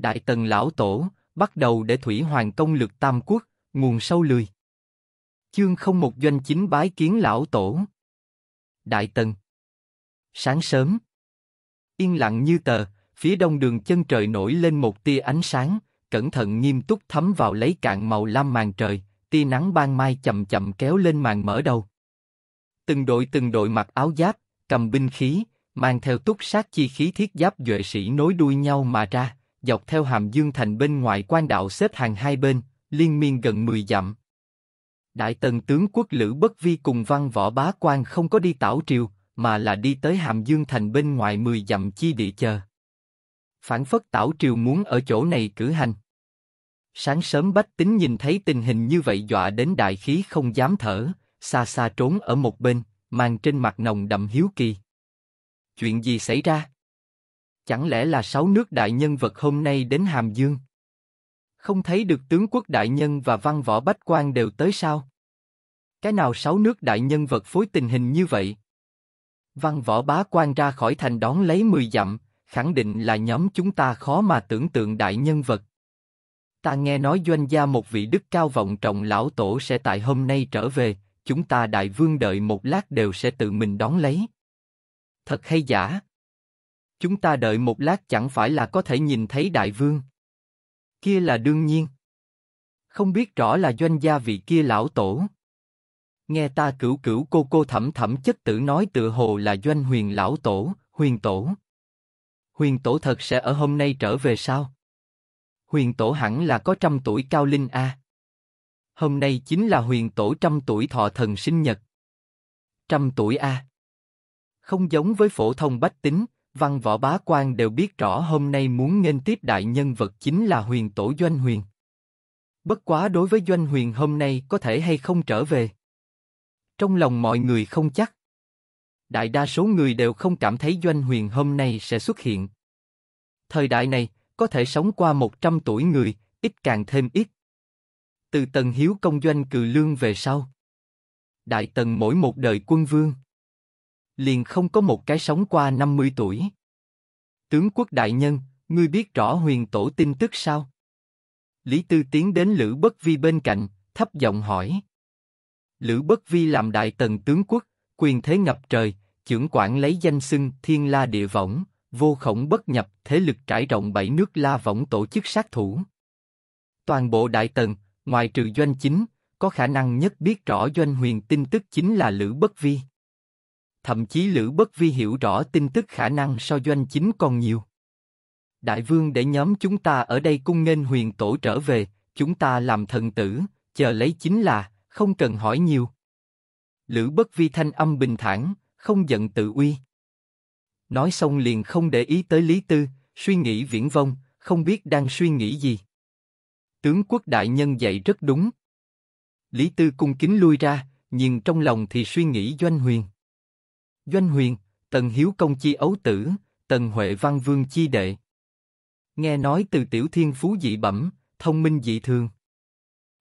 Đại Tần Lão Tổ, bắt đầu để Thủy Hoàng công lược Tam Quốc, nguồn sâu lười. Chương không một doanh chính bái kiến Lão Tổ. Đại Tần Sáng sớm Yên lặng như tờ, phía đông đường chân trời nổi lên một tia ánh sáng, cẩn thận nghiêm túc thấm vào lấy cạn màu lam màn trời, tia nắng ban mai chậm chậm kéo lên màn mở đầu. Từng đội từng đội mặc áo giáp, cầm binh khí, mang theo túc sát chi khí thiết giáp duệ sĩ nối đuôi nhau mà ra, dọc theo hàm dương thành bên ngoài quan đạo xếp hàng hai bên, liên miên gần 10 dặm. Đại tần tướng quốc Lữ Bất Vi cùng văn võ bá quan không có đi tảo triều, mà là đi tới hàm dương thành bên ngoài 10 dặm chi địa chờ. Phản phất tảo triều muốn ở chỗ này cử hành. Sáng sớm bách tính nhìn thấy tình hình như vậy dọa đến đại khí không dám thở, xa xa trốn ở một bên, mang trên mặt nồng đậm hiếu kỳ. Chuyện gì xảy ra? Chẳng lẽ là sáu nước đại nhân vật hôm nay đến Hàm Dương? Không thấy được tướng quốc đại nhân và văn võ bách quan đều tới sao? Cái nào sáu nước đại nhân vật phối tình hình như vậy? Văn võ bá quan ra khỏi thành đón lấy mười dặm, khẳng định là nhóm chúng ta khó mà tưởng tượng đại nhân vật. Ta nghe nói doanh gia một vị đức cao vọng trọng lão tổ sẽ tại hôm nay trở về, chúng ta đại vương đợi một lát đều sẽ tự mình đón lấy. Thật hay giả? Chúng ta đợi một lát chẳng phải là có thể nhìn thấy đại vương. Kia là đương nhiên. Không biết rõ là doanh gia vị kia lão tổ. Nghe ta cửu cửu cô cô thẩm thẩm chất tử nói tự hồ là doanh huyền lão tổ, huyền tổ. Huyền tổ thật sẽ ở hôm nay trở về sao? Huyền tổ hẳn là có trăm tuổi cao linh a. Hôm nay chính là huyền tổ trăm tuổi thọ thần sinh nhật. Trăm tuổi a. Không giống với phổ thông bách tính, văn võ bá quan đều biết rõ hôm nay muốn nghênh tiếp đại nhân vật chính là huyền tổ doanh huyền. Bất quá đối với doanh huyền hôm nay có thể hay không trở về. Trong lòng mọi người không chắc. Đại đa số người đều không cảm thấy doanh huyền hôm nay sẽ xuất hiện. Thời đại này, có thể sống qua 100 tuổi người, ít càng thêm ít. Từ tần hiếu công doanh cừ lương về sau. Đại tần mỗi một đời quân vương liền không có một cái sống qua 50 tuổi. Tướng quốc đại nhân, ngươi biết rõ huyền tổ tin tức sao? Lý Tư tiến đến Lữ Bất Vi bên cạnh, thấp giọng hỏi. Lữ Bất Vi làm đại tần tướng quốc, quyền thế ngập trời, trưởng quản lấy danh xưng thiên la địa võng, vô khổng bất nhập, thế lực trải rộng bảy nước la võng tổ chức sát thủ. Toàn bộ đại tần, ngoài trừ doanh chính, có khả năng nhất biết rõ doanh huyền tin tức chính là Lữ Bất Vi thậm chí Lữ Bất Vi hiểu rõ tin tức khả năng so doanh chính còn nhiều. Đại vương để nhóm chúng ta ở đây cung nghênh huyền tổ trở về, chúng ta làm thần tử, chờ lấy chính là, không cần hỏi nhiều. Lữ Bất Vi thanh âm bình thản, không giận tự uy. Nói xong liền không để ý tới Lý Tư, suy nghĩ viễn vông, không biết đang suy nghĩ gì. Tướng quốc đại nhân dạy rất đúng. Lý Tư cung kính lui ra, nhưng trong lòng thì suy nghĩ doanh huyền. Doanh Huyền, Tần Hiếu Công chi ấu tử, Tần Huệ Văn Vương chi đệ. Nghe nói từ tiểu thiên phú dị bẩm, thông minh dị thường.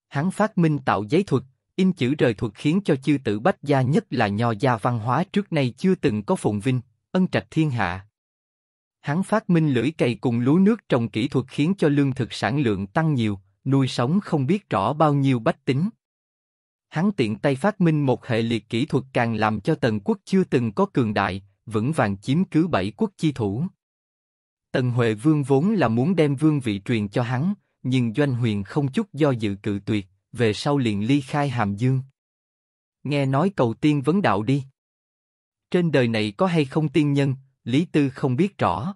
Hắn phát minh tạo giấy thuật, in chữ rời thuật khiến cho chư tử bách gia nhất là nho gia văn hóa trước nay chưa từng có phụng vinh, ân trạch thiên hạ. Hắn phát minh lưỡi cày cùng lúa nước trồng kỹ thuật khiến cho lương thực sản lượng tăng nhiều, nuôi sống không biết rõ bao nhiêu bách tính hắn tiện tay phát minh một hệ liệt kỹ thuật càng làm cho Tần Quốc chưa từng có cường đại, vững vàng chiếm cứ bảy quốc chi thủ. Tần Huệ Vương vốn là muốn đem vương vị truyền cho hắn, nhưng Doanh Huyền không chút do dự cự tuyệt, về sau liền ly khai Hàm Dương. Nghe nói cầu tiên vấn đạo đi. Trên đời này có hay không tiên nhân, Lý Tư không biết rõ.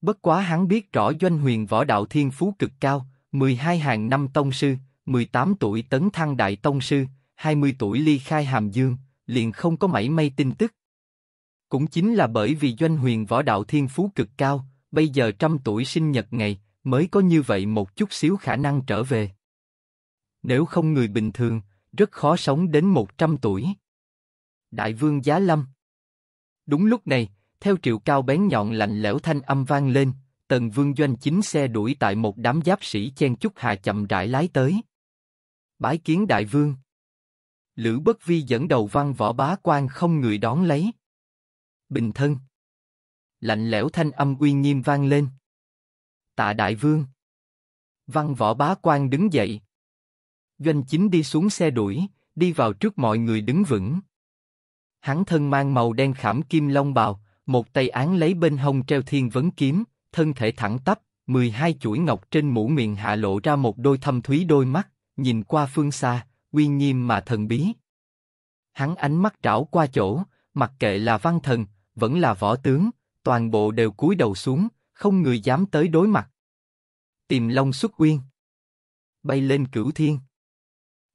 Bất quá hắn biết rõ Doanh Huyền võ đạo thiên phú cực cao, 12 hàng năm tông sư, 18 tuổi tấn thăng đại tông sư, 20 tuổi ly khai hàm dương, liền không có mảy may tin tức. Cũng chính là bởi vì doanh huyền võ đạo thiên phú cực cao, bây giờ trăm tuổi sinh nhật ngày, mới có như vậy một chút xíu khả năng trở về. Nếu không người bình thường, rất khó sống đến 100 tuổi. Đại vương Giá Lâm Đúng lúc này, theo triệu cao bén nhọn lạnh lẽo thanh âm vang lên, tần vương doanh chính xe đuổi tại một đám giáp sĩ chen chúc hà chậm rãi lái tới. Bái kiến đại vương. Lữ Bất Vi dẫn đầu văn võ bá quan không người đón lấy. Bình thân. Lạnh lẽo thanh âm uy nghiêm vang lên. Tạ đại vương. Văn võ bá quan đứng dậy. Doanh chính đi xuống xe đuổi, đi vào trước mọi người đứng vững. Hắn thân mang màu đen khảm kim long bào, một tay án lấy bên hông treo thiên vấn kiếm, thân thể thẳng tắp, 12 chuỗi ngọc trên mũ miệng hạ lộ ra một đôi thâm thúy đôi mắt nhìn qua phương xa, uy nghiêm mà thần bí. Hắn ánh mắt trảo qua chỗ, mặc kệ là văn thần, vẫn là võ tướng, toàn bộ đều cúi đầu xuống, không người dám tới đối mặt. Tìm Long xuất uyên, bay lên cửu thiên.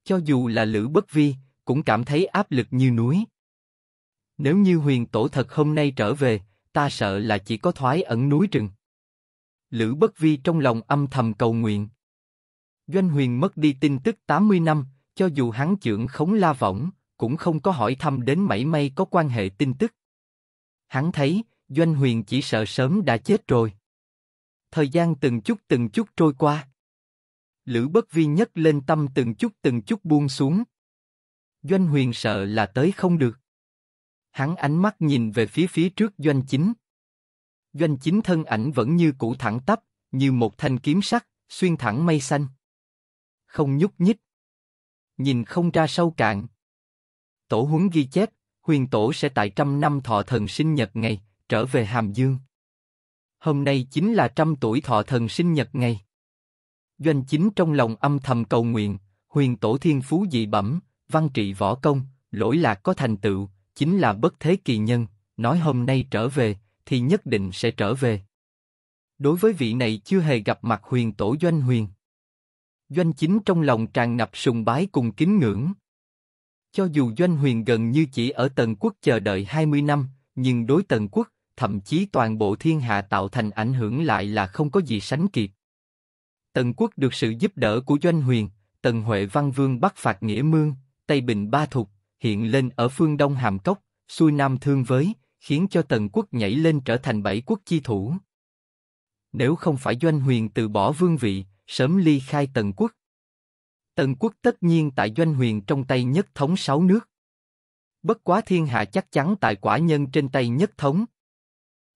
Cho dù là Lữ Bất Vi, cũng cảm thấy áp lực như núi. Nếu như Huyền Tổ thật hôm nay trở về, ta sợ là chỉ có thoái ẩn núi rừng. Lữ Bất Vi trong lòng âm thầm cầu nguyện. Doanh huyền mất đi tin tức 80 năm, cho dù hắn trưởng khống la võng, cũng không có hỏi thăm đến mảy may có quan hệ tin tức. Hắn thấy, Doanh huyền chỉ sợ sớm đã chết rồi. Thời gian từng chút từng chút trôi qua. Lữ bất vi nhất lên tâm từng chút từng chút buông xuống. Doanh huyền sợ là tới không được. Hắn ánh mắt nhìn về phía phía trước doanh chính. Doanh chính thân ảnh vẫn như cũ thẳng tắp, như một thanh kiếm sắc, xuyên thẳng mây xanh không nhúc nhích. Nhìn không ra sâu cạn. Tổ huấn ghi chép, huyền tổ sẽ tại trăm năm thọ thần sinh nhật ngày, trở về Hàm Dương. Hôm nay chính là trăm tuổi thọ thần sinh nhật ngày. Doanh chính trong lòng âm thầm cầu nguyện, huyền tổ thiên phú dị bẩm, văn trị võ công, lỗi lạc có thành tựu, chính là bất thế kỳ nhân, nói hôm nay trở về, thì nhất định sẽ trở về. Đối với vị này chưa hề gặp mặt huyền tổ doanh huyền. Doanh chính trong lòng tràn ngập sùng bái cùng kính ngưỡng. Cho dù Doanh Huyền gần như chỉ ở Tần Quốc chờ đợi 20 năm, nhưng đối Tần Quốc, thậm chí toàn bộ thiên hạ tạo thành ảnh hưởng lại là không có gì sánh kịp. Tần Quốc được sự giúp đỡ của Doanh Huyền, Tần Huệ Văn Vương bắt phạt Nghĩa Mương, Tây Bình Ba Thục, hiện lên ở phương Đông Hàm Cốc, xuôi Nam Thương Với, khiến cho Tần Quốc nhảy lên trở thành bảy quốc chi thủ. Nếu không phải Doanh Huyền từ bỏ vương vị, sớm ly khai Tần quốc. Tần quốc tất nhiên tại doanh huyền trong tay nhất thống sáu nước. Bất quá thiên hạ chắc chắn tại quả nhân trên tay nhất thống.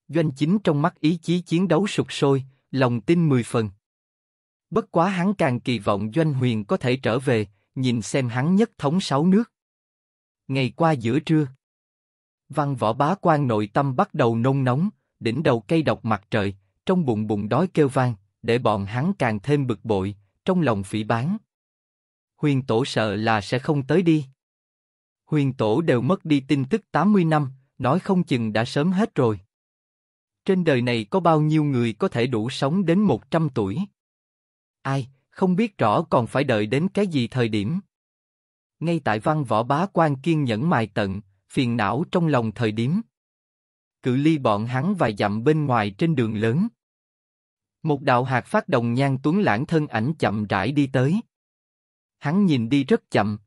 Doanh chính trong mắt ý chí chiến đấu sụt sôi, lòng tin mười phần. Bất quá hắn càng kỳ vọng doanh huyền có thể trở về, nhìn xem hắn nhất thống sáu nước. Ngày qua giữa trưa, văn võ bá quan nội tâm bắt đầu nôn nóng, đỉnh đầu cây độc mặt trời, trong bụng bụng đói kêu vang, để bọn hắn càng thêm bực bội, trong lòng phỉ bán. Huyền tổ sợ là sẽ không tới đi. Huyền tổ đều mất đi tin tức 80 năm, nói không chừng đã sớm hết rồi. Trên đời này có bao nhiêu người có thể đủ sống đến 100 tuổi? Ai, không biết rõ còn phải đợi đến cái gì thời điểm. Ngay tại văn võ bá quan kiên nhẫn mài tận, phiền não trong lòng thời điểm. Cự ly bọn hắn vài dặm bên ngoài trên đường lớn. Một đạo hạt phát đồng nhan tuấn lãng thân ảnh chậm rãi đi tới. Hắn nhìn đi rất chậm.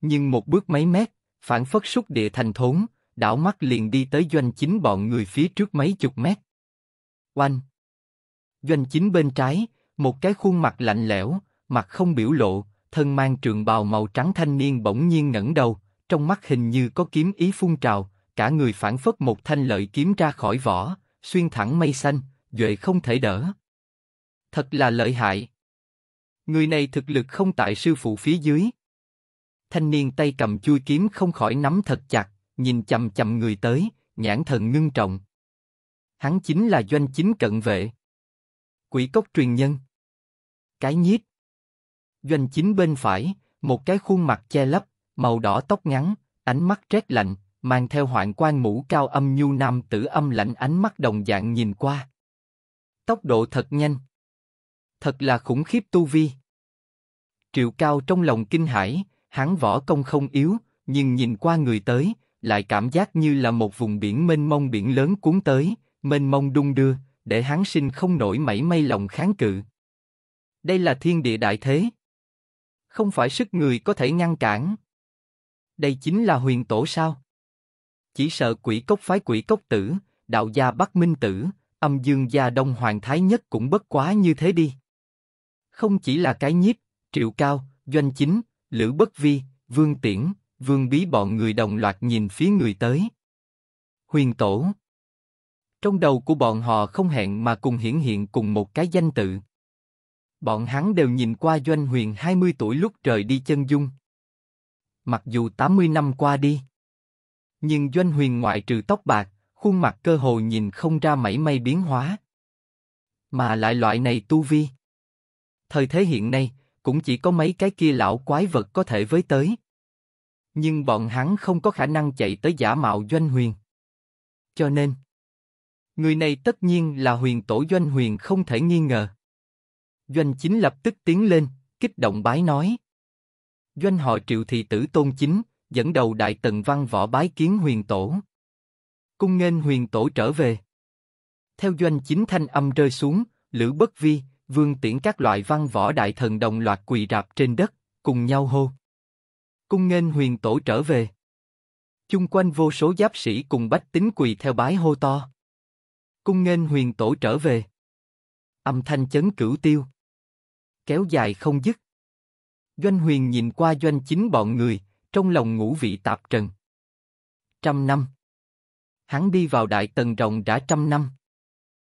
Nhưng một bước mấy mét, phản phất xúc địa thành thốn, đảo mắt liền đi tới doanh chính bọn người phía trước mấy chục mét. Oanh! Doanh chính bên trái, một cái khuôn mặt lạnh lẽo, mặt không biểu lộ, thân mang trường bào màu trắng thanh niên bỗng nhiên ngẩng đầu, trong mắt hình như có kiếm ý phun trào, cả người phản phất một thanh lợi kiếm ra khỏi vỏ, xuyên thẳng mây xanh, Duệ không thể đỡ. Thật là lợi hại. Người này thực lực không tại sư phụ phía dưới. Thanh niên tay cầm chui kiếm không khỏi nắm thật chặt, nhìn chầm chầm người tới, nhãn thần ngưng trọng. Hắn chính là doanh chính cận vệ. Quỷ cốc truyền nhân. Cái nhiếp. Doanh chính bên phải, một cái khuôn mặt che lấp, màu đỏ tóc ngắn, ánh mắt rét lạnh, mang theo hoạn quan mũ cao âm nhu nam tử âm lạnh ánh mắt đồng dạng nhìn qua tốc độ thật nhanh. Thật là khủng khiếp tu vi. Triệu Cao trong lòng kinh hãi, hắn võ công không yếu, nhưng nhìn qua người tới, lại cảm giác như là một vùng biển mênh mông biển lớn cuốn tới, mênh mông đung đưa, để hắn sinh không nổi mảy may lòng kháng cự. Đây là thiên địa đại thế. Không phải sức người có thể ngăn cản. Đây chính là huyền tổ sao? Chỉ sợ quỷ cốc phái quỷ cốc tử, đạo gia Bắc Minh tử, âm dương gia đông hoàng thái nhất cũng bất quá như thế đi. Không chỉ là cái nhiếp, triệu cao, doanh chính, lữ bất vi, vương tiễn, vương bí bọn người đồng loạt nhìn phía người tới. Huyền tổ. Trong đầu của bọn họ không hẹn mà cùng hiển hiện cùng một cái danh tự. Bọn hắn đều nhìn qua doanh huyền 20 tuổi lúc trời đi chân dung. Mặc dù 80 năm qua đi, nhưng doanh huyền ngoại trừ tóc bạc, khuôn mặt cơ hồ nhìn không ra mảy may biến hóa. Mà lại loại này tu vi. Thời thế hiện nay, cũng chỉ có mấy cái kia lão quái vật có thể với tới. Nhưng bọn hắn không có khả năng chạy tới giả mạo doanh huyền. Cho nên, người này tất nhiên là huyền tổ doanh huyền không thể nghi ngờ. Doanh chính lập tức tiến lên, kích động bái nói. Doanh họ triệu thị tử tôn chính, dẫn đầu đại tần văn võ bái kiến huyền tổ cung nghênh huyền tổ trở về. Theo doanh chính thanh âm rơi xuống, Lữ Bất Vi, Vương Tiễn các loại văn võ đại thần đồng loạt quỳ rạp trên đất, cùng nhau hô. Cung nghênh huyền tổ trở về. Chung quanh vô số giáp sĩ cùng bách tính quỳ theo bái hô to. Cung nghênh huyền tổ trở về. Âm thanh chấn cửu tiêu. Kéo dài không dứt. Doanh huyền nhìn qua doanh chính bọn người, trong lòng ngũ vị tạp trần. Trăm năm hắn đi vào đại tần rồng đã trăm năm.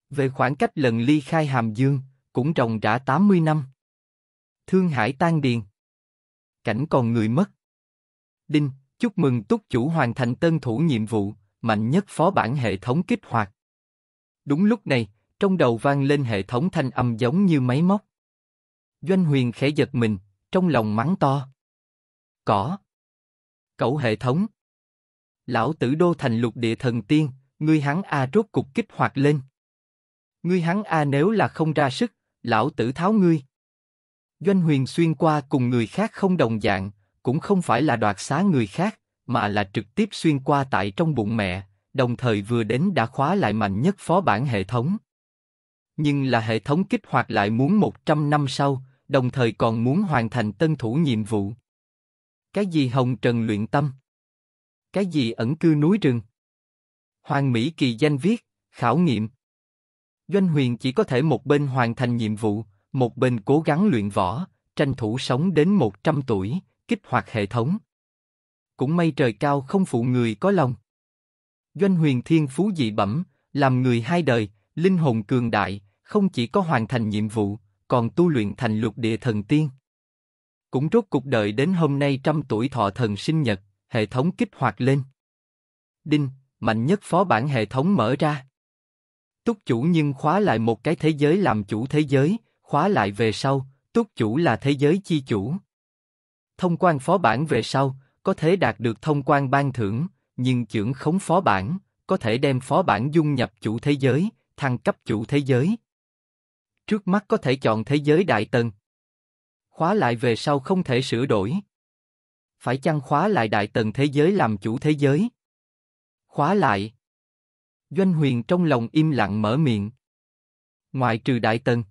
Về khoảng cách lần ly khai Hàm Dương, cũng rộng rã 80 năm. Thương hải tan điền. Cảnh còn người mất. Đinh, chúc mừng túc chủ hoàn thành tân thủ nhiệm vụ, mạnh nhất phó bản hệ thống kích hoạt. Đúng lúc này, trong đầu vang lên hệ thống thanh âm giống như máy móc. Doanh huyền khẽ giật mình, trong lòng mắng to. Cỏ. Cậu hệ thống lão tử đô thành lục địa thần tiên, ngươi hắn a à rốt cục kích hoạt lên. Ngươi hắn a nếu là không ra sức, lão tử tháo ngươi. Doanh huyền xuyên qua cùng người khác không đồng dạng, cũng không phải là đoạt xá người khác, mà là trực tiếp xuyên qua tại trong bụng mẹ, đồng thời vừa đến đã khóa lại mạnh nhất phó bản hệ thống. Nhưng là hệ thống kích hoạt lại muốn 100 năm sau, đồng thời còn muốn hoàn thành tân thủ nhiệm vụ. Cái gì hồng trần luyện tâm? Cái gì ẩn cư núi rừng? Hoàng Mỹ Kỳ danh viết, khảo nghiệm. Doanh huyền chỉ có thể một bên hoàn thành nhiệm vụ, một bên cố gắng luyện võ, tranh thủ sống đến 100 tuổi, kích hoạt hệ thống. Cũng may trời cao không phụ người có lòng. Doanh huyền thiên phú dị bẩm, làm người hai đời, linh hồn cường đại, không chỉ có hoàn thành nhiệm vụ, còn tu luyện thành lục địa thần tiên. Cũng rốt cuộc đời đến hôm nay trăm tuổi thọ thần sinh nhật, hệ thống kích hoạt lên. Đinh, mạnh nhất phó bản hệ thống mở ra. Túc chủ nhưng khóa lại một cái thế giới làm chủ thế giới, khóa lại về sau, túc chủ là thế giới chi chủ. Thông quan phó bản về sau, có thể đạt được thông quan ban thưởng, nhưng trưởng khống phó bản, có thể đem phó bản dung nhập chủ thế giới, thăng cấp chủ thế giới. Trước mắt có thể chọn thế giới đại tần. Khóa lại về sau không thể sửa đổi phải chăng khóa lại đại tần thế giới làm chủ thế giới? Khóa lại. Doanh huyền trong lòng im lặng mở miệng. Ngoại trừ đại tần.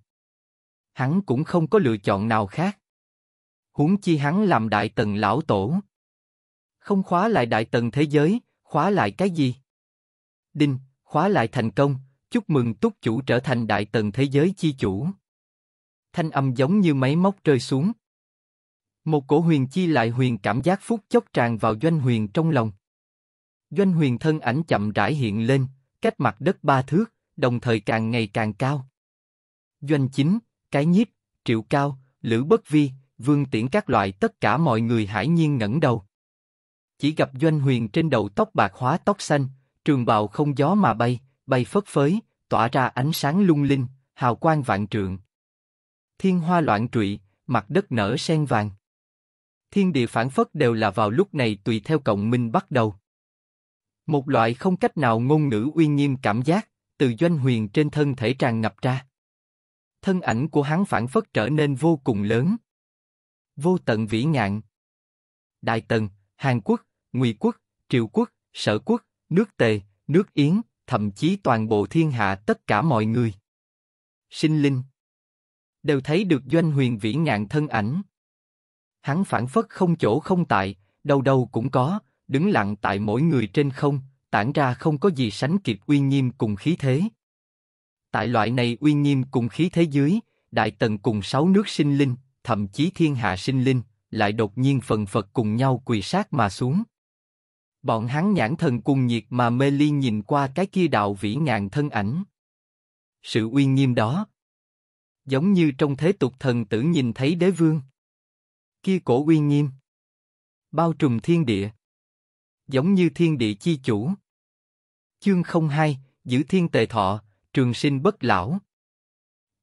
Hắn cũng không có lựa chọn nào khác. Huống chi hắn làm đại tần lão tổ. Không khóa lại đại tần thế giới, khóa lại cái gì? Đinh, khóa lại thành công, chúc mừng túc chủ trở thành đại tần thế giới chi chủ. Thanh âm giống như máy móc rơi xuống, một cổ huyền chi lại huyền cảm giác phút chốc tràn vào doanh huyền trong lòng. Doanh huyền thân ảnh chậm rãi hiện lên, cách mặt đất ba thước, đồng thời càng ngày càng cao. Doanh chính, cái nhiếp, triệu cao, lữ bất vi, vương tiễn các loại tất cả mọi người hải nhiên ngẩng đầu. Chỉ gặp doanh huyền trên đầu tóc bạc hóa tóc xanh, trường bào không gió mà bay, bay phất phới, tỏa ra ánh sáng lung linh, hào quang vạn trượng. Thiên hoa loạn trụy, mặt đất nở sen vàng thiên địa phản phất đều là vào lúc này tùy theo cộng minh bắt đầu. Một loại không cách nào ngôn ngữ uy nghiêm cảm giác, từ doanh huyền trên thân thể tràn ngập ra. Thân ảnh của hắn phản phất trở nên vô cùng lớn. Vô tận vĩ ngạn. Đại tần, Hàn Quốc, Ngụy Quốc, triều Quốc, Sở Quốc, nước Tề, nước Yến, thậm chí toàn bộ thiên hạ tất cả mọi người. Sinh linh. Đều thấy được doanh huyền vĩ ngạn thân ảnh hắn phản phất không chỗ không tại, đâu đâu cũng có, đứng lặng tại mỗi người trên không, tản ra không có gì sánh kịp uy nghiêm cùng khí thế. Tại loại này uy nghiêm cùng khí thế dưới, đại tần cùng sáu nước sinh linh, thậm chí thiên hạ sinh linh, lại đột nhiên phần phật cùng nhau quỳ sát mà xuống. Bọn hắn nhãn thần cùng nhiệt mà mê ly nhìn qua cái kia đạo vĩ ngàn thân ảnh. Sự uy nghiêm đó, giống như trong thế tục thần tử nhìn thấy đế vương kia cổ uy nghiêm, bao trùm thiên địa, giống như thiên địa chi chủ. Chương không hai giữ thiên tề thọ, trường sinh bất lão.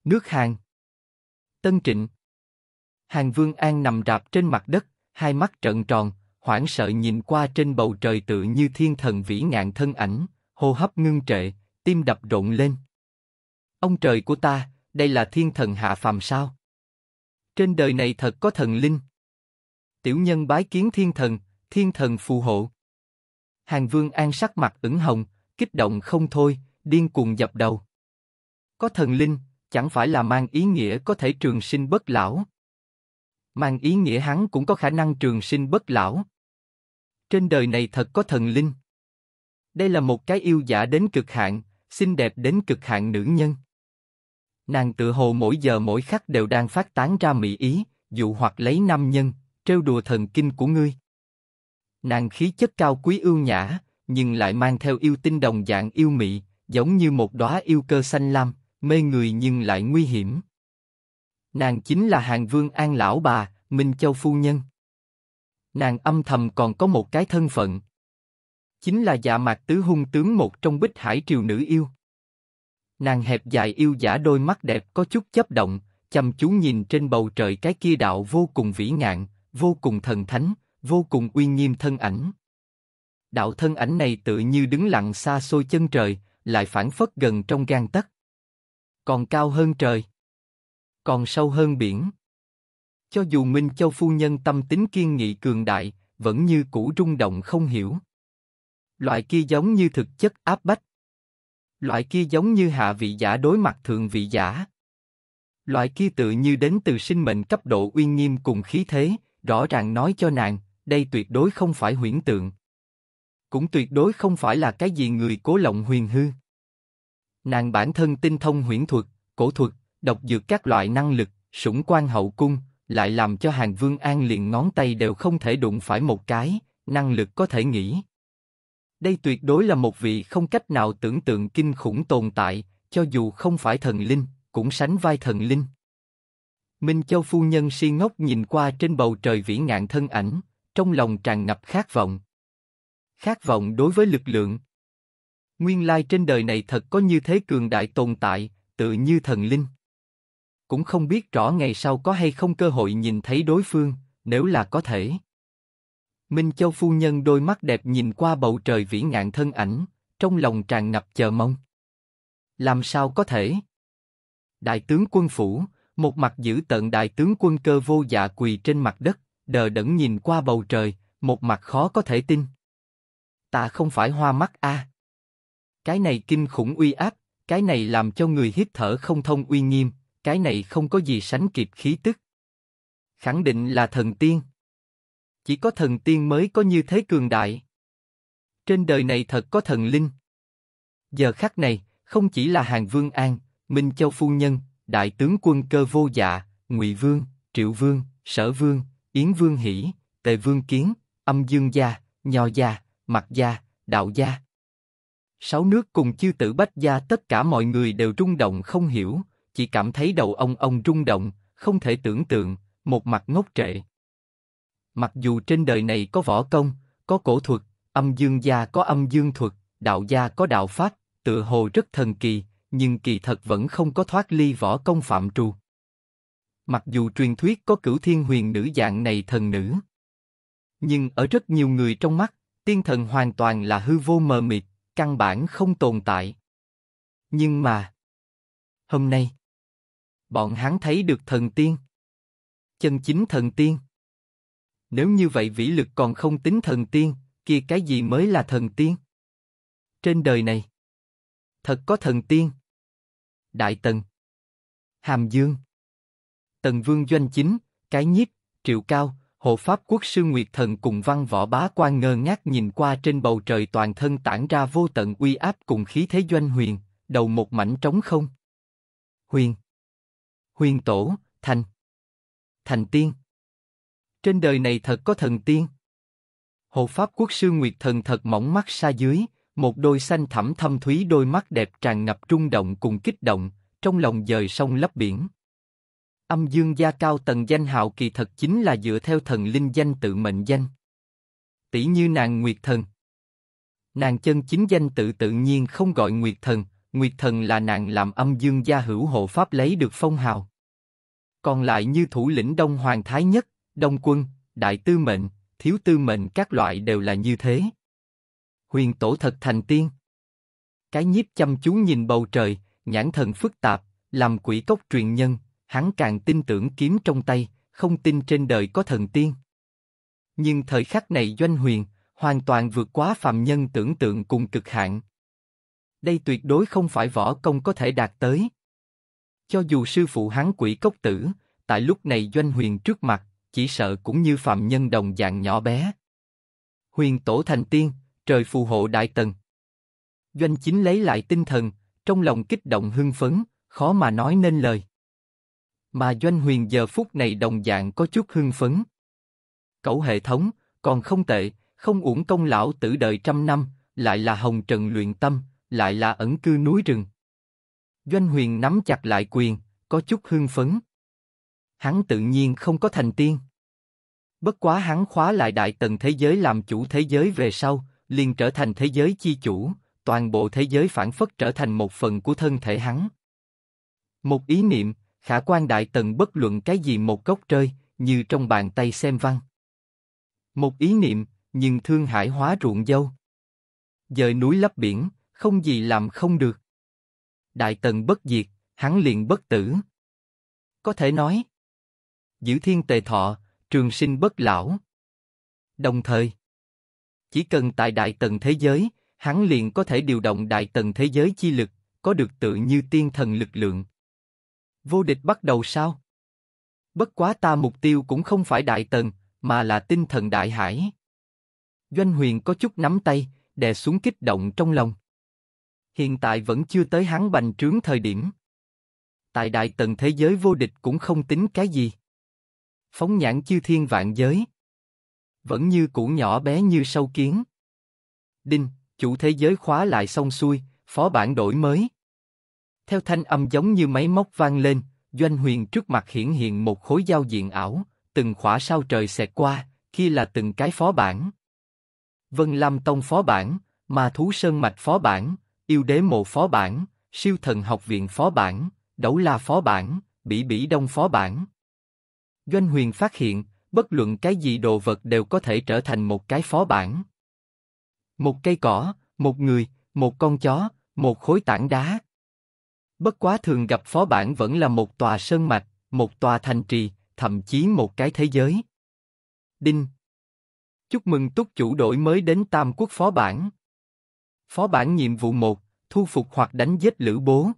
Nước Hàn Tân Trịnh Hàng Vương An nằm rạp trên mặt đất, hai mắt trợn tròn, hoảng sợ nhìn qua trên bầu trời tự như thiên thần vĩ ngạn thân ảnh, hô hấp ngưng trệ, tim đập rộn lên. Ông trời của ta, đây là thiên thần hạ phàm sao? Trên đời này thật có thần linh tiểu nhân bái kiến thiên thần, thiên thần phù hộ. Hàng Vương An sắc mặt ửng hồng, kích động không thôi, điên cuồng dập đầu. Có thần linh, chẳng phải là mang ý nghĩa có thể trường sinh bất lão. Mang ý nghĩa hắn cũng có khả năng trường sinh bất lão. Trên đời này thật có thần linh. Đây là một cái yêu giả đến cực hạn, xinh đẹp đến cực hạn nữ nhân. Nàng tự hồ mỗi giờ mỗi khắc đều đang phát tán ra mỹ ý, dụ hoặc lấy nam nhân, trêu đùa thần kinh của ngươi. Nàng khí chất cao quý ưu nhã, nhưng lại mang theo yêu tinh đồng dạng yêu mị, giống như một đóa yêu cơ xanh lam, mê người nhưng lại nguy hiểm. Nàng chính là hàng vương an lão bà, Minh Châu Phu Nhân. Nàng âm thầm còn có một cái thân phận. Chính là dạ mạc tứ hung tướng một trong bích hải triều nữ yêu. Nàng hẹp dài yêu giả đôi mắt đẹp có chút chấp động, chăm chú nhìn trên bầu trời cái kia đạo vô cùng vĩ ngạn, vô cùng thần thánh, vô cùng uy nghiêm thân ảnh. Đạo thân ảnh này tự như đứng lặng xa xôi chân trời, lại phản phất gần trong gan tất, Còn cao hơn trời. Còn sâu hơn biển. Cho dù Minh Châu Phu Nhân tâm tính kiên nghị cường đại, vẫn như cũ rung động không hiểu. Loại kia giống như thực chất áp bách. Loại kia giống như hạ vị giả đối mặt thượng vị giả loại kia tự như đến từ sinh mệnh cấp độ uy nghiêm cùng khí thế, rõ ràng nói cho nàng, đây tuyệt đối không phải huyễn tượng. Cũng tuyệt đối không phải là cái gì người cố lộng huyền hư. Nàng bản thân tinh thông huyễn thuật, cổ thuật, độc dược các loại năng lực, sủng quan hậu cung, lại làm cho hàng vương an liền ngón tay đều không thể đụng phải một cái, năng lực có thể nghĩ. Đây tuyệt đối là một vị không cách nào tưởng tượng kinh khủng tồn tại, cho dù không phải thần linh, cũng sánh vai thần linh. Minh Châu phu nhân si ngốc nhìn qua trên bầu trời vĩ ngạn thân ảnh, trong lòng tràn ngập khát vọng. Khát vọng đối với lực lượng. Nguyên lai trên đời này thật có như thế cường đại tồn tại, tự như thần linh. Cũng không biết rõ ngày sau có hay không cơ hội nhìn thấy đối phương, nếu là có thể. Minh Châu phu nhân đôi mắt đẹp nhìn qua bầu trời vĩ ngạn thân ảnh, trong lòng tràn ngập chờ mong. Làm sao có thể? Đại tướng quân phủ, một mặt giữ tận đại tướng quân cơ vô dạ quỳ trên mặt đất, đờ đẫn nhìn qua bầu trời, một mặt khó có thể tin. Ta không phải hoa mắt a. Cái này kinh khủng uy áp, cái này làm cho người hít thở không thông uy nghiêm, cái này không có gì sánh kịp khí tức. Khẳng định là thần tiên. Chỉ có thần tiên mới có như thế cường đại. Trên đời này thật có thần linh. Giờ khắc này, không chỉ là Hàng Vương An, Minh Châu Phu Nhân, đại tướng quân cơ vô dạ, ngụy vương, triệu vương, sở vương, yến vương hỉ, tề vương kiến, âm dương gia, nho gia, mặc gia, đạo gia. Sáu nước cùng chư tử bách gia tất cả mọi người đều rung động không hiểu, chỉ cảm thấy đầu ông ông rung động, không thể tưởng tượng, một mặt ngốc trệ. Mặc dù trên đời này có võ công, có cổ thuật, âm dương gia có âm dương thuật, đạo gia có đạo pháp, tựa hồ rất thần kỳ, nhưng kỳ thật vẫn không có thoát ly võ công phạm trù. Mặc dù truyền thuyết có cửu thiên huyền nữ dạng này thần nữ, nhưng ở rất nhiều người trong mắt, tiên thần hoàn toàn là hư vô mờ mịt, căn bản không tồn tại. Nhưng mà, hôm nay, bọn hắn thấy được thần tiên. Chân chính thần tiên. Nếu như vậy vĩ lực còn không tính thần tiên, kia cái gì mới là thần tiên? Trên đời này, thật có thần tiên. Đại Tần, Hàm Dương, Tần Vương Doanh Chính, Cái Nhiếp, Triệu Cao, hộ pháp quốc sư Nguyệt Thần cùng văn võ bá quan ngơ ngác nhìn qua trên bầu trời toàn thân tản ra vô tận uy áp cùng khí thế doanh huyền, đầu một mảnh trống không. Huyền, huyền tổ, thành, thành tiên. Trên đời này thật có thần tiên. Hộ pháp quốc sư Nguyệt Thần thật mỏng mắt xa dưới, một đôi xanh thẳm thâm thúy đôi mắt đẹp tràn ngập rung động cùng kích động, trong lòng dời sông lấp biển. Âm dương gia cao tầng danh hào kỳ thật chính là dựa theo thần linh danh tự mệnh danh. Tỷ như nàng Nguyệt Thần. Nàng chân chính danh tự tự nhiên không gọi Nguyệt Thần, Nguyệt Thần là nàng làm âm dương gia hữu hộ pháp lấy được phong hào. Còn lại như thủ lĩnh Đông Hoàng Thái Nhất, Đông Quân, Đại Tư Mệnh, Thiếu Tư Mệnh các loại đều là như thế huyền tổ thật thành tiên. Cái nhiếp chăm chú nhìn bầu trời, nhãn thần phức tạp, làm quỷ cốc truyền nhân, hắn càng tin tưởng kiếm trong tay, không tin trên đời có thần tiên. Nhưng thời khắc này doanh huyền, hoàn toàn vượt quá phàm nhân tưởng tượng cùng cực hạn. Đây tuyệt đối không phải võ công có thể đạt tới. Cho dù sư phụ hắn quỷ cốc tử, tại lúc này doanh huyền trước mặt, chỉ sợ cũng như phàm nhân đồng dạng nhỏ bé. Huyền tổ thành tiên, trời phù hộ đại tần. Doanh chính lấy lại tinh thần, trong lòng kích động hưng phấn, khó mà nói nên lời. Mà Doanh Huyền giờ phút này đồng dạng có chút hưng phấn. Cẩu hệ thống, còn không tệ, không uổng công lão tử đời trăm năm, lại là hồng trần luyện tâm, lại là ẩn cư núi rừng. Doanh Huyền nắm chặt lại quyền, có chút hưng phấn. Hắn tự nhiên không có thành tiên. Bất quá hắn khóa lại đại tần thế giới làm chủ thế giới về sau, liền trở thành thế giới chi chủ, toàn bộ thế giới phản phất trở thành một phần của thân thể hắn. Một ý niệm, khả quan đại tần bất luận cái gì một cốc trời, như trong bàn tay xem văn. Một ý niệm, nhưng thương hải hóa ruộng dâu. Dời núi lấp biển, không gì làm không được. Đại tần bất diệt, hắn liền bất tử. Có thể nói, giữ thiên tề thọ, trường sinh bất lão. Đồng thời, chỉ cần tại đại tần thế giới, hắn liền có thể điều động đại tần thế giới chi lực, có được tự như tiên thần lực lượng. Vô địch bắt đầu sao? Bất quá ta mục tiêu cũng không phải đại tần, mà là tinh thần đại hải. Doanh huyền có chút nắm tay, đè xuống kích động trong lòng. Hiện tại vẫn chưa tới hắn bành trướng thời điểm. Tại đại tần thế giới vô địch cũng không tính cái gì. Phóng nhãn chư thiên vạn giới vẫn như cũ nhỏ bé như sâu kiến. Đinh, chủ thế giới khóa lại xong xuôi, phó bản đổi mới. Theo thanh âm giống như máy móc vang lên, doanh huyền trước mặt hiển hiện một khối giao diện ảo, từng khỏa sao trời xẹt qua, kia là từng cái phó bản. Vân Lam Tông phó bản, Ma Thú Sơn Mạch phó bản, Yêu Đế Mộ phó bản, Siêu Thần Học Viện phó bản, Đấu La phó bản, Bỉ Bỉ Đông phó bản. Doanh huyền phát hiện, bất luận cái gì đồ vật đều có thể trở thành một cái phó bản. Một cây cỏ, một người, một con chó, một khối tảng đá. Bất quá thường gặp phó bản vẫn là một tòa sơn mạch, một tòa thành trì, thậm chí một cái thế giới. Đinh. Chúc mừng túc chủ đổi mới đến Tam Quốc phó bản. Phó bản nhiệm vụ 1, thu phục hoặc đánh giết Lữ Bố.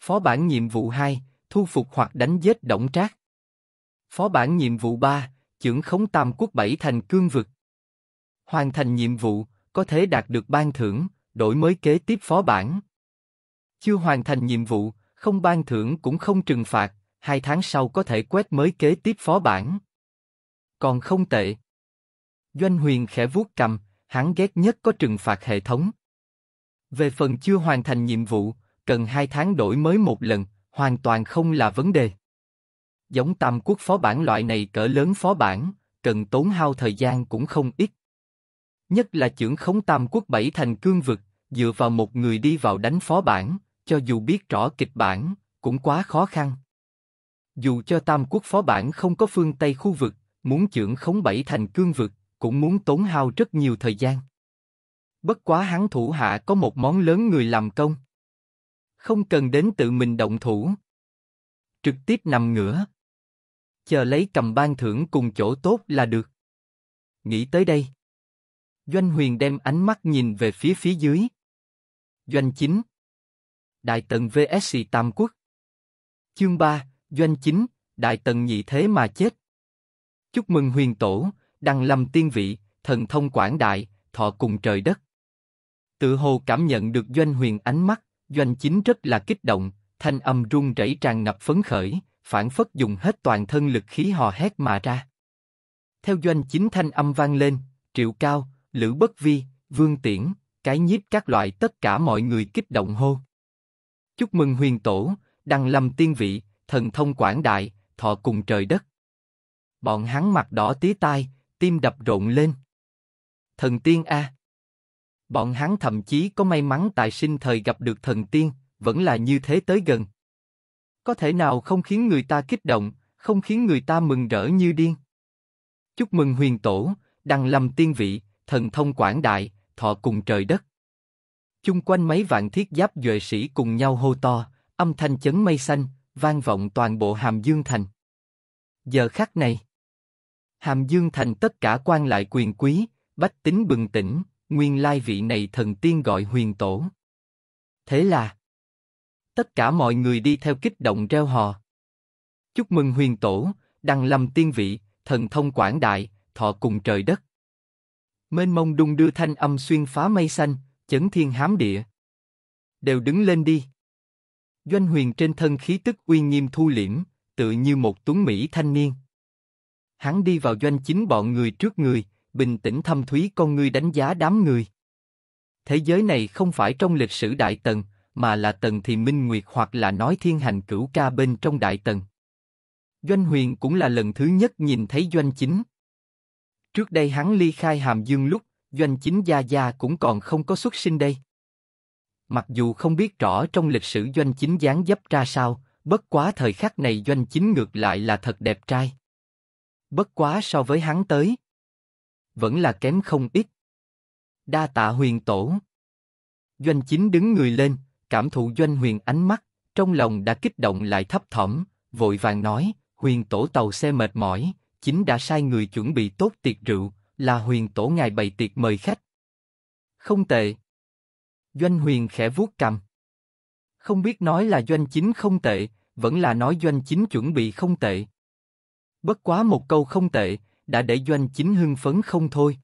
Phó bản nhiệm vụ 2, thu phục hoặc đánh giết động Trác. Phó bản nhiệm vụ 3, trưởng khống tam quốc bảy thành cương vực. Hoàn thành nhiệm vụ, có thể đạt được ban thưởng, đổi mới kế tiếp phó bản. Chưa hoàn thành nhiệm vụ, không ban thưởng cũng không trừng phạt, hai tháng sau có thể quét mới kế tiếp phó bản. Còn không tệ. Doanh huyền khẽ vuốt cầm, hắn ghét nhất có trừng phạt hệ thống. Về phần chưa hoàn thành nhiệm vụ, cần hai tháng đổi mới một lần, hoàn toàn không là vấn đề. Giống tam quốc phó bản loại này cỡ lớn phó bản, cần tốn hao thời gian cũng không ít. Nhất là trưởng khống tam quốc bảy thành cương vực, dựa vào một người đi vào đánh phó bản, cho dù biết rõ kịch bản, cũng quá khó khăn. Dù cho tam quốc phó bản không có phương Tây khu vực, muốn trưởng khống bảy thành cương vực, cũng muốn tốn hao rất nhiều thời gian. Bất quá hắn thủ hạ có một món lớn người làm công. Không cần đến tự mình động thủ. Trực tiếp nằm ngửa, chờ lấy cầm ban thưởng cùng chỗ tốt là được. Nghĩ tới đây. Doanh huyền đem ánh mắt nhìn về phía phía dưới. Doanh chính. Đại tần VS Tam Quốc. Chương 3, Doanh chính, Đại tần nhị thế mà chết. Chúc mừng huyền tổ, đăng lâm tiên vị, thần thông quảng đại, thọ cùng trời đất. Tự hồ cảm nhận được doanh huyền ánh mắt, doanh chính rất là kích động, thanh âm run rẩy tràn ngập phấn khởi, phản phất dùng hết toàn thân lực khí hò hét mà ra. Theo doanh chính thanh âm vang lên, triệu cao, lữ bất vi, vương tiễn, cái nhiếp các loại tất cả mọi người kích động hô. Chúc mừng huyền tổ, đăng lâm tiên vị, thần thông quảng đại, thọ cùng trời đất. Bọn hắn mặt đỏ tí tai, tim đập rộn lên. Thần tiên a. Bọn hắn thậm chí có may mắn tại sinh thời gặp được thần tiên, vẫn là như thế tới gần có thể nào không khiến người ta kích động, không khiến người ta mừng rỡ như điên. Chúc mừng huyền tổ, đăng lâm tiên vị, thần thông quảng đại, thọ cùng trời đất. Chung quanh mấy vạn thiết giáp duệ sĩ cùng nhau hô to, âm thanh chấn mây xanh, vang vọng toàn bộ Hàm Dương Thành. Giờ khắc này, Hàm Dương Thành tất cả quan lại quyền quý, bách tính bừng tỉnh, nguyên lai vị này thần tiên gọi huyền tổ. Thế là, Tất cả mọi người đi theo kích động reo hò. Chúc mừng huyền tổ, đăng lâm tiên vị, thần thông quảng đại, thọ cùng trời đất. Mênh mông đung đưa thanh âm xuyên phá mây xanh, chấn thiên hám địa. Đều đứng lên đi. Doanh huyền trên thân khí tức uy nghiêm thu liễm, tự như một tuấn Mỹ thanh niên. Hắn đi vào doanh chính bọn người trước người, bình tĩnh thâm thúy con ngươi đánh giá đám người. Thế giới này không phải trong lịch sử đại tần, mà là tần thì minh nguyệt hoặc là nói thiên hành cửu ca bên trong đại tần. Doanh huyền cũng là lần thứ nhất nhìn thấy doanh chính. Trước đây hắn ly khai hàm dương lúc, doanh chính gia gia cũng còn không có xuất sinh đây. Mặc dù không biết rõ trong lịch sử doanh chính dáng dấp ra sao, bất quá thời khắc này doanh chính ngược lại là thật đẹp trai. Bất quá so với hắn tới, vẫn là kém không ít. Đa tạ huyền tổ. Doanh chính đứng người lên, cảm thụ doanh huyền ánh mắt, trong lòng đã kích động lại thấp thỏm, vội vàng nói, huyền tổ tàu xe mệt mỏi, chính đã sai người chuẩn bị tốt tiệc rượu, là huyền tổ ngài bày tiệc mời khách. Không tệ. Doanh huyền khẽ vuốt cầm. Không biết nói là doanh chính không tệ, vẫn là nói doanh chính chuẩn bị không tệ. Bất quá một câu không tệ, đã để doanh chính hưng phấn không thôi.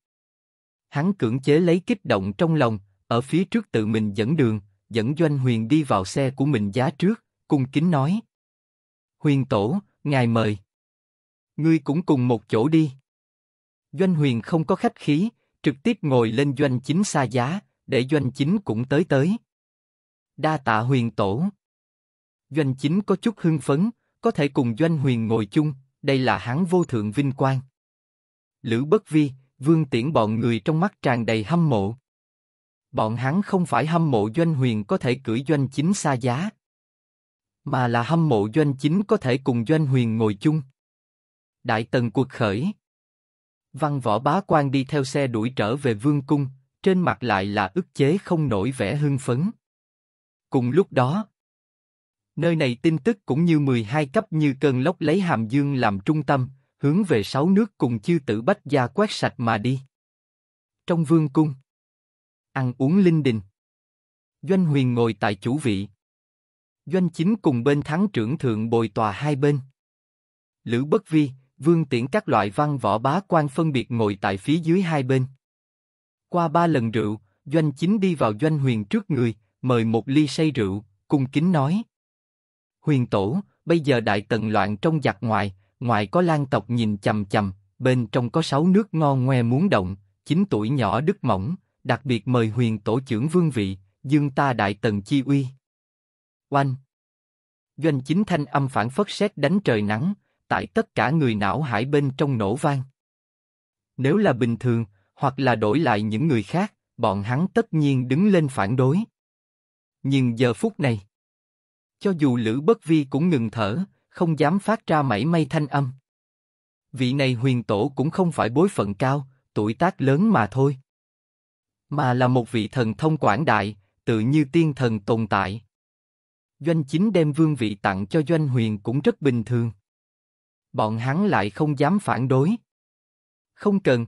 Hắn cưỡng chế lấy kích động trong lòng, ở phía trước tự mình dẫn đường, dẫn Doanh Huyền đi vào xe của mình giá trước, cung kính nói. Huyền Tổ, ngài mời. Ngươi cũng cùng một chỗ đi. Doanh Huyền không có khách khí, trực tiếp ngồi lên Doanh Chính xa giá, để Doanh Chính cũng tới tới. Đa tạ Huyền Tổ. Doanh Chính có chút hưng phấn, có thể cùng Doanh Huyền ngồi chung, đây là hắn vô thượng vinh quang. Lữ Bất Vi, Vương Tiễn bọn người trong mắt tràn đầy hâm mộ, Bọn hắn không phải hâm mộ doanh huyền có thể cưỡi doanh chính xa giá, mà là hâm mộ doanh chính có thể cùng doanh huyền ngồi chung. Đại tần cuộc khởi. Văn võ bá quan đi theo xe đuổi trở về vương cung, trên mặt lại là ức chế không nổi vẻ hưng phấn. Cùng lúc đó, nơi này tin tức cũng như 12 cấp như cơn lốc lấy hàm dương làm trung tâm, hướng về sáu nước cùng chư tử bách gia quét sạch mà đi. Trong vương cung, ăn uống linh đình. Doanh Huyền ngồi tại chủ vị. Doanh chính cùng bên thắng trưởng thượng bồi tòa hai bên. Lữ Bất Vi, Vương Tiễn các loại văn võ bá quan phân biệt ngồi tại phía dưới hai bên. Qua ba lần rượu, Doanh chính đi vào Doanh Huyền trước người, mời một ly say rượu, cung kính nói. Huyền tổ, bây giờ đại tần loạn trong giặc ngoài, ngoài có lan tộc nhìn chầm chầm, bên trong có sáu nước ngon ngoe muốn động, chín tuổi nhỏ đứt mỏng, đặc biệt mời huyền tổ trưởng vương vị, dương ta đại tần chi uy. Oanh! Doanh chính thanh âm phản phất xét đánh trời nắng, tại tất cả người não hải bên trong nổ vang. Nếu là bình thường, hoặc là đổi lại những người khác, bọn hắn tất nhiên đứng lên phản đối. Nhưng giờ phút này, cho dù Lữ Bất Vi cũng ngừng thở, không dám phát ra mảy may thanh âm. Vị này huyền tổ cũng không phải bối phận cao, tuổi tác lớn mà thôi mà là một vị thần thông quảng đại, tự như tiên thần tồn tại. Doanh chính đem vương vị tặng cho Doanh Huyền cũng rất bình thường. Bọn hắn lại không dám phản đối. Không cần.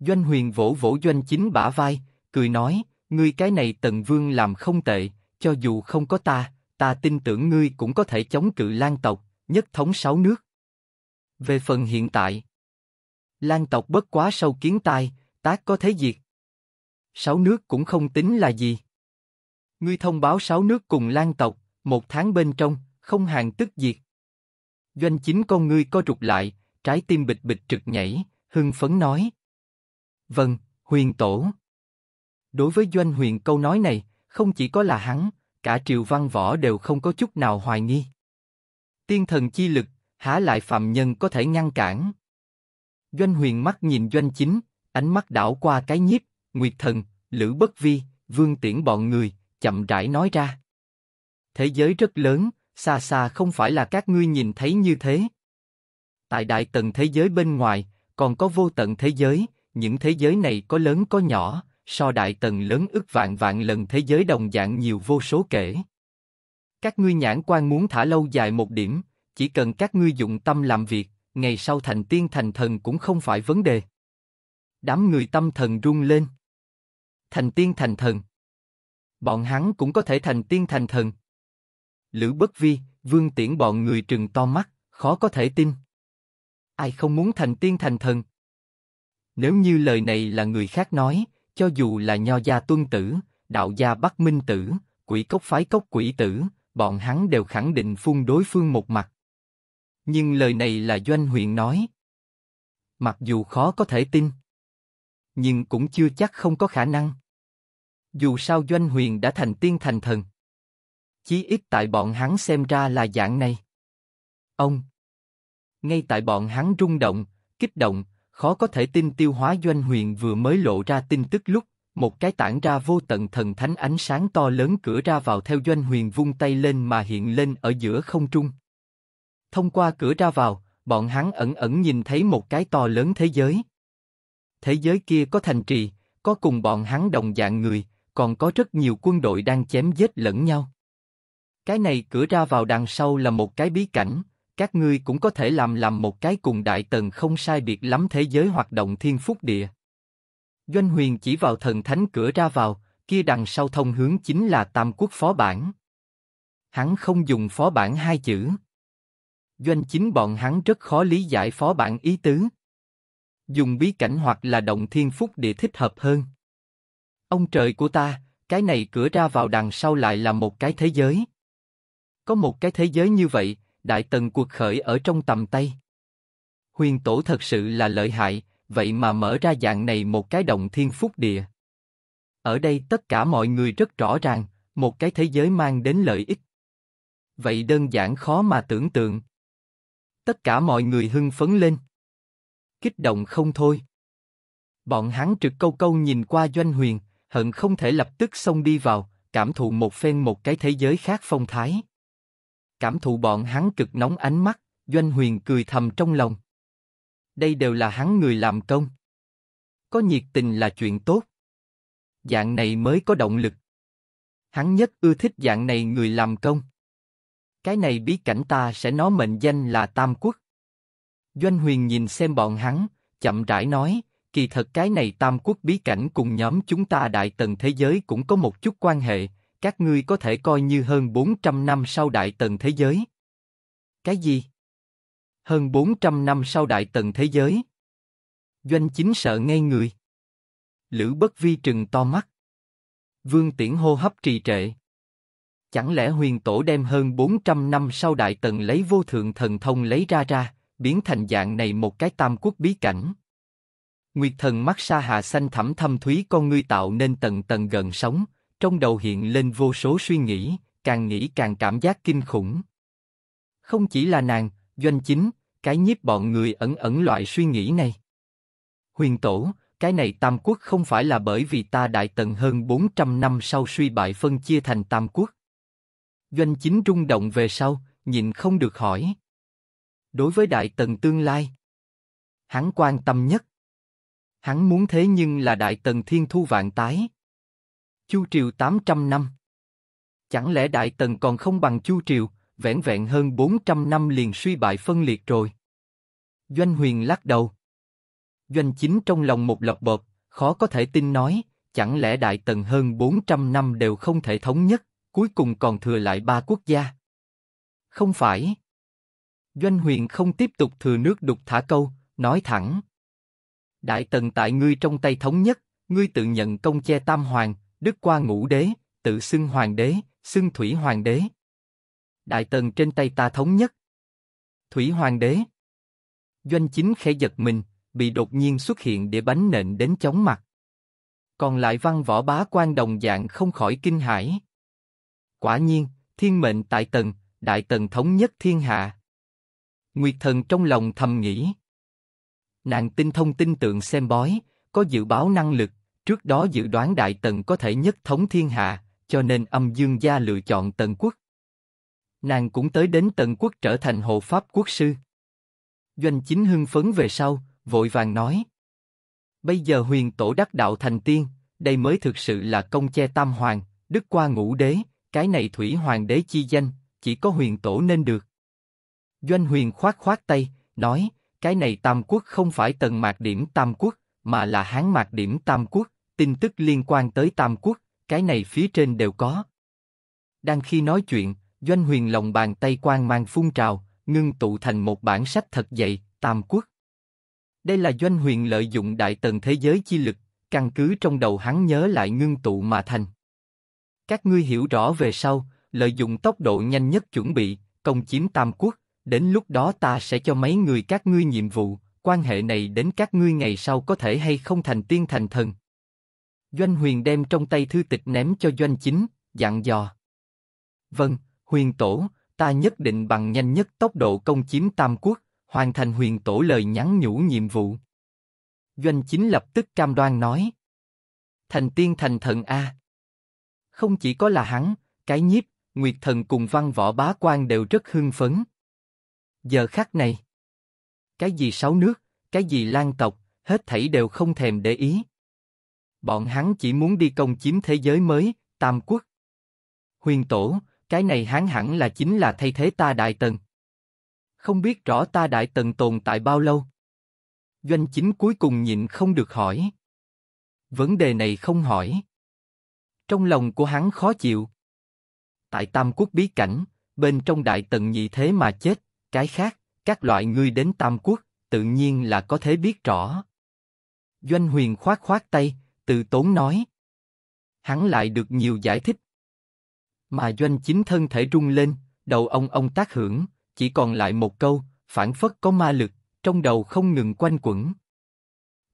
Doanh Huyền vỗ vỗ Doanh chính bả vai, cười nói, ngươi cái này tần vương làm không tệ, cho dù không có ta, ta tin tưởng ngươi cũng có thể chống cự Lan tộc, nhất thống sáu nước. Về phần hiện tại, Lan tộc bất quá sâu kiến tai, tác có thế diệt, sáu nước cũng không tính là gì. Ngươi thông báo sáu nước cùng lan tộc, một tháng bên trong, không hàng tức diệt. Doanh chính con ngươi co rụt lại, trái tim bịch bịch trực nhảy, hưng phấn nói. Vâng, huyền tổ. Đối với doanh huyền câu nói này, không chỉ có là hắn, cả triều văn võ đều không có chút nào hoài nghi. Tiên thần chi lực, há lại phạm nhân có thể ngăn cản. Doanh huyền mắt nhìn doanh chính, ánh mắt đảo qua cái nhiếp, Nguyệt Thần, Lữ Bất Vi, Vương Tiễn bọn người chậm rãi nói ra. Thế giới rất lớn, xa xa không phải là các ngươi nhìn thấy như thế. Tại đại tầng thế giới bên ngoài còn có vô tận thế giới, những thế giới này có lớn có nhỏ, so đại tầng lớn ức vạn vạn lần thế giới đồng dạng nhiều vô số kể. Các ngươi nhãn quan muốn thả lâu dài một điểm, chỉ cần các ngươi dụng tâm làm việc, ngày sau thành tiên thành thần cũng không phải vấn đề. Đám người tâm thần rung lên thành tiên thành thần. Bọn hắn cũng có thể thành tiên thành thần. Lữ Bất Vi, Vương Tiễn bọn người trừng to mắt, khó có thể tin. Ai không muốn thành tiên thành thần? Nếu như lời này là người khác nói, cho dù là nho gia tuân tử, đạo gia bắc minh tử, quỷ cốc phái cốc quỷ tử, bọn hắn đều khẳng định phun đối phương một mặt. Nhưng lời này là doanh huyện nói. Mặc dù khó có thể tin, nhưng cũng chưa chắc không có khả năng. Dù sao Doanh Huyền đã thành tiên thành thần. Chí ít tại bọn hắn xem ra là dạng này. Ông. Ngay tại bọn hắn rung động, kích động, khó có thể tin tiêu hóa Doanh Huyền vừa mới lộ ra tin tức lúc, một cái tản ra vô tận thần thánh ánh sáng to lớn cửa ra vào theo Doanh Huyền vung tay lên mà hiện lên ở giữa không trung. Thông qua cửa ra vào, bọn hắn ẩn ẩn nhìn thấy một cái to lớn thế giới. Thế giới kia có thành trì, có cùng bọn hắn đồng dạng người, còn có rất nhiều quân đội đang chém giết lẫn nhau. Cái này cửa ra vào đằng sau là một cái bí cảnh, các ngươi cũng có thể làm làm một cái cùng đại tần không sai biệt lắm thế giới hoạt động thiên phúc địa. Doanh huyền chỉ vào thần thánh cửa ra vào, kia đằng sau thông hướng chính là tam quốc phó bản. Hắn không dùng phó bản hai chữ. Doanh chính bọn hắn rất khó lý giải phó bản ý tứ. Dùng bí cảnh hoặc là động thiên phúc địa thích hợp hơn. Ông trời của ta, cái này cửa ra vào đằng sau lại là một cái thế giới. Có một cái thế giới như vậy, đại tần cuộc khởi ở trong tầm tay. Huyền tổ thật sự là lợi hại, vậy mà mở ra dạng này một cái động thiên phúc địa. Ở đây tất cả mọi người rất rõ ràng, một cái thế giới mang đến lợi ích. Vậy đơn giản khó mà tưởng tượng. Tất cả mọi người hưng phấn lên. Kích động không thôi. Bọn hắn trực câu câu nhìn qua doanh huyền, hận không thể lập tức xông đi vào, cảm thụ một phen một cái thế giới khác phong thái. Cảm thụ bọn hắn cực nóng ánh mắt, Doanh Huyền cười thầm trong lòng. Đây đều là hắn người làm công. Có nhiệt tình là chuyện tốt. Dạng này mới có động lực. Hắn nhất ưa thích dạng này người làm công. Cái này bí cảnh ta sẽ nó mệnh danh là Tam Quốc. Doanh Huyền nhìn xem bọn hắn, chậm rãi nói, kỳ thật cái này tam quốc bí cảnh cùng nhóm chúng ta đại tần thế giới cũng có một chút quan hệ, các ngươi có thể coi như hơn 400 năm sau đại tần thế giới. Cái gì? Hơn 400 năm sau đại tần thế giới. Doanh chính sợ ngay người. Lữ bất vi trừng to mắt. Vương tiễn hô hấp trì trệ. Chẳng lẽ huyền tổ đem hơn 400 năm sau đại tần lấy vô thượng thần thông lấy ra ra, biến thành dạng này một cái tam quốc bí cảnh? Nguyệt thần mắt sa hà xanh thẳm thâm thúy con ngươi tạo nên tầng tầng gần sóng, trong đầu hiện lên vô số suy nghĩ, càng nghĩ càng cảm giác kinh khủng. Không chỉ là nàng, doanh chính, cái nhiếp bọn người ẩn ẩn loại suy nghĩ này. Huyền tổ, cái này Tam Quốc không phải là bởi vì ta đại tần hơn 400 năm sau suy bại phân chia thành Tam Quốc. Doanh chính rung động về sau, nhìn không được hỏi. Đối với đại tần tương lai, hắn quan tâm nhất. Hắn muốn thế nhưng là đại tần thiên thu vạn tái. Chu triều 800 năm. Chẳng lẽ đại tần còn không bằng chu triều, vẹn vẹn hơn 400 năm liền suy bại phân liệt rồi. Doanh huyền lắc đầu. Doanh chính trong lòng một lọc bột, khó có thể tin nói, chẳng lẽ đại tần hơn 400 năm đều không thể thống nhất, cuối cùng còn thừa lại ba quốc gia. Không phải. Doanh huyền không tiếp tục thừa nước đục thả câu, nói thẳng. Đại tần tại ngươi trong tay thống nhất, ngươi tự nhận công che tam hoàng, đức qua ngũ đế, tự xưng hoàng đế, xưng thủy hoàng đế. Đại tần trên tay ta thống nhất. Thủy hoàng đế. Doanh chính khẽ giật mình, bị đột nhiên xuất hiện để bánh nện đến chóng mặt. Còn lại văn võ bá quan đồng dạng không khỏi kinh hãi. Quả nhiên, thiên mệnh tại tần, đại tần thống nhất thiên hạ. Nguyệt thần trong lòng thầm nghĩ. Nàng tin thông tin tượng xem bói, có dự báo năng lực, trước đó dự đoán Đại Tần có thể nhất thống thiên hạ, cho nên âm dương gia lựa chọn Tần quốc. Nàng cũng tới đến Tần quốc trở thành hộ pháp quốc sư. Doanh chính hưng phấn về sau, vội vàng nói. Bây giờ huyền tổ đắc đạo thành tiên, đây mới thực sự là công che tam hoàng, đức qua ngũ đế, cái này thủy hoàng đế chi danh, chỉ có huyền tổ nên được. Doanh huyền khoát khoát tay, nói, cái này Tam Quốc không phải tần mạc điểm Tam Quốc, mà là hán mạc điểm Tam Quốc, tin tức liên quan tới Tam Quốc, cái này phía trên đều có. Đang khi nói chuyện, Doanh Huyền lòng bàn tay quan mang phun trào, ngưng tụ thành một bản sách thật dậy Tam Quốc. Đây là Doanh Huyền lợi dụng đại tần thế giới chi lực, căn cứ trong đầu hắn nhớ lại ngưng tụ mà thành. Các ngươi hiểu rõ về sau, lợi dụng tốc độ nhanh nhất chuẩn bị, công chiếm Tam Quốc, Đến lúc đó ta sẽ cho mấy người các ngươi nhiệm vụ, quan hệ này đến các ngươi ngày sau có thể hay không thành tiên thành thần. Doanh Huyền đem trong tay thư tịch ném cho Doanh Chính, dặn dò. Vâng, Huyền Tổ, ta nhất định bằng nhanh nhất tốc độ công chiếm Tam Quốc, hoàn thành Huyền Tổ lời nhắn nhủ nhiệm vụ. Doanh Chính lập tức cam đoan nói. Thành tiên thành thần A. Không chỉ có là hắn, cái nhiếp, Nguyệt Thần cùng văn võ bá quan đều rất hưng phấn giờ khắc này. Cái gì sáu nước, cái gì lan tộc, hết thảy đều không thèm để ý. Bọn hắn chỉ muốn đi công chiếm thế giới mới, Tam Quốc. Huyền Tổ, cái này hắn hẳn là chính là thay thế ta Đại Tần. Không biết rõ ta Đại Tần tồn tại bao lâu. Doanh chính cuối cùng nhịn không được hỏi. Vấn đề này không hỏi. Trong lòng của hắn khó chịu. Tại Tam Quốc bí cảnh, bên trong Đại Tần nhị thế mà chết, cái khác, các loại ngươi đến Tam Quốc, tự nhiên là có thể biết rõ. Doanh huyền khoát khoát tay, từ tốn nói. Hắn lại được nhiều giải thích. Mà doanh chính thân thể rung lên, đầu ông ông tác hưởng, chỉ còn lại một câu, phản phất có ma lực, trong đầu không ngừng quanh quẩn.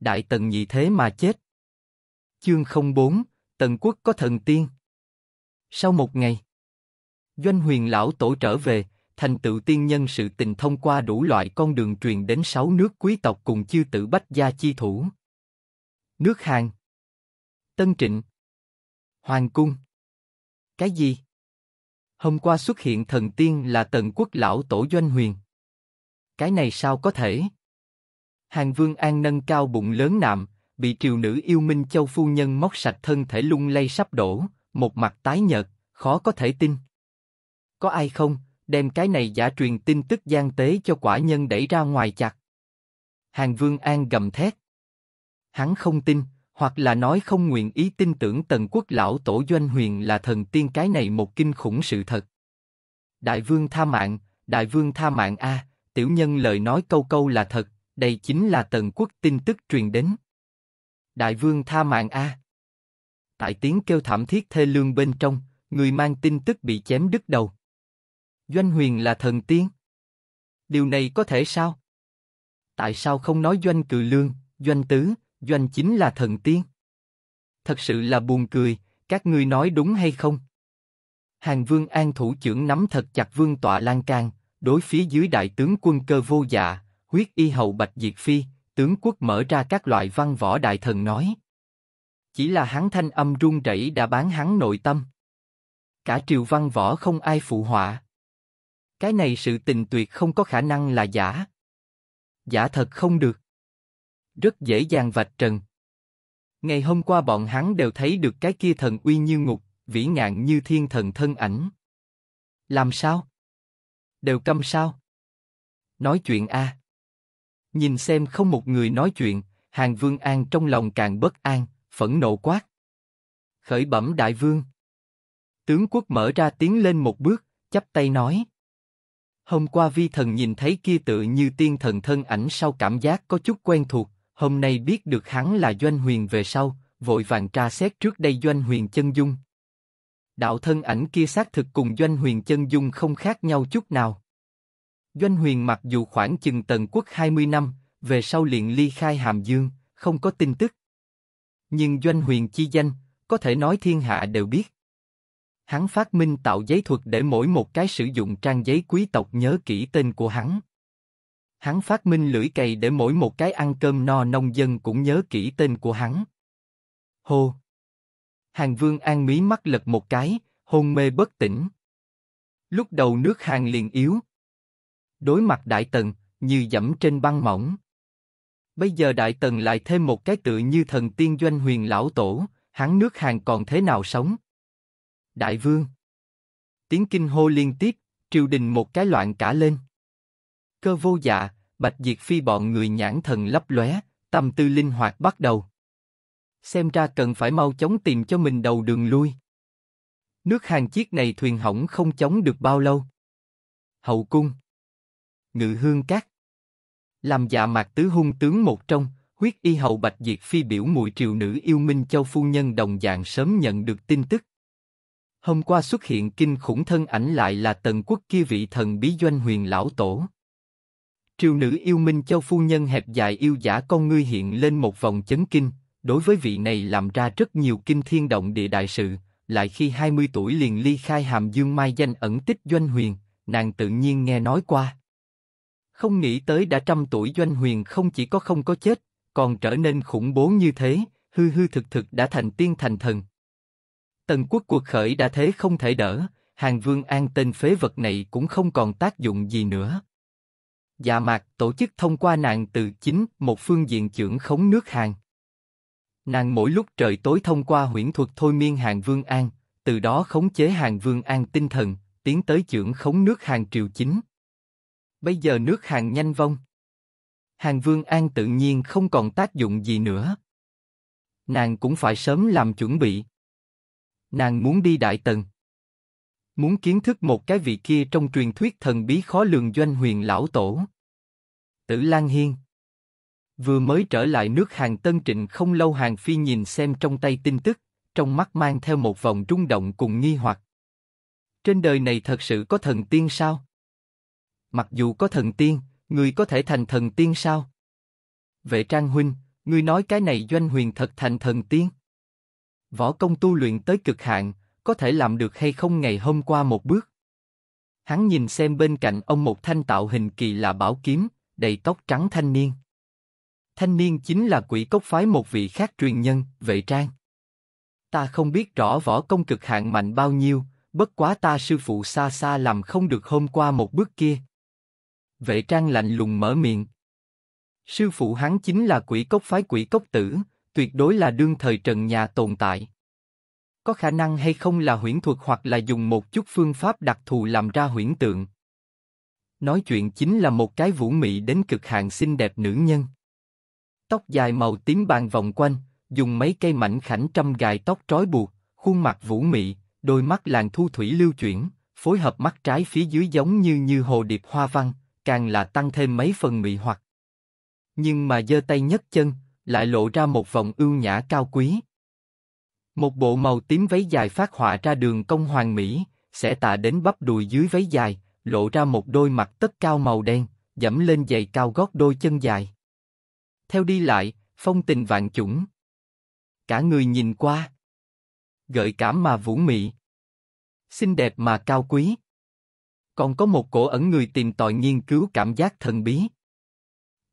Đại tần nhị thế mà chết. Chương 04, Tần quốc có thần tiên. Sau một ngày, doanh huyền lão tổ trở về, thành tựu tiên nhân sự tình thông qua đủ loại con đường truyền đến sáu nước quý tộc cùng chư tử bách gia chi thủ. Nước Hàn Tân Trịnh Hoàng Cung Cái gì? Hôm qua xuất hiện thần tiên là tần quốc lão tổ doanh huyền. Cái này sao có thể? Hàng Vương An nâng cao bụng lớn nạm, bị triều nữ yêu Minh Châu phu nhân móc sạch thân thể lung lay sắp đổ, một mặt tái nhợt, khó có thể tin. Có ai không, đem cái này giả truyền tin tức gian tế cho quả nhân đẩy ra ngoài chặt. Hàng Vương An gầm thét. Hắn không tin, hoặc là nói không nguyện ý tin tưởng tần quốc lão tổ doanh huyền là thần tiên cái này một kinh khủng sự thật. Đại vương tha mạng, đại vương tha mạng a, tiểu nhân lời nói câu câu là thật, đây chính là tần quốc tin tức truyền đến. Đại vương tha mạng a. Tại tiếng kêu thảm thiết thê lương bên trong, người mang tin tức bị chém đứt đầu. Doanh huyền là thần tiên. Điều này có thể sao? Tại sao không nói doanh cự lương, doanh tứ, doanh chính là thần tiên? Thật sự là buồn cười, các ngươi nói đúng hay không? Hàng Vương An thủ trưởng nắm thật chặt Vương Tọa Lan Can, đối phía dưới đại tướng quân cơ vô dạ, huyết y hậu bạch diệt phi, tướng quốc mở ra các loại văn võ đại thần nói. Chỉ là hắn thanh âm run rẩy đã bán hắn nội tâm. Cả triều văn võ không ai phụ họa. Cái này sự tình tuyệt không có khả năng là giả. Giả thật không được. Rất dễ dàng vạch trần. Ngày hôm qua bọn hắn đều thấy được cái kia thần uy như ngục, vĩ ngạn như thiên thần thân ảnh. Làm sao? Đều câm sao? Nói chuyện a. Nhìn xem không một người nói chuyện, Hàng Vương An trong lòng càng bất an, phẫn nộ quát. Khởi bẩm đại vương. Tướng quốc mở ra tiến lên một bước, chắp tay nói. Hôm qua vi thần nhìn thấy kia tự như tiên thần thân ảnh sau cảm giác có chút quen thuộc, hôm nay biết được hắn là doanh huyền về sau, vội vàng tra xét trước đây doanh huyền chân dung. Đạo thân ảnh kia xác thực cùng doanh huyền chân dung không khác nhau chút nào. Doanh huyền mặc dù khoảng chừng tần quốc 20 năm, về sau liền ly khai hàm dương, không có tin tức. Nhưng doanh huyền chi danh, có thể nói thiên hạ đều biết. Hắn phát minh tạo giấy thuật để mỗi một cái sử dụng trang giấy quý tộc nhớ kỹ tên của hắn. Hắn phát minh lưỡi cày để mỗi một cái ăn cơm no nông dân cũng nhớ kỹ tên của hắn. Hô! Hàng vương an mí mắt lật một cái, hôn mê bất tỉnh. Lúc đầu nước hàng liền yếu. Đối mặt đại tần, như dẫm trên băng mỏng. Bây giờ đại tần lại thêm một cái tự như thần tiên doanh huyền lão tổ, hắn nước hàng còn thế nào sống? Đại vương! Tiếng kinh hô liên tiếp, triều đình một cái loạn cả lên. Cơ vô dạ, bạch diệt phi bọn người nhãn thần lấp lóe, tâm tư linh hoạt bắt đầu. Xem ra cần phải mau chóng tìm cho mình đầu đường lui. Nước hàng chiếc này thuyền hỏng không chống được bao lâu. Hậu cung Ngự hương cát Làm dạ mạc tứ hung tướng một trong, huyết y hậu bạch diệt phi biểu mùi triều nữ yêu minh châu phu nhân đồng dạng sớm nhận được tin tức. Hôm qua xuất hiện kinh khủng thân ảnh lại là tần quốc kia vị thần bí doanh huyền lão tổ. Triều nữ yêu Minh Châu phu nhân hẹp dài yêu giả con ngươi hiện lên một vòng chấn kinh, đối với vị này làm ra rất nhiều kinh thiên động địa đại sự, lại khi 20 tuổi liền ly khai hàm dương mai danh ẩn tích doanh huyền, nàng tự nhiên nghe nói qua. Không nghĩ tới đã trăm tuổi doanh huyền không chỉ có không có chết, còn trở nên khủng bố như thế, hư hư thực thực đã thành tiên thành thần, Tần quốc cuộc khởi đã thế không thể đỡ, Hàng Vương An tên phế vật này cũng không còn tác dụng gì nữa. Dạ mạc tổ chức thông qua nàng từ chính một phương diện trưởng khống nước hàng. Nàng mỗi lúc trời tối thông qua huyễn thuật thôi miên Hàng Vương An, từ đó khống chế Hàng Vương An tinh thần, tiến tới trưởng khống nước hàng triều chính. Bây giờ nước hàng nhanh vong. Hàng Vương An tự nhiên không còn tác dụng gì nữa. Nàng cũng phải sớm làm chuẩn bị. Nàng muốn đi Đại Tần. Muốn kiến thức một cái vị kia trong truyền thuyết thần bí khó lường doanh huyền lão tổ. Tử Lan Hiên Vừa mới trở lại nước Hàng Tân Trịnh không lâu Hàng Phi nhìn xem trong tay tin tức, trong mắt mang theo một vòng rung động cùng nghi hoặc. Trên đời này thật sự có thần tiên sao? Mặc dù có thần tiên, người có thể thành thần tiên sao? Vệ Trang Huynh, ngươi nói cái này doanh huyền thật thành thần tiên? Võ công tu luyện tới cực hạn, có thể làm được hay không ngày hôm qua một bước. Hắn nhìn xem bên cạnh ông một thanh tạo hình kỳ lạ bảo kiếm, đầy tóc trắng thanh niên. Thanh niên chính là quỷ cốc phái một vị khác truyền nhân, vệ trang. Ta không biết rõ võ công cực hạn mạnh bao nhiêu, bất quá ta sư phụ xa xa làm không được hôm qua một bước kia. Vệ trang lạnh lùng mở miệng. Sư phụ hắn chính là quỷ cốc phái quỷ cốc tử, tuyệt đối là đương thời trần nhà tồn tại. Có khả năng hay không là huyễn thuật hoặc là dùng một chút phương pháp đặc thù làm ra huyễn tượng. Nói chuyện chính là một cái vũ mị đến cực hạn xinh đẹp nữ nhân. Tóc dài màu tím bàn vòng quanh, dùng mấy cây mảnh khảnh trăm gài tóc trói buộc, khuôn mặt vũ mị, đôi mắt làng thu thủy lưu chuyển, phối hợp mắt trái phía dưới giống như như hồ điệp hoa văn, càng là tăng thêm mấy phần mị hoặc. Nhưng mà giơ tay nhấc chân, lại lộ ra một vòng ưu nhã cao quý. Một bộ màu tím váy dài phát họa ra đường cong hoàng mỹ, sẽ tạ đến bắp đùi dưới váy dài, lộ ra một đôi mặt tất cao màu đen, dẫm lên giày cao gót đôi chân dài. Theo đi lại, phong tình vạn chủng. Cả người nhìn qua. Gợi cảm mà vũ mị. Xinh đẹp mà cao quý. Còn có một cổ ẩn người tìm tòi nghiên cứu cảm giác thần bí.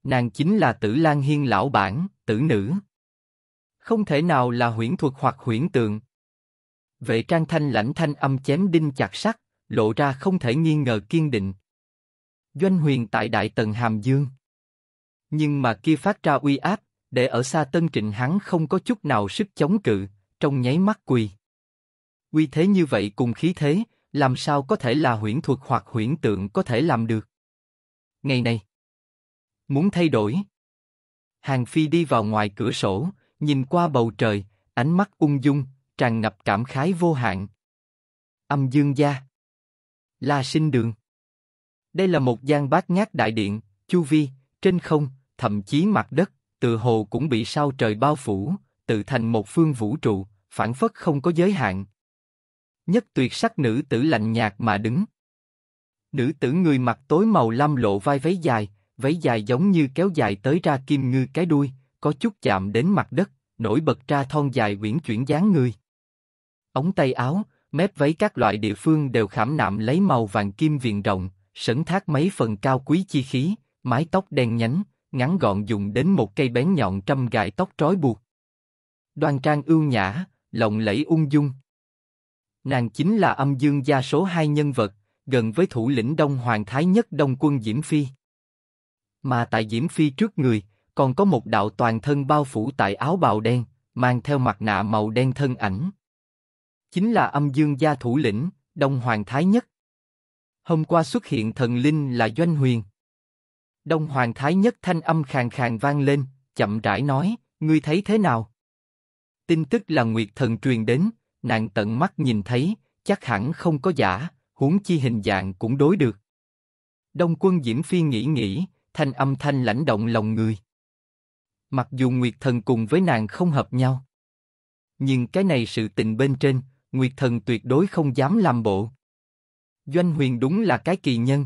Nàng chính là tử Lan Hiên lão bản tử nữ. Không thể nào là huyễn thuật hoặc huyễn tượng. Vệ trang thanh lãnh thanh âm chém đinh chặt sắt, lộ ra không thể nghi ngờ kiên định. Doanh huyền tại Đại Tần Hàm Dương. Nhưng mà kia phát ra uy áp, để ở xa Tân Trịnh hắn không có chút nào sức chống cự, trong nháy mắt quỳ. Uy thế như vậy cùng khí thế, làm sao có thể là huyễn thuật hoặc huyễn tượng có thể làm được? Ngày này, muốn thay đổi. Hàng Phi đi vào ngoài cửa sổ, nhìn qua bầu trời, ánh mắt ung dung, tràn ngập cảm khái vô hạn. Âm Dương gia, La Sinh Đường. Đây là một gian bát ngát đại điện, chu vi, trên không, thậm chí mặt đất, tự hồ cũng bị sao trời bao phủ, tự thành một phương vũ trụ, phản phất không có giới hạn. Nhất tuyệt sắc nữ tử lạnh nhạt mà đứng. Nữ tử người mặc tối màu lam lộ vai váy dài, váy dài giống như kéo dài tới ra kim ngư cái đuôi, có chút chạm đến mặt đất, nổi bật ra thon dài uyển chuyển dáng người. Ống tay áo, mép váy các loại địa phương đều khảm nạm lấy màu vàng kim viền rộng, sấn thác mấy phần cao quý chi khí, mái tóc đen nhánh, ngắn gọn dùng đến một cây bén nhọn trăm gài tóc trói buộc. Đoan trang ưu nhã, lộng lẫy ung dung. Nàng chính là âm dương gia số hai nhân vật, gần với thủ lĩnh Đông Hoàng Thái nhất Đông quân Diễm Phi. Mà tại Diễm Phi trước người, còn có một đạo toàn thân bao phủ tại áo bào đen, mang theo mặt nạ màu đen thân ảnh. Chính là âm dương gia thủ lĩnh, Đông Hoàng Thái Nhất. Hôm qua xuất hiện thần linh là Doanh Huyền. Đông Hoàng Thái Nhất thanh âm khàn khàn vang lên, chậm rãi nói, ngươi thấy thế nào? Tin tức là Nguyệt Thần truyền đến, nàng tận mắt nhìn thấy, chắc hẳn không có giả, huống chi hình dạng cũng đối được. Đông quân Diễm Phi nghĩ nghĩ, thanh âm thanh lãnh động lòng người. Mặc dù Nguyệt Thần cùng với nàng không hợp nhau, nhưng cái này sự tình bên trên, Nguyệt Thần tuyệt đối không dám làm bộ. Doanh Huyền đúng là cái kỳ nhân.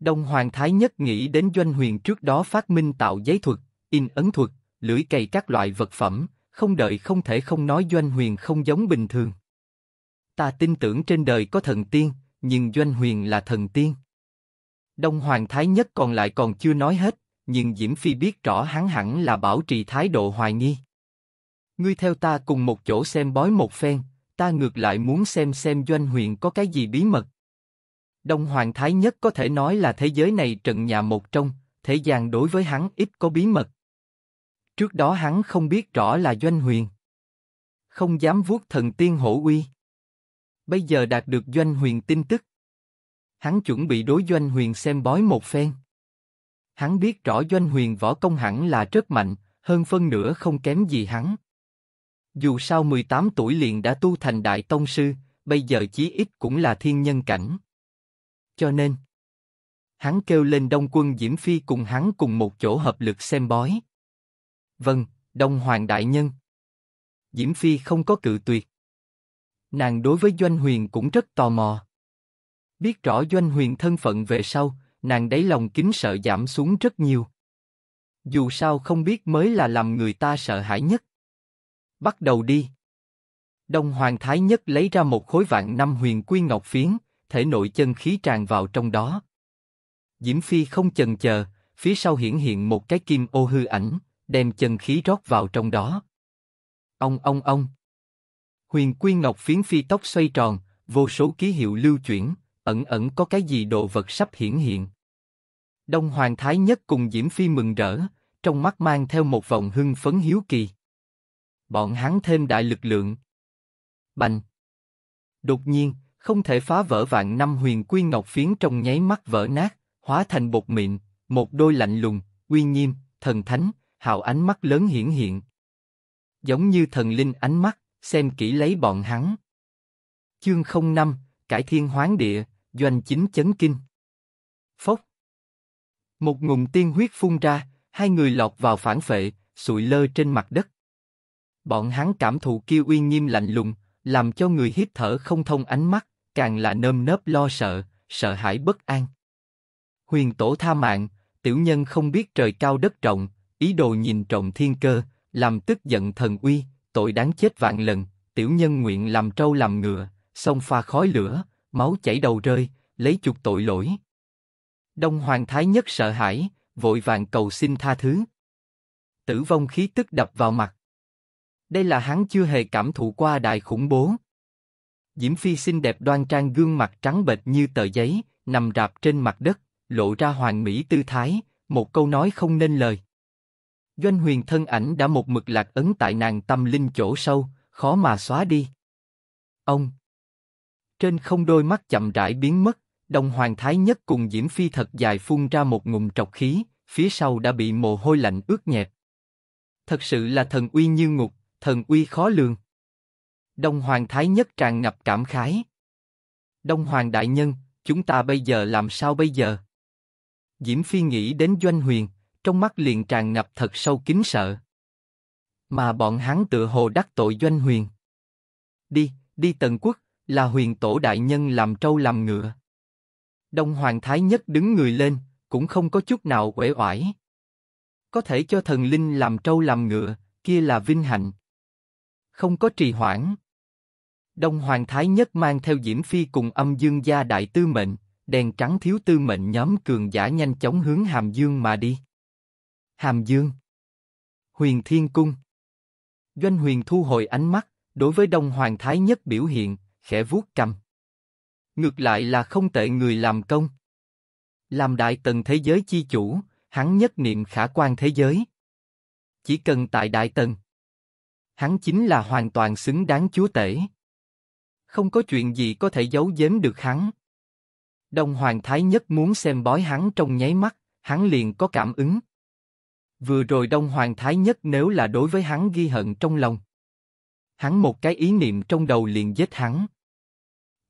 Đông Hoàng Thái Nhất nghĩ đến Doanh Huyền trước đó phát minh tạo giấy thuật, in ấn thuật, lưỡi cày các loại vật phẩm, không đợi không thể không nói Doanh Huyền không giống bình thường. Ta tin tưởng trên đời có thần tiên, nhưng Doanh Huyền là thần tiên. Đông Hoàng Thái Nhất còn lại còn chưa nói hết, nhưng Diễm Phi biết rõ hắn hẳn là bảo trì thái độ hoài nghi. Ngươi theo ta cùng một chỗ xem bói một phen, ta ngược lại muốn xem xem doanh Huyền có cái gì bí mật. Đông Hoàng Thái Nhất có thể nói là thế giới này trận nhà một trong, thế gian đối với hắn ít có bí mật. Trước đó hắn không biết rõ là doanh huyền. Không dám vuốt thần tiên hổ uy. Bây giờ đạt được doanh huyền tin tức, Hắn chuẩn bị đối Doanh Huyền xem bói một phen. Hắn biết rõ Doanh Huyền võ công hẳn là rất mạnh, hơn phân nửa không kém gì hắn. Dù sao 18 tuổi liền đã tu thành đại tông sư, bây giờ chí ít cũng là thiên nhân cảnh. Cho nên, hắn kêu lên Đông Quân Diễm Phi cùng hắn cùng một chỗ hợp lực xem bói. Vâng, Đông Hoàng đại nhân. Diễm Phi không có cự tuyệt. Nàng đối với Doanh Huyền cũng rất tò mò. Biết rõ Doanh Huyền thân phận về sau, nàng đáy lòng kính sợ giảm xuống rất nhiều. Dù sao không biết mới là làm người ta sợ hãi nhất. Bắt đầu đi. Đông Hoàng Thái Nhất lấy ra một khối vạn năm huyền quy ngọc phiến, thể nội chân khí tràn vào trong đó. Diễm Phi không chần chờ, phía sau hiển hiện một cái kim ô hư ảnh, đem chân khí rót vào trong đó. Ông ông ông. Huyền quy ngọc phiến phi tốc xoay tròn, vô số ký hiệu lưu chuyển, ẩn ẩn có cái gì đồ vật sắp hiển hiện. Đông Hoàng Thái Nhất cùng Diễm Phi mừng rỡ, trong mắt mang theo một vòng hưng phấn hiếu kỳ. Bọn hắn thêm đại lực lượng. Bành. Đột nhiên, không thể phá vỡ vạn năm huyền quy ngọc phiến trong nháy mắt vỡ nát, hóa thành bột mịn, một đôi lạnh lùng, uy nghiêm, thần thánh, hào ánh mắt lớn hiển hiện. Giống như thần linh ánh mắt, xem kỹ lấy bọn hắn. Chương 05, Cải thiên hoán địa doanh chính chấn kinh. Phốc. Một ngụm tiên huyết phun ra, hai người lọt vào phản phệ, sụi lơ trên mặt đất. Bọn hắn cảm thụ kia uy nghiêm lạnh lùng, làm cho người hít thở không thông ánh mắt, càng là nơm nớp lo sợ, sợ hãi bất an. Huyền tổ tha mạng, tiểu nhân không biết trời cao đất rộng, ý đồ nhìn trộm thiên cơ, làm tức giận thần uy, tội đáng chết vạn lần, tiểu nhân nguyện làm trâu làm ngựa, sông pha khói lửa, máu chảy đầu rơi, lấy chuộc tội lỗi. Đông Hoàng Thái Nhất sợ hãi, vội vàng cầu xin tha thứ. Tử vong khí tức đập vào mặt. Đây là hắn chưa hề cảm thụ qua đại khủng bố. Diễm Phi xinh đẹp đoan trang gương mặt trắng bệch như tờ giấy, nằm rạp trên mặt đất, lộ ra hoàng mỹ tư thái, một câu nói không nên lời. Doanh huyền thân ảnh đã một mực lạc ấn tại nàng tâm linh chỗ sâu, khó mà xóa đi. Ông, trên không đôi mắt chậm rãi biến mất, đồng hoàng thái nhất cùng Diễm Phi thật dài phun ra một ngụm trọc khí, phía sau đã bị mồ hôi lạnh ướt nhẹp. Thật sự là thần uy như ngục, thần uy khó lường. Đông Hoàng Thái Nhất tràn ngập cảm khái. Đông Hoàng Đại Nhân, chúng ta bây giờ làm sao bây giờ? Diễm Phi nghĩ đến Doanh Huyền, trong mắt liền tràn ngập thật sâu kính sợ. Mà bọn hắn tựa hồ đắc tội Doanh Huyền. Đi, đi Tần Quốc, là huyền tổ đại nhân làm trâu làm ngựa. Đông Hoàng Thái Nhất đứng người lên, cũng không có chút nào uể oải. Có thể cho thần linh làm trâu làm ngựa, kia là vinh hạnh. Không có trì hoãn. Đông Hoàng Thái Nhất mang theo Diễm Phi cùng âm dương gia đại tư mệnh, đèn trắng thiếu tư mệnh nhóm cường giả nhanh chóng hướng Hàm Dương mà đi. Hàm Dương Huyền Thiên Cung Doanh huyền thu hồi ánh mắt, đối với Đông Hoàng Thái Nhất biểu hiện, khẽ vuốt cầm. Ngược lại là không tệ người làm công. Làm đại tần thế giới chi chủ, hắn nhất niệm khả quan thế giới. Chỉ cần tại đại tần, hắn chính là hoàn toàn xứng đáng chúa tể. Không có chuyện gì có thể giấu giếm được hắn. Đông Hoàng Thái Nhất muốn xem bói hắn trong nháy mắt, hắn liền có cảm ứng. Vừa rồi Đông Hoàng Thái Nhất nếu là đối với hắn ghi hận trong lòng, Hắn một cái ý niệm trong đầu liền giết hắn.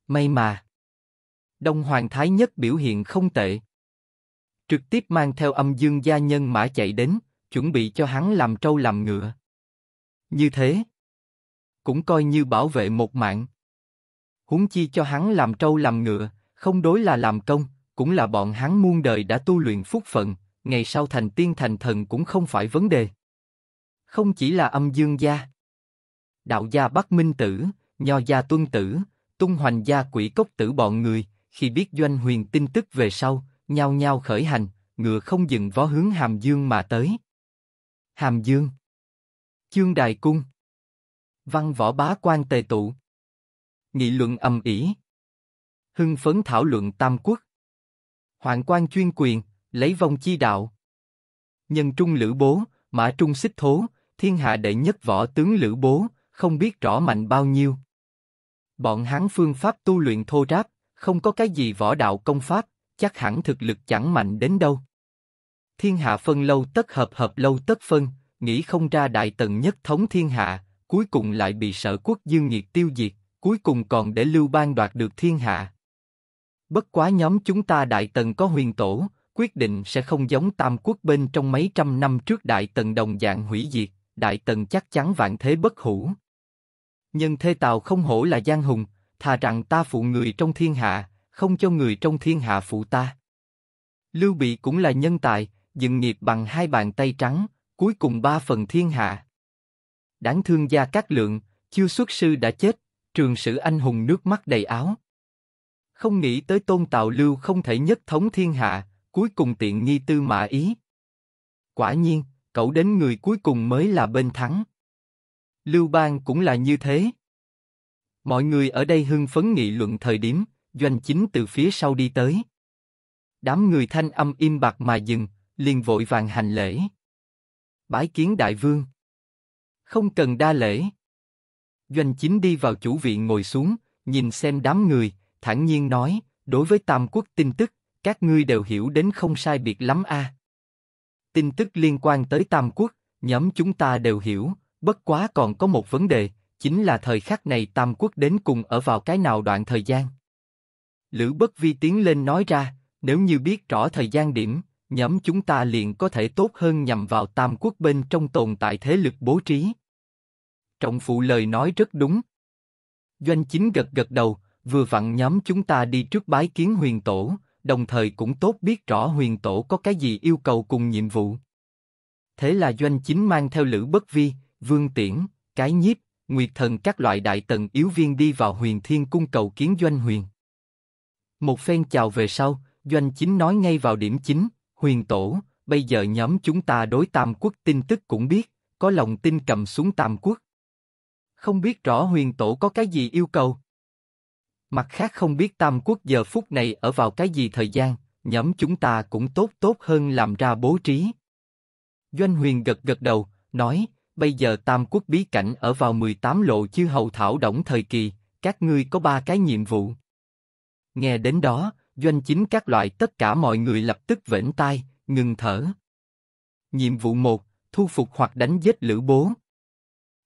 May mà. Đông Hoàng Thái Nhất biểu hiện không tệ. Trực tiếp mang theo âm dương gia nhân mã chạy đến, chuẩn bị cho hắn làm trâu làm ngựa. Như thế, cũng coi như bảo vệ một mạng. Huống chi cho hắn làm trâu làm ngựa, không đối là làm công, cũng là bọn hắn muôn đời đã tu luyện phúc phận, ngày sau thành tiên thành thần cũng không phải vấn đề. Không chỉ là âm dương gia, đạo gia Bắc Minh Tử, Nho gia Tuân Tử, Tung Hoành gia Quỷ Cốc Tử bọn người, khi biết doanh huyền tin tức về sau, nhao nhao khởi hành, ngựa không dừng vó hướng Hàm Dương mà tới. Hàm Dương Chương Đài Cung Văn võ bá quan tề tụ Nghị luận âm ỉ Hưng phấn thảo luận tam quốc hoàng quan chuyên quyền, lấy vong chi đạo Nhân trung lữ bố, mã trung xích thố, thiên hạ đệ nhất võ tướng lữ bố, không biết rõ mạnh bao nhiêu. Bọn hắn phương pháp tu luyện thô ráp, không có cái gì võ đạo công pháp, chắc hẳn thực lực chẳng mạnh đến đâu. Thiên hạ phân lâu tất hợp hợp lâu tất phân, nghĩ không ra đại tần nhất thống thiên hạ, cuối cùng lại bị sở quốc dương nhiệt tiêu diệt, cuối cùng còn để lưu bang đoạt được thiên hạ. Bất quá nhóm chúng ta đại tần có huyền tổ, quyết định sẽ không giống tam quốc bên trong mấy trăm năm trước đại tần đồng dạng hủy diệt, đại tần chắc chắn vạn thế bất hủ nhân thê tào không hổ là giang hùng, thà rằng ta phụ người trong thiên hạ, không cho người trong thiên hạ phụ ta. Lưu Bị cũng là nhân tài, dựng nghiệp bằng hai bàn tay trắng, cuối cùng ba phần thiên hạ. Đáng thương gia cát lượng, chiêu xuất sư đã chết, trường sử anh hùng nước mắt đầy áo. Không nghĩ tới tôn tào lưu không thể nhất thống thiên hạ, cuối cùng tiện nghi tư mã ý. Quả nhiên, cậu đến người cuối cùng mới là bên thắng. Lưu Bang cũng là như thế. Mọi người ở đây hưng phấn nghị luận thời điểm, doanh chính từ phía sau đi tới. Đám người thanh âm im bạc mà dừng, liền vội vàng hành lễ. Bái kiến đại vương. Không cần đa lễ. Doanh chính đi vào chủ viện ngồi xuống, nhìn xem đám người, thản nhiên nói, đối với Tam Quốc tin tức, các ngươi đều hiểu đến không sai biệt lắm a. À. Tin tức liên quan tới Tam Quốc, nhóm chúng ta đều hiểu, Bất quá còn có một vấn đề, chính là thời khắc này Tam Quốc đến cùng ở vào cái nào đoạn thời gian. Lữ Bất Vi tiến lên nói ra, nếu như biết rõ thời gian điểm, nhóm chúng ta liền có thể tốt hơn nhằm vào Tam Quốc bên trong tồn tại thế lực bố trí. Trọng phụ lời nói rất đúng. Doanh chính gật gật đầu, vừa vặn nhóm chúng ta đi trước bái kiến huyền tổ, đồng thời cũng tốt biết rõ huyền tổ có cái gì yêu cầu cùng nhiệm vụ. Thế là doanh chính mang theo Lữ Bất Vi, Vương Tiễn, Cái Nhiếp, Nguyệt Thần các loại đại tần yếu viên đi vào huyền thiên cung cầu kiến Doanh Huyền. Một phen chào về sau, Doanh Chính nói ngay vào điểm chính, Huyền Tổ, bây giờ nhóm chúng ta đối Tam Quốc tin tức cũng biết, có lòng tin cầm xuống Tam Quốc. Không biết rõ Huyền Tổ có cái gì yêu cầu. Mặt khác không biết Tam Quốc giờ phút này ở vào cái gì thời gian, nhóm chúng ta cũng tốt tốt hơn làm ra bố trí. Doanh Huyền gật gật đầu, nói, bây giờ tam quốc bí cảnh ở vào 18 lộ chư hầu thảo động thời kỳ, các ngươi có ba cái nhiệm vụ. Nghe đến đó, doanh chính các loại tất cả mọi người lập tức vểnh tai, ngừng thở. Nhiệm vụ 1, thu phục hoặc đánh giết lữ bố.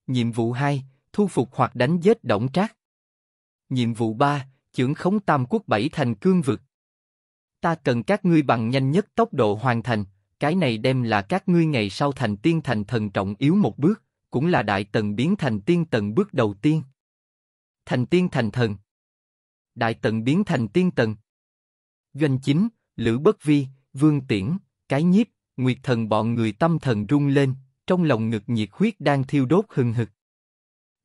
Nhiệm vụ 2, thu phục hoặc đánh giết động trác. Nhiệm vụ 3, trưởng khống tam quốc bảy thành cương vực. Ta cần các ngươi bằng nhanh nhất tốc độ hoàn thành, cái này đem là các ngươi ngày sau thành tiên thành thần trọng yếu một bước, cũng là đại tần biến thành tiên tần bước đầu tiên. Thành tiên thành thần. Đại tần biến thành tiên tần. Doanh chính, Lữ Bất Vi, Vương Tiễn, Cái Nhiếp, Nguyệt Thần bọn người tâm thần rung lên, trong lòng ngực nhiệt huyết đang thiêu đốt hừng hực.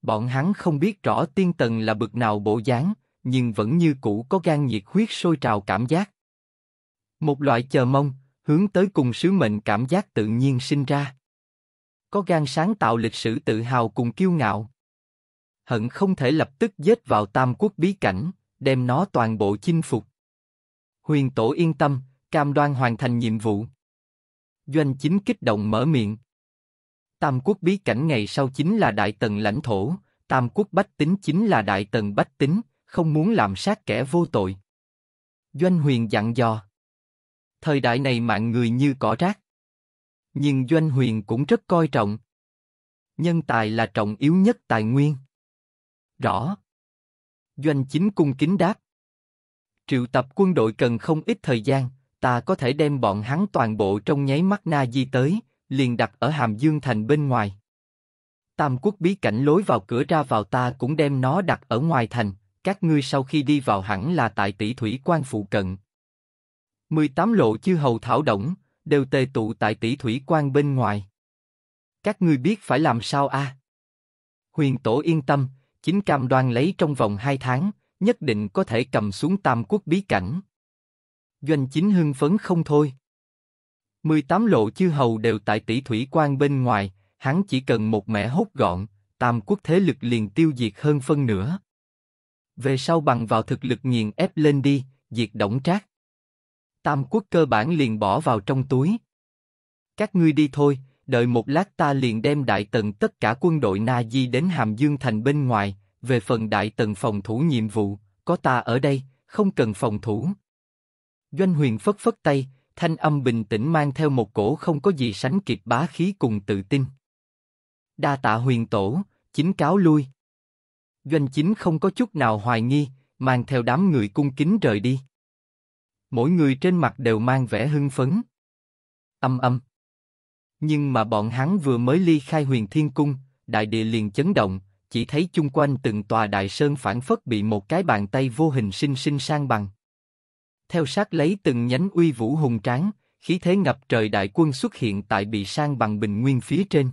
Bọn hắn không biết rõ tiên tần là bực nào bộ dáng, nhưng vẫn như cũ có gan nhiệt huyết sôi trào cảm giác. Một loại chờ mong, hướng tới cùng sứ mệnh cảm giác tự nhiên sinh ra. Có gan sáng tạo lịch sử tự hào cùng kiêu ngạo. Hận không thể lập tức dết vào tam quốc bí cảnh, đem nó toàn bộ chinh phục. Huyền tổ yên tâm, cam đoan hoàn thành nhiệm vụ. Doanh chính kích động mở miệng. Tam quốc bí cảnh ngày sau chính là đại tần lãnh thổ, tam quốc bách tính chính là đại tần bách tính, không muốn làm sát kẻ vô tội. Doanh huyền dặn dò thời đại này mạng người như cỏ rác. Nhưng Doanh Huyền cũng rất coi trọng. Nhân tài là trọng yếu nhất tài nguyên. Rõ. Doanh chính cung kính đáp. Triệu tập quân đội cần không ít thời gian, ta có thể đem bọn hắn toàn bộ trong nháy mắt na di tới, liền đặt ở Hàm Dương Thành bên ngoài. Tam quốc bí cảnh lối vào cửa ra vào ta cũng đem nó đặt ở ngoài thành, các ngươi sau khi đi vào hẳn là tại tỷ thủy quan phụ cận, 18 lộ chư hầu thảo động, đều tề tụ tại tỷ thủy quan bên ngoài. Các ngươi biết phải làm sao a? À? Huyền tổ yên tâm, chính cam đoan lấy trong vòng 2 tháng, nhất định có thể cầm xuống tam quốc bí cảnh. Doanh chính hưng phấn không thôi. 18 lộ chư hầu đều tại tỷ thủy quan bên ngoài, hắn chỉ cần một mẻ hốt gọn, tam quốc thế lực liền tiêu diệt hơn phân nửa. Về sau bằng vào thực lực nghiền ép lên đi, diệt động trác tam quốc cơ bản liền bỏ vào trong túi. Các ngươi đi thôi, đợi một lát ta liền đem đại tần tất cả quân đội Na Di đến Hàm Dương thành bên ngoài, về phần đại tần phòng thủ nhiệm vụ, có ta ở đây, không cần phòng thủ. Doanh huyền phất phất tay, thanh âm bình tĩnh mang theo một cổ không có gì sánh kịp bá khí cùng tự tin. Đa tạ huyền tổ, chính cáo lui. Doanh chính không có chút nào hoài nghi, mang theo đám người cung kính rời đi mỗi người trên mặt đều mang vẻ hưng phấn. Âm âm. Nhưng mà bọn hắn vừa mới ly khai huyền thiên cung, đại địa liền chấn động, chỉ thấy chung quanh từng tòa đại sơn phản phất bị một cái bàn tay vô hình sinh sinh sang bằng. Theo sát lấy từng nhánh uy vũ hùng tráng, khí thế ngập trời đại quân xuất hiện tại bị sang bằng bình nguyên phía trên.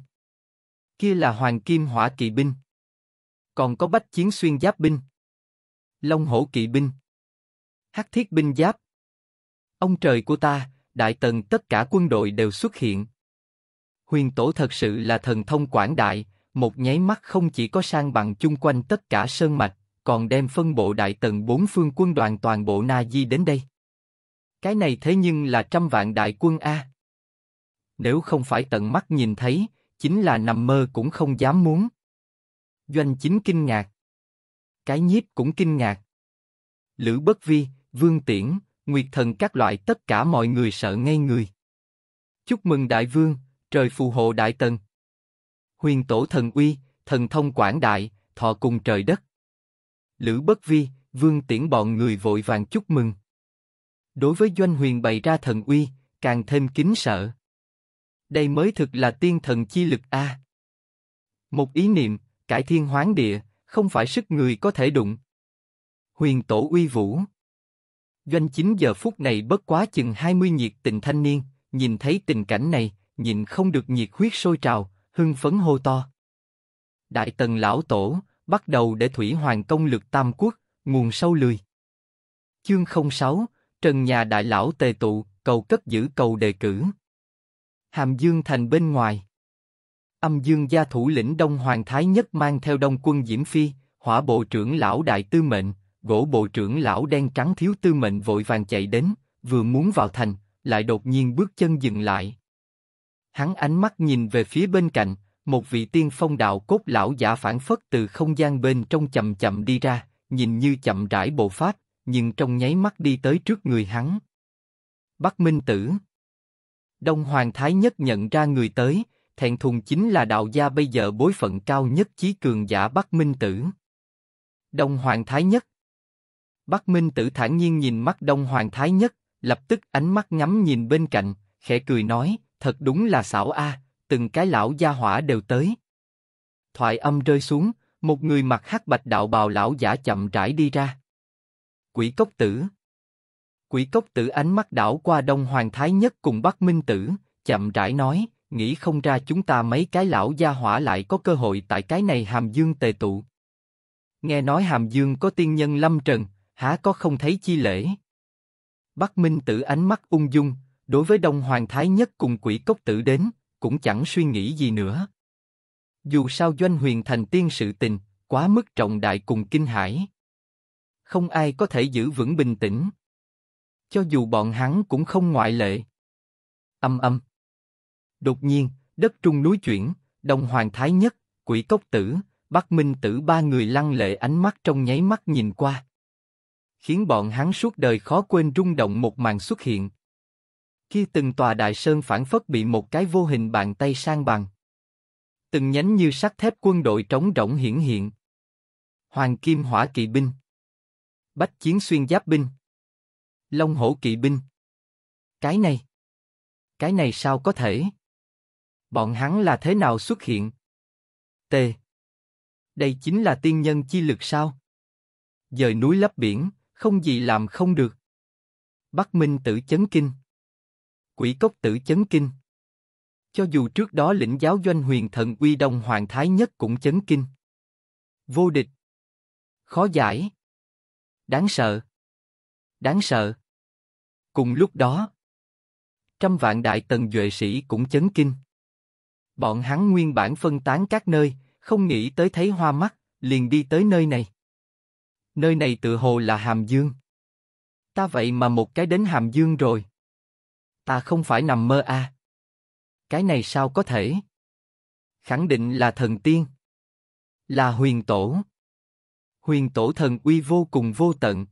Kia là hoàng kim hỏa kỵ binh. Còn có bách chiến xuyên giáp binh. Long hổ kỵ binh. Hắc thiết binh giáp, Ông trời của ta, đại tần tất cả quân đội đều xuất hiện. Huyền tổ thật sự là thần thông quảng đại, một nháy mắt không chỉ có sang bằng chung quanh tất cả sơn mạch, còn đem phân bộ đại tần bốn phương quân đoàn toàn bộ Na Di đến đây. Cái này thế nhưng là trăm vạn đại quân A. Nếu không phải tận mắt nhìn thấy, chính là nằm mơ cũng không dám muốn. Doanh chính kinh ngạc. Cái nhiếp cũng kinh ngạc. Lữ Bất Vi, Vương Tiễn, nguyệt thần các loại tất cả mọi người sợ ngay người. Chúc mừng đại vương, trời phù hộ đại tần. Huyền tổ thần uy, thần thông quảng đại, thọ cùng trời đất. Lữ bất vi, vương tiễn bọn người vội vàng chúc mừng. Đối với doanh huyền bày ra thần uy, càng thêm kính sợ. Đây mới thực là tiên thần chi lực A. Một ý niệm, cải thiên hoán địa, không phải sức người có thể đụng. Huyền tổ uy vũ. Doanh chính giờ phút này bất quá chừng 20 nhiệt tình thanh niên, nhìn thấy tình cảnh này, nhìn không được nhiệt huyết sôi trào, hưng phấn hô to. Đại tần lão tổ, bắt đầu để thủy hoàng công lực tam quốc, nguồn sâu lười. Chương 06, Trần nhà đại lão tề tụ, cầu cất giữ cầu đề cử. Hàm Dương thành bên ngoài. Âm Dương gia thủ lĩnh Đông Hoàng Thái Nhất mang theo Đông quân Diễm Phi, hỏa bộ trưởng lão đại tư mệnh, Gỗ bộ trưởng lão đen trắng thiếu tư mệnh vội vàng chạy đến, vừa muốn vào thành, lại đột nhiên bước chân dừng lại. Hắn ánh mắt nhìn về phía bên cạnh, một vị tiên phong đạo cốt lão giả phản phất từ không gian bên trong chậm chậm đi ra, nhìn như chậm rãi bộ pháp, nhưng trong nháy mắt đi tới trước người hắn. Bắc Minh Tử Đông Hoàng Thái Nhất nhận ra người tới, thẹn thùng chính là đạo gia bây giờ bối phận cao nhất chí cường giả Bắc Minh Tử. Đông Hoàng Thái Nhất, Bắc Minh Tử thản nhiên nhìn mắt Đông Hoàng Thái Nhất, lập tức ánh mắt ngắm nhìn bên cạnh, khẽ cười nói, thật đúng là xảo a, từng cái lão gia hỏa đều tới. Thoại âm rơi xuống, một người mặc hắc bạch đạo bào lão giả chậm rãi đi ra. Quỷ cốc tử. Quỷ cốc tử ánh mắt đảo qua Đông Hoàng Thái Nhất cùng Bắc Minh Tử, chậm rãi nói, nghĩ không ra chúng ta mấy cái lão gia hỏa lại có cơ hội tại cái này Hàm Dương tề tụ. Nghe nói Hàm Dương có tiên nhân lâm trần, há có không thấy chi lễ? Bắc Minh Tử ánh mắt ung dung, đối với Đông Hoàng Thái Nhất cùng quỷ cốc tử đến, cũng chẳng suy nghĩ gì nữa. Dù sao doanh huyền thành tiên sự tình, quá mức trọng đại cùng kinh hải Không ai có thể giữ vững bình tĩnh. Cho dù bọn hắn cũng không ngoại lệ. Âm âm. Đột nhiên, đất trung núi chuyển, Đông Hoàng Thái Nhất, quỷ cốc tử, Bắc Minh tử ba người lăng lệ ánh mắt trong nháy mắt nhìn qua khiến bọn hắn suốt đời khó quên rung động một màn xuất hiện. Khi từng tòa đại sơn phản phất bị một cái vô hình bàn tay sang bằng. Từng nhánh như sắt thép quân đội trống rỗng hiển hiện. Hoàng kim hỏa kỵ binh. Bách chiến xuyên giáp binh. Long hổ kỵ binh. Cái này. Cái này sao có thể? Bọn hắn là thế nào xuất hiện? T. Đây chính là tiên nhân chi lực sao? Dời núi lấp biển không gì làm không được. Bắc Minh Tử chấn kinh, Quỷ Cốc Tử chấn kinh. Cho dù trước đó lĩnh giáo doanh huyền thần uy đông hoàng thái nhất cũng chấn kinh. Vô địch. Khó giải. Đáng sợ. Đáng sợ. Cùng lúc đó, trăm vạn đại tần duệ sĩ cũng chấn kinh. Bọn hắn nguyên bản phân tán các nơi, không nghĩ tới thấy hoa mắt, liền đi tới nơi này. Nơi này tự hồ là Hàm Dương. Ta vậy mà một cái đến Hàm Dương rồi. Ta không phải nằm mơ à. Cái này sao có thể? Khẳng định là thần tiên. Là huyền tổ. Huyền tổ thần uy vô cùng vô tận.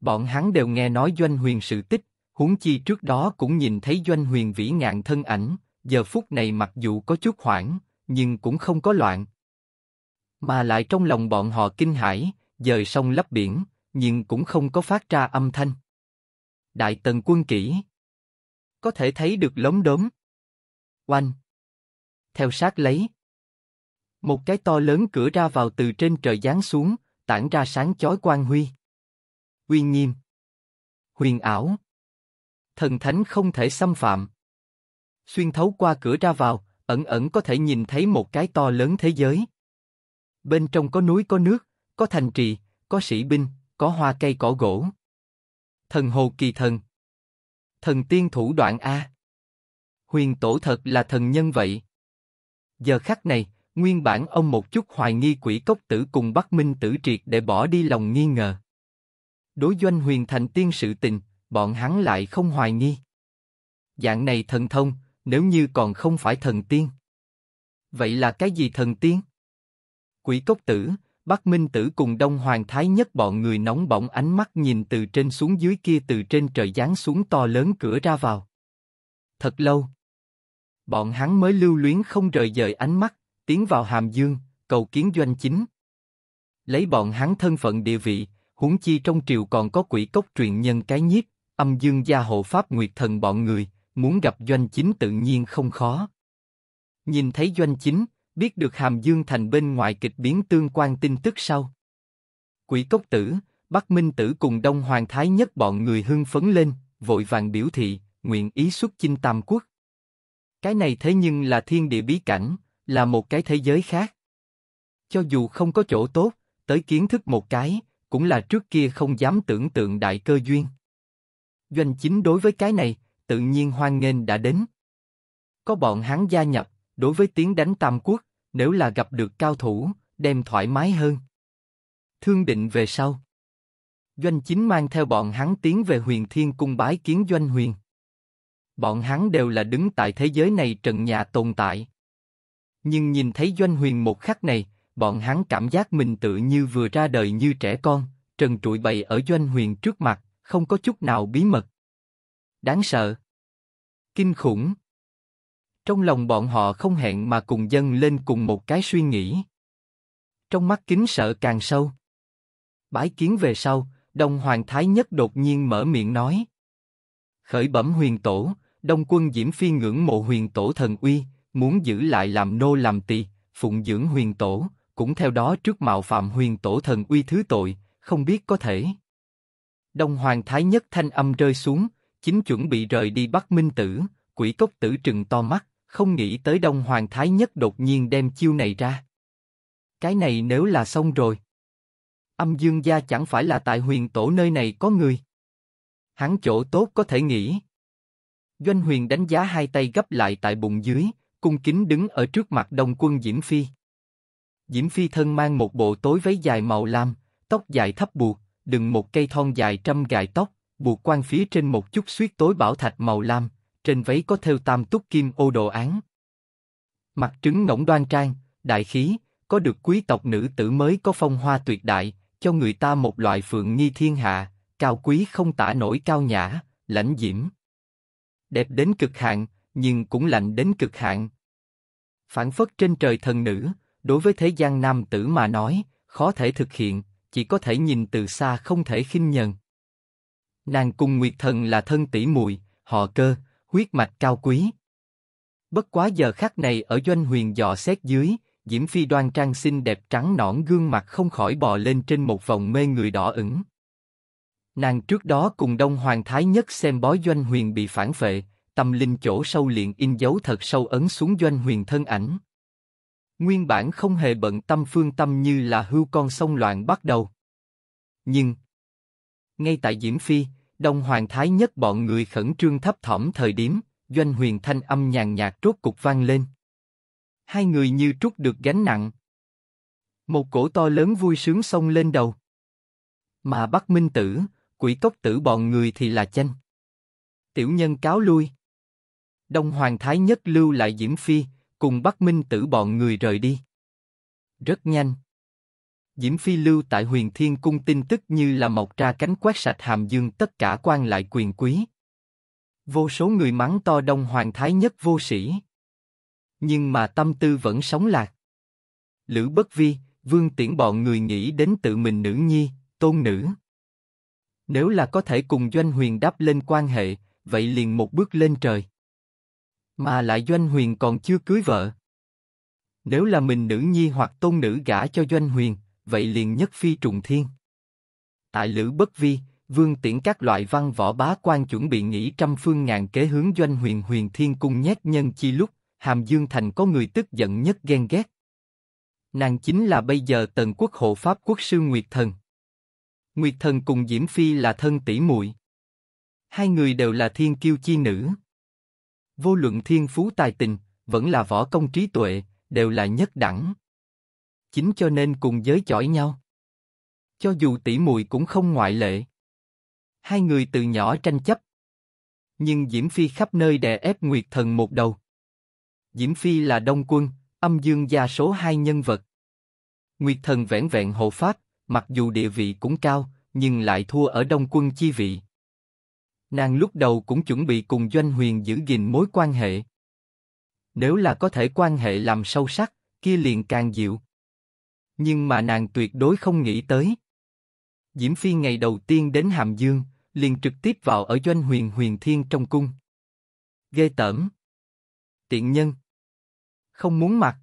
Bọn hắn đều nghe nói doanh huyền sự tích, huống chi trước đó cũng nhìn thấy doanh huyền vĩ ngạn thân ảnh, giờ phút này mặc dù có chút hoảng, nhưng cũng không có loạn. Mà lại trong lòng bọn họ kinh hãi, dời sông lấp biển, nhưng cũng không có phát ra âm thanh. Đại tần quân kỹ. Có thể thấy được lống đốm. Oanh. Theo sát lấy. Một cái to lớn cửa ra vào từ trên trời giáng xuống, tản ra sáng chói quang huy. Uy nghiêm. Huyền ảo. Thần thánh không thể xâm phạm. Xuyên thấu qua cửa ra vào, ẩn ẩn có thể nhìn thấy một cái to lớn thế giới. Bên trong có núi có nước, có thành trì, có sĩ binh, có hoa cây cỏ gỗ. Thần hồ kỳ thần. Thần tiên thủ đoạn A. Huyền tổ thật là thần nhân vậy. Giờ khắc này, nguyên bản ông một chút hoài nghi quỷ cốc tử cùng Bắc Minh tử triệt để bỏ đi lòng nghi ngờ. Đối doanh huyền thành tiên sự tình, bọn hắn lại không hoài nghi. Dạng này thần thông, nếu như còn không phải thần tiên. Vậy là cái gì thần tiên? Quỷ cốc tử, Bắc Minh Tử cùng Đông Hoàng Thái nhất bọn người nóng bỏng ánh mắt nhìn từ trên xuống dưới kia từ trên trời giáng xuống to lớn cửa ra vào. Thật lâu, bọn hắn mới lưu luyến không rời rời ánh mắt, tiến vào Hàm Dương, cầu kiến doanh chính. Lấy bọn hắn thân phận địa vị, huống chi trong triều còn có quỷ cốc truyền nhân cái nhiếp, âm dương gia hộ pháp nguyệt thần bọn người, muốn gặp doanh chính tự nhiên không khó. Nhìn thấy doanh chính, biết được Hàm Dương Thành bên ngoài kịch biến tương quan tin tức sau. Quỷ Cốc Tử, Bắc Minh Tử cùng Đông Hoàng Thái nhất bọn người hưng phấn lên, vội vàng biểu thị, nguyện ý xuất chinh Tam Quốc. Cái này thế nhưng là thiên địa bí cảnh, là một cái thế giới khác. Cho dù không có chỗ tốt, tới kiến thức một cái, cũng là trước kia không dám tưởng tượng đại cơ duyên. Doanh chính đối với cái này, tự nhiên hoan nghênh đã đến. Có bọn hắn gia nhập, Đối với tiếng đánh Tam Quốc, nếu là gặp được cao thủ, đem thoải mái hơn. Thương định về sau. Doanh chính mang theo bọn hắn tiến về huyền thiên cung bái kiến doanh huyền. Bọn hắn đều là đứng tại thế giới này trần nhà tồn tại. Nhưng nhìn thấy doanh huyền một khắc này, bọn hắn cảm giác mình tự như vừa ra đời như trẻ con, trần trụi bày ở doanh huyền trước mặt, không có chút nào bí mật. Đáng sợ. Kinh khủng. Trong lòng bọn họ không hẹn mà cùng dâng lên cùng một cái suy nghĩ. Trong mắt kính sợ càng sâu. Bái kiến về sau, Đông Hoàng Thái Nhất đột nhiên mở miệng nói. Khởi bẩm huyền tổ, Đông quân Diễm Phi ngưỡng mộ huyền tổ thần uy, muốn giữ lại làm nô làm tỳ, phụng dưỡng huyền tổ, cũng theo đó trước mạo phạm huyền tổ thần uy thứ tội, không biết có thể. Đông Hoàng Thái Nhất thanh âm rơi xuống, chính chuẩn bị rời đi bắt Minh Tử, quỷ cốc tử trừng to mắt, không nghĩ tới Đông Hoàng Thái Nhất đột nhiên đem chiêu này ra. Cái này nếu là xong rồi. Âm dương gia chẳng phải là tại huyền tổ nơi này có người. Hắn chỗ tốt có thể nghĩ. Doanh huyền đánh giá hai tay gấp lại tại bụng dưới, cung kính đứng ở trước mặt đông quân Diễm Phi. Diễm Phi thân mang một bộ tối váy dài màu lam, tóc dài thấp buộc, đừng một cây thon dài trăm gài tóc, buộc quan phía trên một chút suyết tối bảo thạch màu lam, trên váy có thêu tam túc kim ô đồ án. Mặt trứng ngỗng đoan trang, đại khí, có được quý tộc nữ tử mới có phong hoa tuyệt đại, cho người ta một loại phượng nghi thiên hạ, cao quý không tả nổi cao nhã, lãnh diễm. Đẹp đến cực hạn, nhưng cũng lạnh đến cực hạn. Phản phất trên trời thần nữ, đối với thế gian nam tử mà nói, khó thể thực hiện, chỉ có thể nhìn từ xa không thể khinh nhần. Nàng cùng Nguyệt Thần là thân tỷ muội, họ cơ, huyết mạch cao quý. Bất quá giờ khắc này ở doanh huyền dò xét dưới, Diễm Phi đoan trang xinh đẹp trắng nõn gương mặt không khỏi bò lên trên một vòng mê người đỏ ửng. Nàng trước đó cùng Đông Hoàng Thái Nhất xem bói doanh huyền bị phản phệ, tâm linh chỗ sâu liền in dấu thật sâu ấn xuống doanh huyền thân ảnh. Nguyên bản không hề bận tâm phương tâm như là hưu con sông loạn bắt đầu. Nhưng, ngay tại Diễm Phi, Đông Hoàng Thái nhất bọn người khẩn trương thấp thỏm thời điểm, doanh huyền thanh âm nhàn nhạt rốt cục vang lên. Hai người như trút được gánh nặng. Một cổ to lớn vui sướng xông lên đầu. Mà Bắc Minh Tử, quỷ cốc tử bọn người thì là chanh. Tiểu nhân cáo lui. Đông Hoàng Thái nhất lưu lại Diễm Phi, cùng Bắc Minh Tử bọn người rời đi. Rất nhanh. Diễm Phi lưu tại huyền thiên cung tin tức như là mọc ra cánh quét sạch hàm dương tất cả quan lại quyền quý. Vô số người mắng to đông hoàng thái nhất vô sĩ. Nhưng mà tâm tư vẫn sống lạc. Lữ bất vi, vương tiễn bọn người nghĩ đến tự mình nữ nhi, tôn nữ. Nếu là có thể cùng doanh huyền đáp lên quan hệ, vậy liền một bước lên trời. Mà lại doanh huyền còn chưa cưới vợ. Nếu là mình nữ nhi hoặc tôn nữ gả cho doanh huyền, vậy liền nhất phi trùng thiên. Tại Lữ Bất Vi, Vương Tiễn các loại văn võ bá quan chuẩn bị nghỉ trăm phương ngàn kế hướng doanh huyền huyền thiên cung nhét nhân chi lúc, Hàm Dương Thành có người tức giận nhất ghen ghét. Nàng chính là bây giờ tần quốc hộ Pháp quốc sư Nguyệt Thần. Nguyệt Thần cùng Diễm Phi là thân tỷ muội. Hai người đều là thiên kiêu chi nữ. Vô luận thiên phú tài tình, vẫn là võ công trí tuệ, đều là nhất đẳng chính cho nên cùng giới chọi nhau. Cho dù tỷ muội cũng không ngoại lệ. Hai người từ nhỏ tranh chấp. Nhưng Diễm Phi khắp nơi đè ép Nguyệt Thần một đầu. Diễm Phi là Đông Quân, âm dương gia số hai nhân vật. Nguyệt Thần vẻn vẹn hộ pháp, mặc dù địa vị cũng cao, nhưng lại thua ở Đông Quân chi vị. Nàng lúc đầu cũng chuẩn bị cùng Doanh Huyền giữ gìn mối quan hệ. Nếu là có thể quan hệ làm sâu sắc, kia liền càng dịu nhưng mà nàng tuyệt đối không nghĩ tới. Diễm Phi ngày đầu tiên đến Hàm Dương, liền trực tiếp vào ở doanh huyền huyền thiên trong cung. Ghê tởm. Tiện nhân. Không muốn mặt.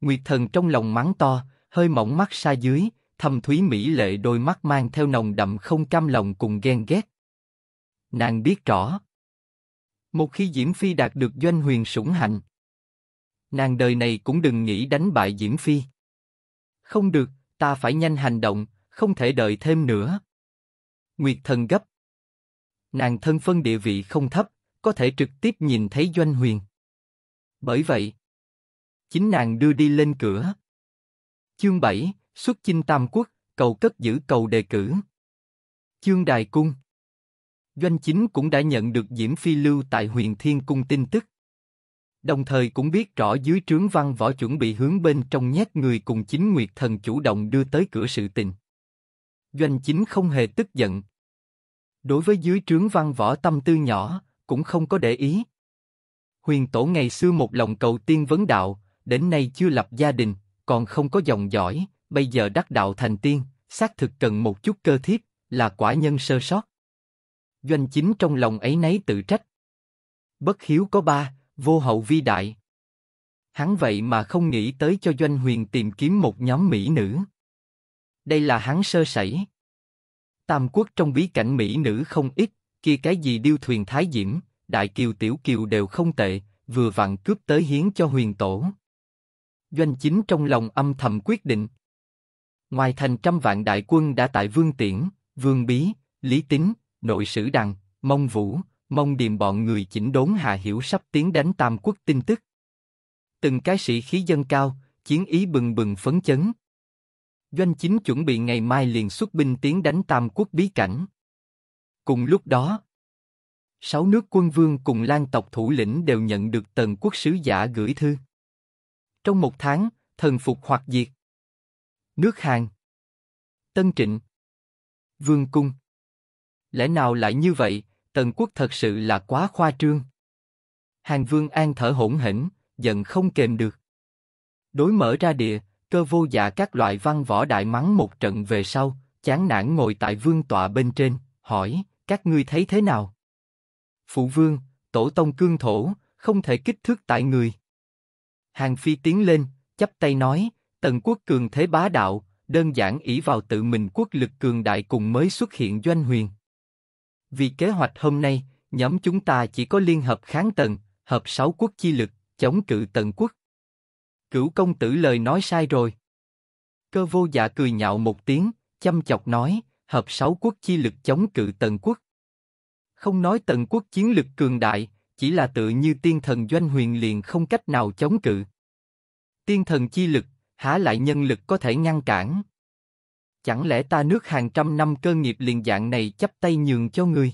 Nguyệt thần trong lòng mắng to, hơi mỏng mắt xa dưới, thầm thúy mỹ lệ đôi mắt mang theo nồng đậm không cam lòng cùng ghen ghét. Nàng biết rõ. Một khi Diễm Phi đạt được doanh huyền sủng hạnh, nàng đời này cũng đừng nghĩ đánh bại Diễm Phi. Không được, ta phải nhanh hành động, không thể đợi thêm nữa. Nguyệt thần gấp. Nàng thân phân địa vị không thấp, có thể trực tiếp nhìn thấy doanh huyền. Bởi vậy, chính nàng đưa đi lên cửa. Chương 7, xuất chinh tam quốc, cầu cất giữ cầu đề cử. Chương đài cung. Doanh chính cũng đã nhận được Diễm Phi Lưu tại Huyền Thiên Cung tin tức đồng thời cũng biết rõ dưới trướng văn võ chuẩn bị hướng bên trong nhét người cùng chính nguyệt thần chủ động đưa tới cửa sự tình. Doanh chính không hề tức giận. Đối với dưới trướng văn võ tâm tư nhỏ, cũng không có để ý. Huyền tổ ngày xưa một lòng cầu tiên vấn đạo, đến nay chưa lập gia đình, còn không có dòng dõi, bây giờ đắc đạo thành tiên, xác thực cần một chút cơ thiết, là quả nhân sơ sót. Doanh chính trong lòng ấy nấy tự trách. Bất hiếu có ba, vô hậu vi đại. Hắn vậy mà không nghĩ tới cho Doanh Huyền tìm kiếm một nhóm mỹ nữ. Đây là hắn sơ sẩy. Tam quốc trong bí cảnh mỹ nữ không ít, kia cái gì điêu thuyền thái diễm, đại kiều tiểu kiều đều không tệ, vừa vặn cướp tới hiến cho huyền tổ. Doanh chính trong lòng âm thầm quyết định. Ngoài thành trăm vạn đại quân đã tại vương tiễn, vương bí, lý tính nội sử đằng, mông vũ, mong điềm bọn người chỉnh đốn hạ hiểu sắp tiến đánh tam quốc tin tức. Từng cái sĩ khí dân cao, chiến ý bừng bừng phấn chấn. Doanh chính chuẩn bị ngày mai liền xuất binh tiến đánh tam quốc bí cảnh. Cùng lúc đó, sáu nước quân vương cùng lan tộc thủ lĩnh đều nhận được tần quốc sứ giả gửi thư. Trong một tháng, thần phục hoặc diệt. Nước Hàn Tân Trịnh Vương Cung Lẽ nào lại như vậy, Tần quốc thật sự là quá khoa trương. Hàng Vương An thở hổn hển, giận không kềm được. Đối mở ra địa, cơ vô dạ các loại văn võ đại mắng một trận về sau, chán nản ngồi tại vương tọa bên trên, hỏi, các ngươi thấy thế nào? Phụ vương, tổ tông cương thổ, không thể kích thước tại người. Hàng Phi tiến lên, chắp tay nói, tần quốc cường thế bá đạo, đơn giản ỷ vào tự mình quốc lực cường đại cùng mới xuất hiện doanh huyền. Vì kế hoạch hôm nay, nhóm chúng ta chỉ có liên hợp kháng tần, hợp sáu quốc chi lực, chống cự tần quốc. Cửu công tử lời nói sai rồi. Cơ vô dạ cười nhạo một tiếng, chăm chọc nói, hợp sáu quốc chi lực chống cự tần quốc. Không nói tần quốc chiến lực cường đại, chỉ là tự như tiên thần doanh huyền liền không cách nào chống cự. Tiên thần chi lực, há lại nhân lực có thể ngăn cản. Chẳng lẽ ta nước hàng trăm năm cơ nghiệp liền dạng này chấp tay nhường cho ngươi?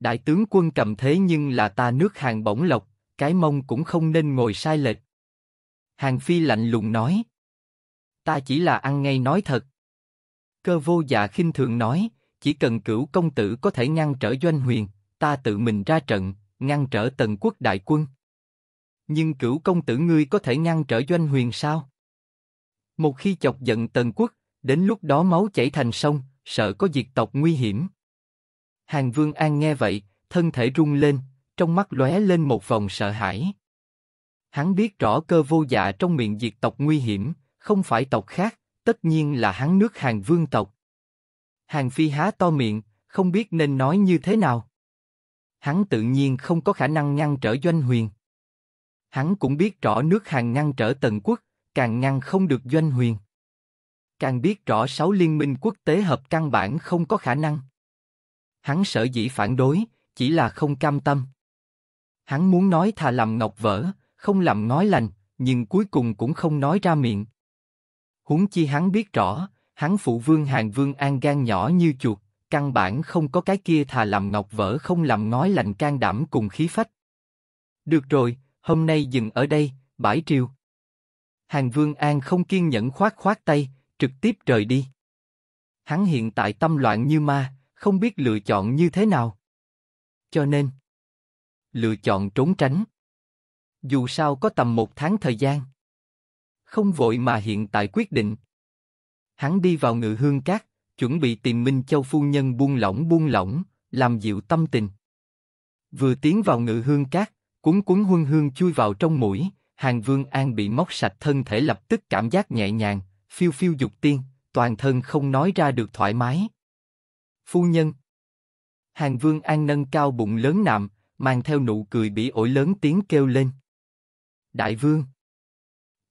Đại tướng quân cầm thế nhưng là ta nước hàng bổng lộc, cái mông cũng không nên ngồi sai lệch. Hàng Phi lạnh lùng nói. Ta chỉ là ăn ngay nói thật. Cơ vô dạ khinh thường nói, chỉ cần cửu công tử có thể ngăn trở doanh huyền, ta tự mình ra trận, ngăn trở tần quốc đại quân. Nhưng cửu công tử ngươi có thể ngăn trở doanh huyền sao? Một khi chọc giận tần quốc, đến lúc đó máu chảy thành sông, sợ có diệt tộc nguy hiểm. Hàng Vương An nghe vậy, thân thể rung lên, trong mắt lóe lên một vòng sợ hãi. Hắn biết rõ cơ vô dạ trong miệng diệt tộc nguy hiểm, không phải tộc khác, tất nhiên là hắn nước Hàng Vương tộc. Hàng Phi há to miệng, không biết nên nói như thế nào. Hắn tự nhiên không có khả năng ngăn trở Doanh Huyền. Hắn cũng biết rõ nước Hàng ngăn trở Tần Quốc, càng ngăn không được Doanh Huyền. Càng biết rõ sáu liên minh quốc tế hợp căn bản không có khả năng. Hắn sợ dĩ phản đối, chỉ là không cam tâm. Hắn muốn nói thà làm ngọc vỡ, không làm nói lành, nhưng cuối cùng cũng không nói ra miệng. Huống chi hắn biết rõ, hắn phụ vương hàng vương an gan nhỏ như chuột, căn bản không có cái kia thà làm ngọc vỡ không làm nói lành can đảm cùng khí phách. Được rồi, hôm nay dừng ở đây, bãi triều. Hàng Vương An không kiên nhẫn khoát khoát tay, trực tiếp rời đi. Hắn hiện tại tâm loạn như ma, không biết lựa chọn như thế nào. Cho nên, lựa chọn trốn tránh. Dù sao có tầm một tháng thời gian. Không vội mà hiện tại quyết định. Hắn đi vào ngự hương cát, chuẩn bị tìm Minh Châu Phu Nhân buông lỏng buông lỏng, làm dịu tâm tình. Vừa tiến vào ngự hương cát, cuốn cuốn huân hương chui vào trong mũi, Hàng Vương An bị móc sạch thân thể lập tức cảm giác nhẹ nhàng, phiêu phiêu dục tiên, toàn thân không nói ra được thoải mái. Phu nhân Hàng Vương An nâng cao bụng lớn nạm, mang theo nụ cười bị ổi lớn tiếng kêu lên. Đại Vương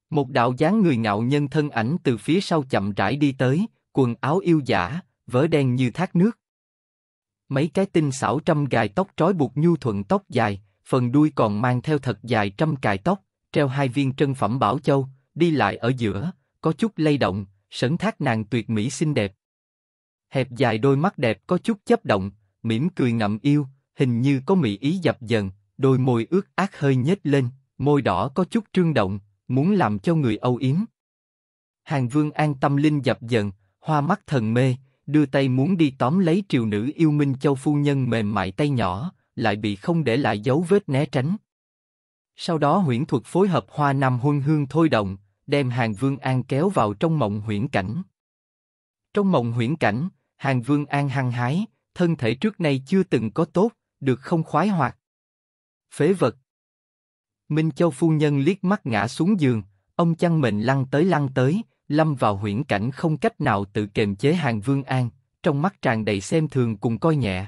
Một đạo dáng người ngạo nhân thân ảnh từ phía sau chậm rãi đi tới, quần áo yêu giả, vỡ đen như thác nước. Mấy cái tinh xảo trăm gài tóc trói buộc nhu thuận tóc dài, phần đuôi còn mang theo thật dài trăm cài tóc, treo hai viên trân phẩm bảo châu, đi lại ở giữa, có chút lay động, sấn thác nàng tuyệt mỹ xinh đẹp. Hẹp dài đôi mắt đẹp có chút chấp động, mỉm cười ngậm yêu, hình như có mỹ ý dập dần, đôi môi ướt át hơi nhếch lên, môi đỏ có chút trương động, muốn làm cho người âu yếm. Hàng Vương an tâm linh dập dần, hoa mắt thần mê, đưa tay muốn đi tóm lấy triều nữ yêu Minh Châu phu nhân mềm mại tay nhỏ, lại bị không để lại dấu vết né tránh. Sau đó huyễn thuật phối hợp hoa nam huân hương thôi động, đem Hàng Vương An kéo vào trong mộng huyễn cảnh. Trong mộng huyễn cảnh, Hàng Vương An hăng hái, thân thể trước nay chưa từng có tốt, được không khoái hoạt. Phế vật. Minh Châu phu nhân liếc mắt ngã xuống giường, ông chăn mình lăn tới lăn tới, lâm vào huyễn cảnh không cách nào tự kềm chế Hàng Vương An, trong mắt tràn đầy xem thường cùng coi nhẹ.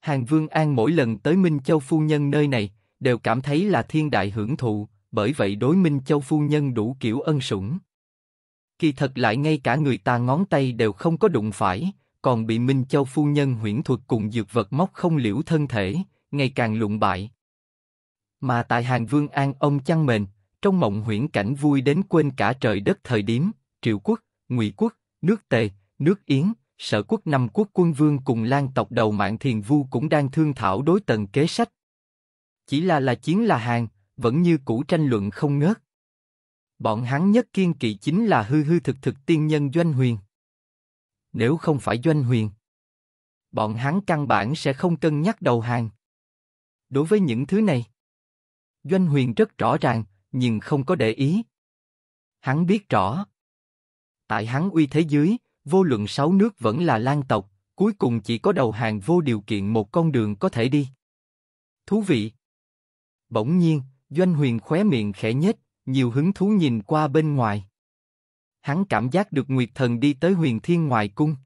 Hàng Vương An mỗi lần tới Minh Châu phu nhân nơi này, đều cảm thấy là thiên đại hưởng thụ, bởi vậy đối Minh Châu phu nhân đủ kiểu ân sủng. Kỳ thật lại ngay cả người ta ngón tay đều không có đụng phải, còn bị Minh Châu phu nhân huyễn thuật cùng dược vật móc không liễu thân thể, ngày càng lụng bại. Mà tại Hàng Vương An ông chăn mền, trong mộng huyễn cảnh vui đến quên cả trời đất thời điểm, Triệu Quốc, Ngụy Quốc, nước Tề, nước Yến, Sở Quốc năm quốc quân vương cùng Lan tộc đầu mạng thiền vu cũng đang thương thảo đối tần kế sách. Chỉ là là chiến là hàng, vẫn như cũ tranh luận không ngớt. Bọn hắn nhất kiên kỵ chính là hư hư thực thực tiên nhân doanh huyền. Nếu không phải doanh huyền, bọn hắn căn bản sẽ không cân nhắc đầu hàng. Đối với những thứ này, doanh huyền rất rõ ràng, nhưng không có để ý. Hắn biết rõ, tại hắn uy thế dưới, vô luận sáu nước vẫn là lan tộc, cuối cùng chỉ có đầu hàng vô điều kiện một con đường có thể đi. Thú vị. Bỗng nhiên, Doanh Huyền khóe miệng khẽ nhếch, nhiều hứng thú nhìn qua bên ngoài. Hắn cảm giác được Nguyệt Thần đi tới Huyền Thiên ngoài cung.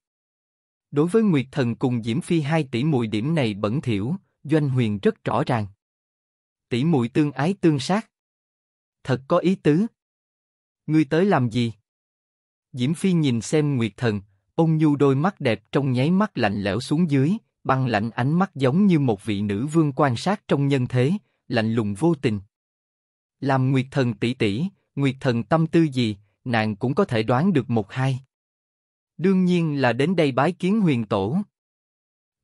Đối với Nguyệt Thần cùng Diễm Phi hai tỷ muội điểm này bẩn thỉu, Doanh Huyền rất rõ ràng. Tỷ muội tương ái tương sát. Thật có ý tứ. Ngươi tới làm gì? Diễm Phi nhìn xem Nguyệt Thần, ôn nhu đôi mắt đẹp trong nháy mắt lạnh lẽo xuống dưới, băng lạnh ánh mắt giống như một vị nữ vương quan sát trong nhân thế, lạnh lùng vô tình. Làm Nguyệt Thần tỷ tỷ, Nguyệt Thần tâm tư gì, nàng cũng có thể đoán được một hai. Đương nhiên là đến đây bái kiến huyền tổ.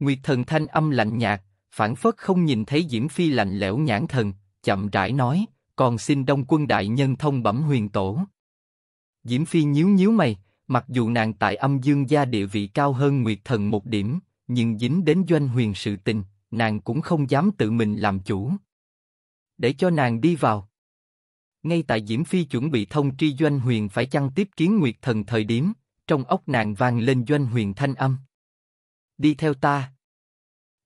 Nguyệt Thần thanh âm lạnh nhạt, phản phất không nhìn thấy Diễm Phi lạnh lẽo nhãn thần, chậm rãi nói, còn xin Đông Quân Đại Nhân thông bẩm huyền tổ. Diễm Phi nhíu nhíu mày, mặc dù nàng tại âm dương gia địa vị cao hơn Nguyệt Thần một điểm, nhưng dính đến doanh huyền sự tình, nàng cũng không dám tự mình làm chủ. Để cho nàng đi vào ngay tại Diễm Phi chuẩn bị thông tri Doanh Huyền phải chăng tiếp kiến Nguyệt Thần thời điểm, trong ốc nàng vang lên Doanh Huyền thanh âm. Đi theo ta.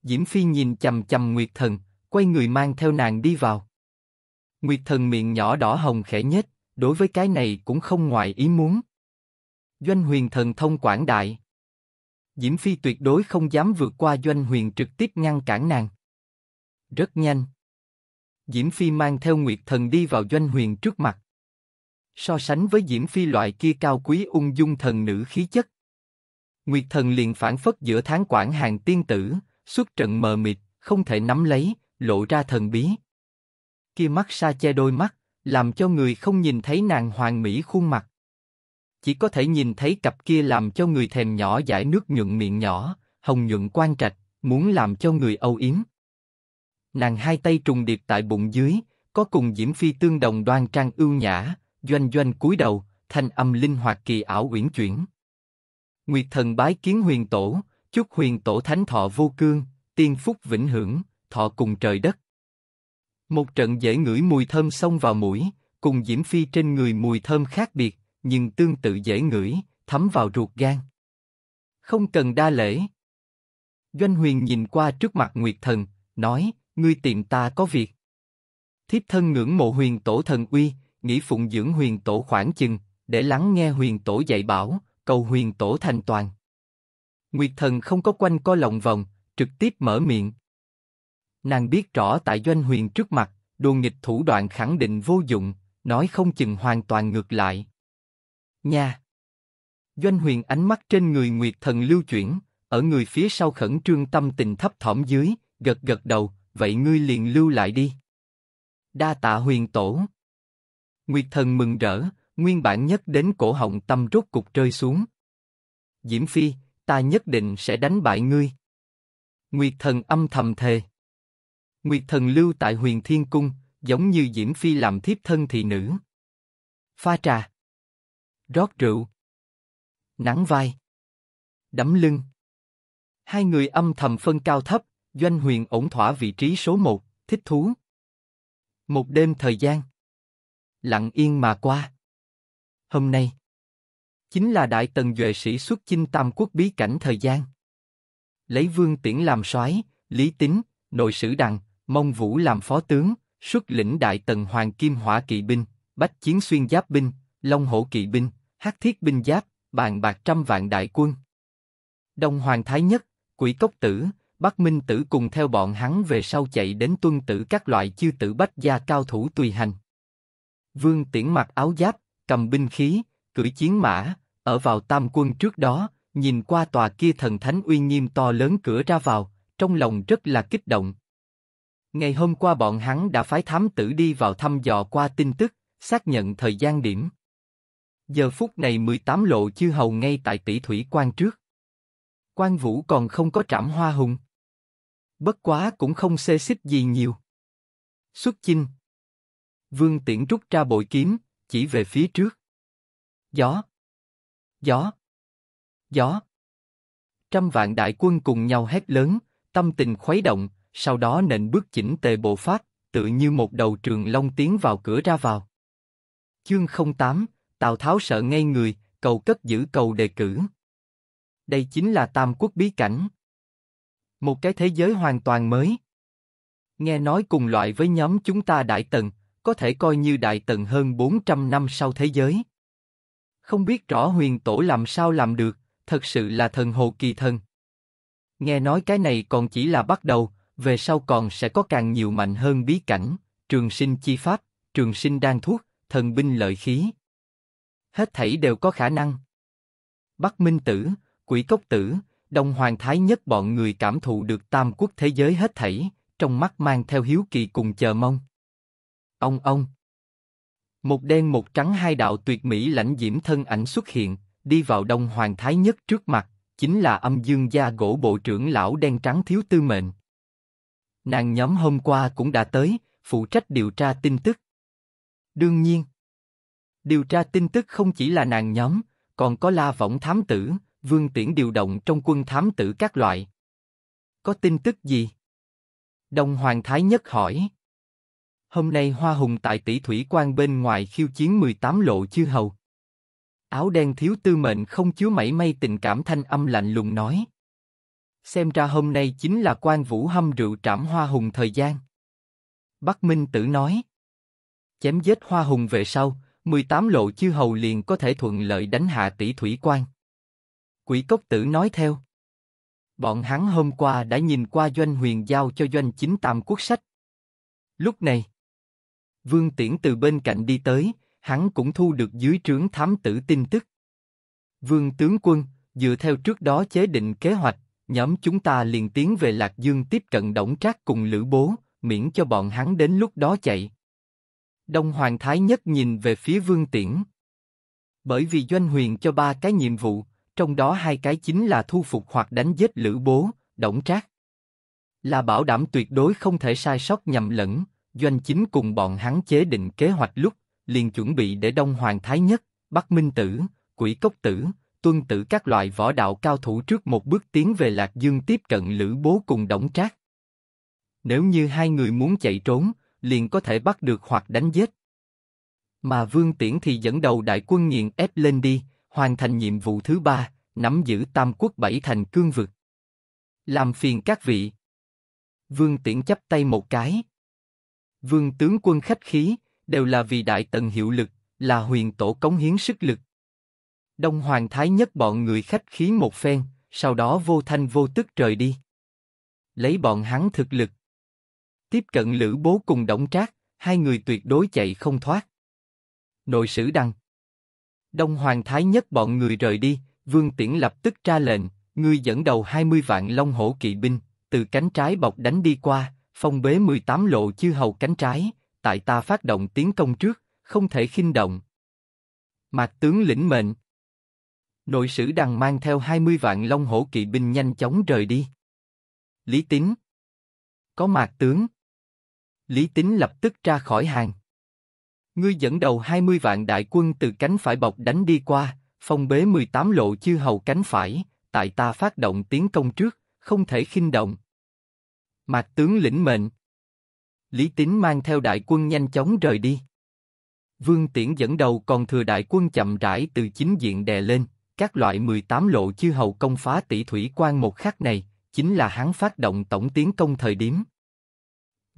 Diễm Phi nhìn chầm chầm Nguyệt Thần, quay người mang theo nàng đi vào. Nguyệt Thần miệng nhỏ đỏ hồng khẽ nhếch, đối với cái này cũng không ngoài ý muốn. Doanh Huyền thần thông quảng đại. Diễm Phi tuyệt đối không dám vượt qua Doanh Huyền trực tiếp ngăn cản nàng. Rất nhanh, Diễm Phi mang theo Nguyệt Thần đi vào doanh huyền trước mặt. So sánh với Diễm Phi loại kia cao quý ung dung thần nữ khí chất. Nguyệt Thần liền phản phất giữa tháng quản hàng tiên tử, xuất trận mờ mịt, không thể nắm lấy, lộ ra thần bí. Kia mắt xa che đôi mắt, làm cho người không nhìn thấy nàng hoàng mỹ khuôn mặt. Chỉ có thể nhìn thấy cặp kia làm cho người thèm nhỏ giải nước nhuận miệng nhỏ, hồng nhuận quan trạch, muốn làm cho người âu yếm nàng hai tay trùng điệp tại bụng dưới, có cùng Diễm Phi tương đồng đoan trang ưu nhã, doanh doanh cúi đầu, thanh âm linh hoạt kỳ ảo uyển chuyển. Nguyệt thần bái kiến huyền tổ, chúc huyền tổ thánh thọ vô cương, tiên phúc vĩnh hưởng, thọ cùng trời đất. Một trận dễ ngửi mùi thơm xông vào mũi, cùng Diễm Phi trên người mùi thơm khác biệt, nhưng tương tự dễ ngửi, thấm vào ruột gan. Không cần đa lễ. Doanh huyền nhìn qua trước mặt Nguyệt thần, nói, ngươi tìm ta có việc. Thiếp thân ngưỡng mộ huyền tổ thần uy, nghĩ phụng dưỡng huyền tổ khoảng chừng, để lắng nghe huyền tổ dạy bảo, cầu huyền tổ thành toàn. Nguyệt thần không có quanh co lòng vòng, trực tiếp mở miệng. Nàng biết rõ tại doanh huyền trước mặt, đồ nghịch thủ đoạn khẳng định vô dụng, nói không chừng hoàn toàn ngược lại. Nha! Doanh huyền ánh mắt trên người Nguyệt thần lưu chuyển, ở người phía sau khẩn trương tâm tình thấp thỏm dưới, gật gật đầu, vậy ngươi liền lưu lại đi. Đa tạ huyền tổ. Nguyệt thần mừng rỡ, nguyên bản nhất đến cổ họng tâm rốt cục rơi xuống. Diễm Phi, ta nhất định sẽ đánh bại ngươi. Nguyệt thần âm thầm thề. Nguyệt thần lưu tại huyền thiên cung, giống như Diễm Phi làm thiếp thân thị nữ. Pha trà. Rót rượu. Nắng vai. Đấm lưng. Hai người âm thầm phân cao thấp, Doanh huyền ổn thỏa vị trí số một, thích thú. Một đêm thời gian. Lặng yên mà qua. Hôm nay. Chính là Đại Tần Duệ Sĩ xuất chinh Tam Quốc bí cảnh thời gian. Lấy Vương Tiễn làm soái, Lý Tín, nội sử đằng, Mông Vũ làm phó tướng, xuất lĩnh Đại Tần Hoàng Kim Hỏa kỵ binh, Bách Chiến Xuyên Giáp binh, Long Hổ kỵ binh, Hắc Thiết binh giáp, bàn bạc trăm vạn đại quân. Đông Hoàng Thái Nhất, Quỷ Cốc Tử, Bắc Minh Tử cùng theo bọn hắn về sau chạy đến tuân tử các loại chư tử bách gia cao thủ tùy hành. Vương Tiễn mặc áo giáp, cầm binh khí, cưỡi chiến mã, ở vào tam quân trước đó, nhìn qua tòa kia thần thánh uy nghiêm to lớn cửa ra vào, trong lòng rất là kích động. Ngày hôm qua bọn hắn đã phái thám tử đi vào thăm dò qua tin tức, xác nhận thời gian điểm. Giờ phút này 18 lộ chư hầu ngay tại tỷ thủy quan trước. Quan Vũ còn không có trảm hoa hùng. Bất quá cũng không xê xích gì nhiều. Xuất chinh. Vương Tiễn rút ra bội kiếm, chỉ về phía trước. Gió. Gió. Gió. Trăm vạn đại quân cùng nhau hét lớn, tâm tình khuấy động, sau đó nện bước chỉnh tề bộ phát tự như một đầu trường long tiến vào cửa ra vào. Chương 08, Tào Tháo sợ ngay người, cầu cất giữ cầu đề cử. Đây chính là Tam Quốc bí cảnh. Một cái thế giới hoàn toàn mới. Nghe nói cùng loại với nhóm chúng ta đại tần, có thể coi như đại tần hơn 400 năm sau thế giới. Không biết rõ huyền tổ làm sao làm được, thật sự là thần hồ kỳ thần. Nghe nói cái này còn chỉ là bắt đầu, về sau còn sẽ có càng nhiều mạnh hơn bí cảnh, trường sinh chi pháp, trường sinh đan thuốc, thần binh lợi khí. Hết thảy đều có khả năng. Bắc Minh Tử, Quỷ Cốc Tử, Đông Hoàng Thái Nhất bọn người cảm thụ được tam quốc thế giới hết thảy, trong mắt mang theo hiếu kỳ cùng chờ mong. Ông ông. Một đen một trắng hai đạo tuyệt mỹ lãnh diễm thân ảnh xuất hiện, đi vào Đông Hoàng Thái Nhất trước mặt, chính là âm dương gia gỗ bộ trưởng lão đen trắng thiếu tư mệnh. Nàng nhóm hôm qua cũng đã tới, phụ trách điều tra tin tức. Đương nhiên, điều tra tin tức không chỉ là nàng nhóm, còn có la võng thám tử, Vương Tiễn điều động trong quân thám tử các loại. Có tin tức gì? Đông Hoàng Thái Nhất hỏi. Hôm nay Hoa Hùng tại tỷ thủy quan bên ngoài khiêu chiến 18 lộ chư hầu. Áo đen thiếu tư mệnh không chứa mảy may tình cảm thanh âm lạnh lùng nói. Xem ra hôm nay chính là quan vũ hâm rượu trảm Hoa Hùng thời gian. Bắc Minh Tử nói. Chém giết Hoa Hùng về sau, 18 lộ chư hầu liền có thể thuận lợi đánh hạ tỷ thủy quan. Quỷ cốc tử nói theo. Bọn hắn hôm qua đã nhìn qua doanh huyền giao cho doanh chính tam quốc sách. Lúc này, Vương Tiễn từ bên cạnh đi tới, hắn cũng thu được dưới trướng thám tử tin tức. Vương tướng quân, dựa theo trước đó chế định kế hoạch, nhóm chúng ta liền tiến về Lạc Dương tiếp cận Đổng Trác cùng Lữ Bố, miễn cho bọn hắn đến lúc đó chạy. Đông Hoàng Thái Nhất nhìn về phía Vương Tiễn. Bởi vì Doanh Huyền cho ba cái nhiệm vụ, trong đó hai cái chính là thu phục hoặc đánh giết lữ bố, động trác. Là bảo đảm tuyệt đối không thể sai sót nhầm lẫn, doanh chính cùng bọn hắn chế định kế hoạch lúc, liền chuẩn bị để Đông Hoàng Thái Nhất, Bắc Minh Tử, Quỷ Cốc Tử, Tuân Tử các loại võ đạo cao thủ trước một bước tiến về Lạc Dương tiếp cận lữ bố cùng động trác. Nếu như hai người muốn chạy trốn, liền có thể bắt được hoặc đánh giết. Mà Vương Tiễn thì dẫn đầu đại quân nghiền ép lên đi, hoàn thành nhiệm vụ thứ ba, nắm giữ Tam Quốc bảy thành cương vực. Làm phiền các vị. Vương Tiễn chấp tay một cái. Vương tướng quân khách khí, đều là vì đại tần hiệu lực, là huyền tổ cống hiến sức lực. Đông Hoàng Thái nhất bọn người khách khí một phen, sau đó vô thanh vô tức trời đi. Lấy bọn hắn thực lực. Tiếp cận Lữ Bố cùng Đổng Trác, hai người tuyệt đối chạy không thoát. Nội sử đăng, Đông Hoàng Thái nhất bọn người rời đi, Vương Tiễn lập tức ra lệnh, ngươi dẫn đầu 20 vạn long hổ kỵ binh, từ cánh trái bọc đánh đi qua, phong bế 18 lộ chư hầu cánh trái, tại ta phát động tiến công trước, không thể khinh động. Mạc tướng lĩnh mệnh. Nội sử đằng mang theo 20 vạn long hổ kỵ binh nhanh chóng rời đi. Lý Tín. Có mạc tướng. Lý Tín lập tức ra khỏi hàng. Ngươi dẫn đầu 20 vạn đại quân từ cánh phải bọc đánh đi qua, phong bế 18 lộ chư hầu cánh phải, tại ta phát động tiến công trước, không thể khinh động. Mạc tướng lĩnh mệnh. Lý Tín mang theo đại quân nhanh chóng rời đi. Vương Tiễn dẫn đầu còn thừa đại quân chậm rãi từ chính diện đè lên, các loại 18 lộ chư hầu công phá tỷ thủy quan một khắc này, chính là hắn phát động tổng tiến công thời điểm.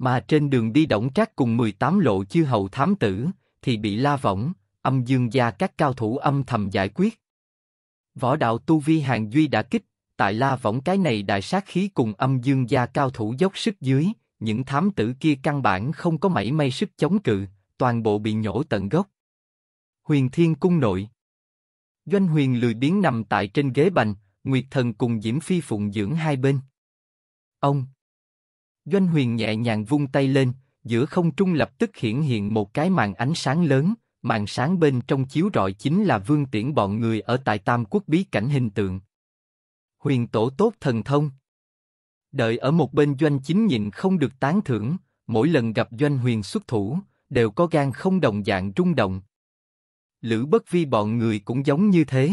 Mà trên đường đi động trác cùng 18 lộ chư hầu thám tử, thì bị la võng, âm dương gia các cao thủ âm thầm giải quyết. Võ đạo Tu Vi Hàng Duy đã kích, tại la võng cái này đại sát khí cùng âm dương gia cao thủ dốc sức dưới, những thám tử kia căn bản không có mảy may sức chống cự, toàn bộ bị nhổ tận gốc. Huyền Thiên Cung nội Doanh huyền lười biến nằm tại trên ghế bành, Nguyệt Thần cùng Diễm Phi phụng dưỡng hai bên. Ông Doanh Huyền nhẹ nhàng vung tay lên, giữa không trung lập tức hiển hiện một cái màn ánh sáng lớn, màn sáng bên trong chiếu rọi chính là Vương Tiễn bọn người ở tại Tam Quốc bí cảnh hình tượng. Huyền tổ tốt thần thông. Đợi ở một bên Doanh Chính nhìn không được tán thưởng, mỗi lần gặp Doanh Huyền xuất thủ, đều có gan không đồng dạng rung động. Lữ Bất Vi bọn người cũng giống như thế.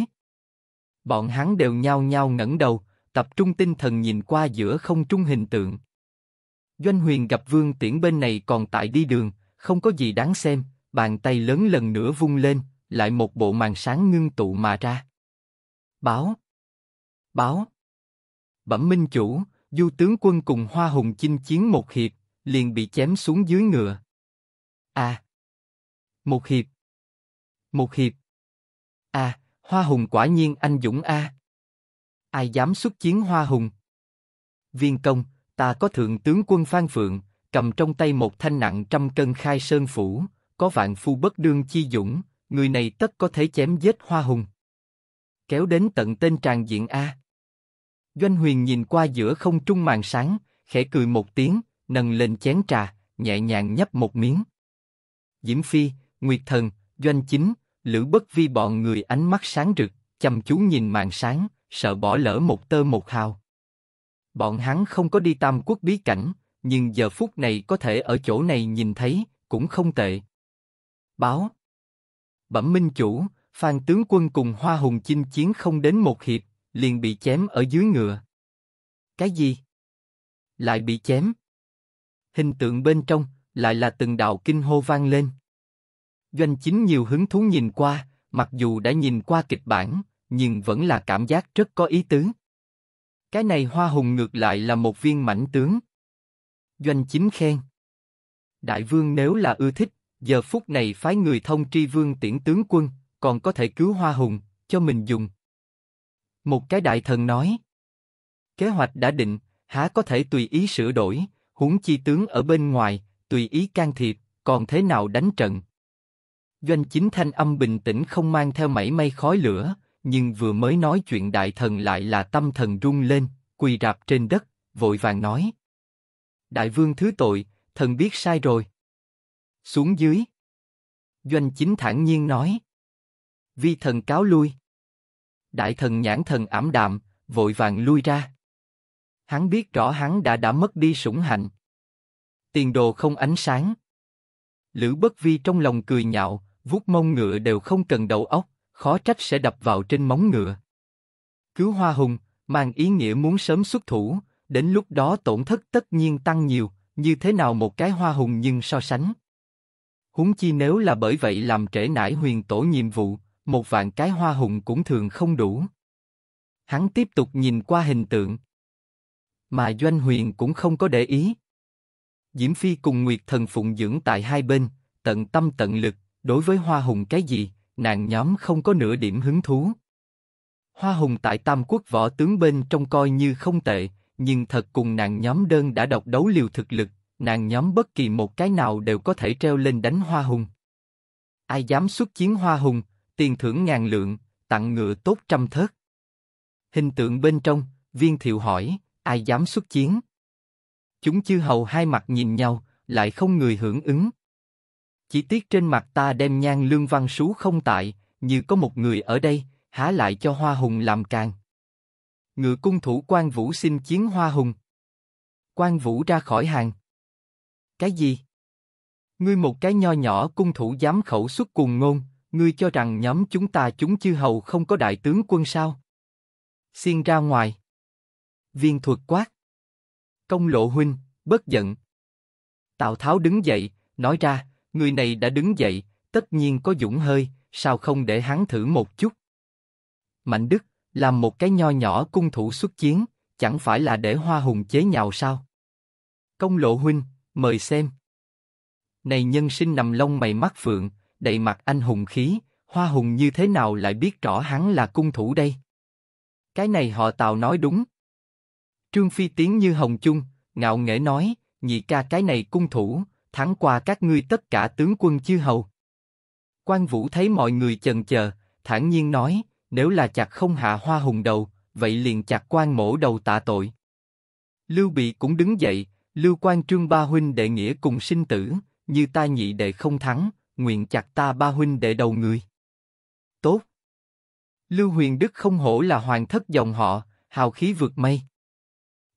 Bọn hắn đều nhao nhao ngẩng đầu, tập trung tinh thần nhìn qua giữa không trung hình tượng. Doanh Huyền gặp Vương Tiễn bên này còn tại đi đường, không có gì đáng xem, bàn tay lớn lần nữa vung lên, lại một bộ màn sáng ngưng tụ mà ra. Báo! Báo! Bẩm minh chủ, du tướng quân cùng Hoa Hùng chinh chiến một hiệp, liền bị chém xuống dưới ngựa. À! Một hiệp! Một hiệp! À, Hoa Hùng quả nhiên anh dũng a! À. Ai dám xuất chiến Hoa Hùng? Viên công, ta có thượng tướng quân Phan Phượng, cầm trong tay một thanh nặng trăm cân khai sơn phủ, có vạn phu bất đương chi dũng, người này tất có thể chém giết hoa hùng. Kéo đến tận tên tràng diện A. Doanh huyền nhìn qua giữa không trung màn sáng, khẽ cười một tiếng, nâng lên chén trà, nhẹ nhàng nhấp một miếng. Diễm Phi, Nguyệt Thần, Doanh Chính, Lữ Bất Vi bọn người ánh mắt sáng rực, chăm chú nhìn màn sáng, sợ bỏ lỡ một tơ một hào. Bọn hắn không có đi tam quốc bí cảnh, nhưng giờ phút này có thể ở chỗ này nhìn thấy, cũng không tệ. Báo Bẩm Minh Chủ, Phan Tướng Quân cùng Hoa Hùng chinh chiến không đến một hiệp, liền bị chém ở dưới ngựa. Cái gì? Lại bị chém. Hình tượng bên trong, lại là từng đạo kinh hô vang lên. Doanh chính nhiều hứng thú nhìn qua, mặc dù đã nhìn qua kịch bản, nhưng vẫn là cảm giác rất có ý tứ. Cái này hoa hùng ngược lại là một viên mảnh tướng. Doanh chính khen. Đại vương nếu là ưa thích, giờ phút này phái người thông tri vương tiễn tướng quân, còn có thể cứu hoa hùng, cho mình dùng. Một cái đại thần nói. Kế hoạch đã định, há có thể tùy ý sửa đổi, huống chi tướng ở bên ngoài, tùy ý can thiệp, còn thế nào đánh trận. Doanh chính thanh âm bình tĩnh không mang theo mảy may khói lửa, nhưng vừa mới nói chuyện đại thần lại là tâm thần rung lên, quỳ rạp trên đất, vội vàng nói: Đại vương thứ tội, thần biết sai rồi. Xuống dưới. Doanh chính thản nhiên nói: Vi thần cáo lui. Đại thần nhãn thần ảm đạm, vội vàng lui ra. Hắn biết rõ hắn đã đã mất đi sủng hạnh, tiền đồ không ánh sáng. Lữ Bất Vi trong lòng cười nhạo, vuốt mông ngựa đều không cần đầu óc, khó trách sẽ đập vào trên móng ngựa. Cứu Hoa Hùng, mang ý nghĩa muốn sớm xuất thủ, đến lúc đó tổn thất tất nhiên tăng nhiều, như thế nào một cái Hoa Hùng nhưng so sánh. Húng chi nếu là bởi vậy làm trễ nải huyền tổ nhiệm vụ, một vạn cái Hoa Hùng cũng thường không đủ. Hắn tiếp tục nhìn qua hình tượng. Mà Doanh Huyền cũng không có để ý. Diễm Phi cùng Nguyệt Thần phụng dưỡng tại hai bên, tận tâm tận lực, đối với Hoa Hùng cái gì? nàng nhóm không có nửa điểm hứng thú. Hoa Hùng tại Tam Quốc võ tướng bên trong coi như không tệ, nhưng thật cùng nàng nhóm đơn đã độc đấu liều thực lực, nàng nhóm bất kỳ một cái nào đều có thể treo lên đánh Hoa Hùng. Ai dám xuất chiến Hoa Hùng, tiền thưởng ngàn lượng, tặng ngựa tốt trăm thớt. Hình tượng bên trong, Viên Thiệu hỏi, ai dám xuất chiến? Chúng chư hầu hai mặt nhìn nhau, lại không người hưởng ứng. Chỉ tiếc trên mặt ta đem nhang lương văn sú không tại, như có một người ở đây, há lại cho hoa hùng làm càng. Ngựa cung thủ quan vũ xin chiến hoa hùng. Quan vũ ra khỏi hàng. Cái gì? Ngươi một cái nho nhỏ cung thủ dám khẩu xuất cùng ngôn, ngươi cho rằng nhóm chúng ta chúng chư hầu không có đại tướng quân sao? Xiên ra ngoài. Viên thuật quát. Công lộ huynh, bất giận. Tào Tháo đứng dậy, nói ra, người này đã đứng dậy, tất nhiên có dũng hơi, sao không để hắn thử một chút? Mạnh Đức, làm một cái nho nhỏ cung thủ xuất chiến, chẳng phải là để hoa hùng chế nhạo sao? Công lộ huynh, mời xem. Này nhân sinh nằm lông mày mắt phượng, đầy mặt anh hùng khí, hoa hùng như thế nào lại biết rõ hắn là cung thủ đây? Cái này họ tào nói đúng. Trương Phi tiếng như hồng chung, ngạo nghễ nói, nhị ca cái này cung thủ, thắng qua các ngươi tất cả tướng quân chư hầu. Quan Vũ thấy mọi người chần chờ, thản nhiên nói, nếu là chặt không hạ hoa hùng đầu, vậy liền chặt quan mổ đầu tạ tội. Lưu Bị cũng đứng dậy, Lưu Quan Trương ba huynh đệ nghĩa cùng sinh tử, như ta nhị đệ không thắng, nguyện chặt ta ba huynh đệ đầu người. Tốt. Lưu Huyền Đức không hổ là hoàng thất dòng họ, hào khí vượt mây.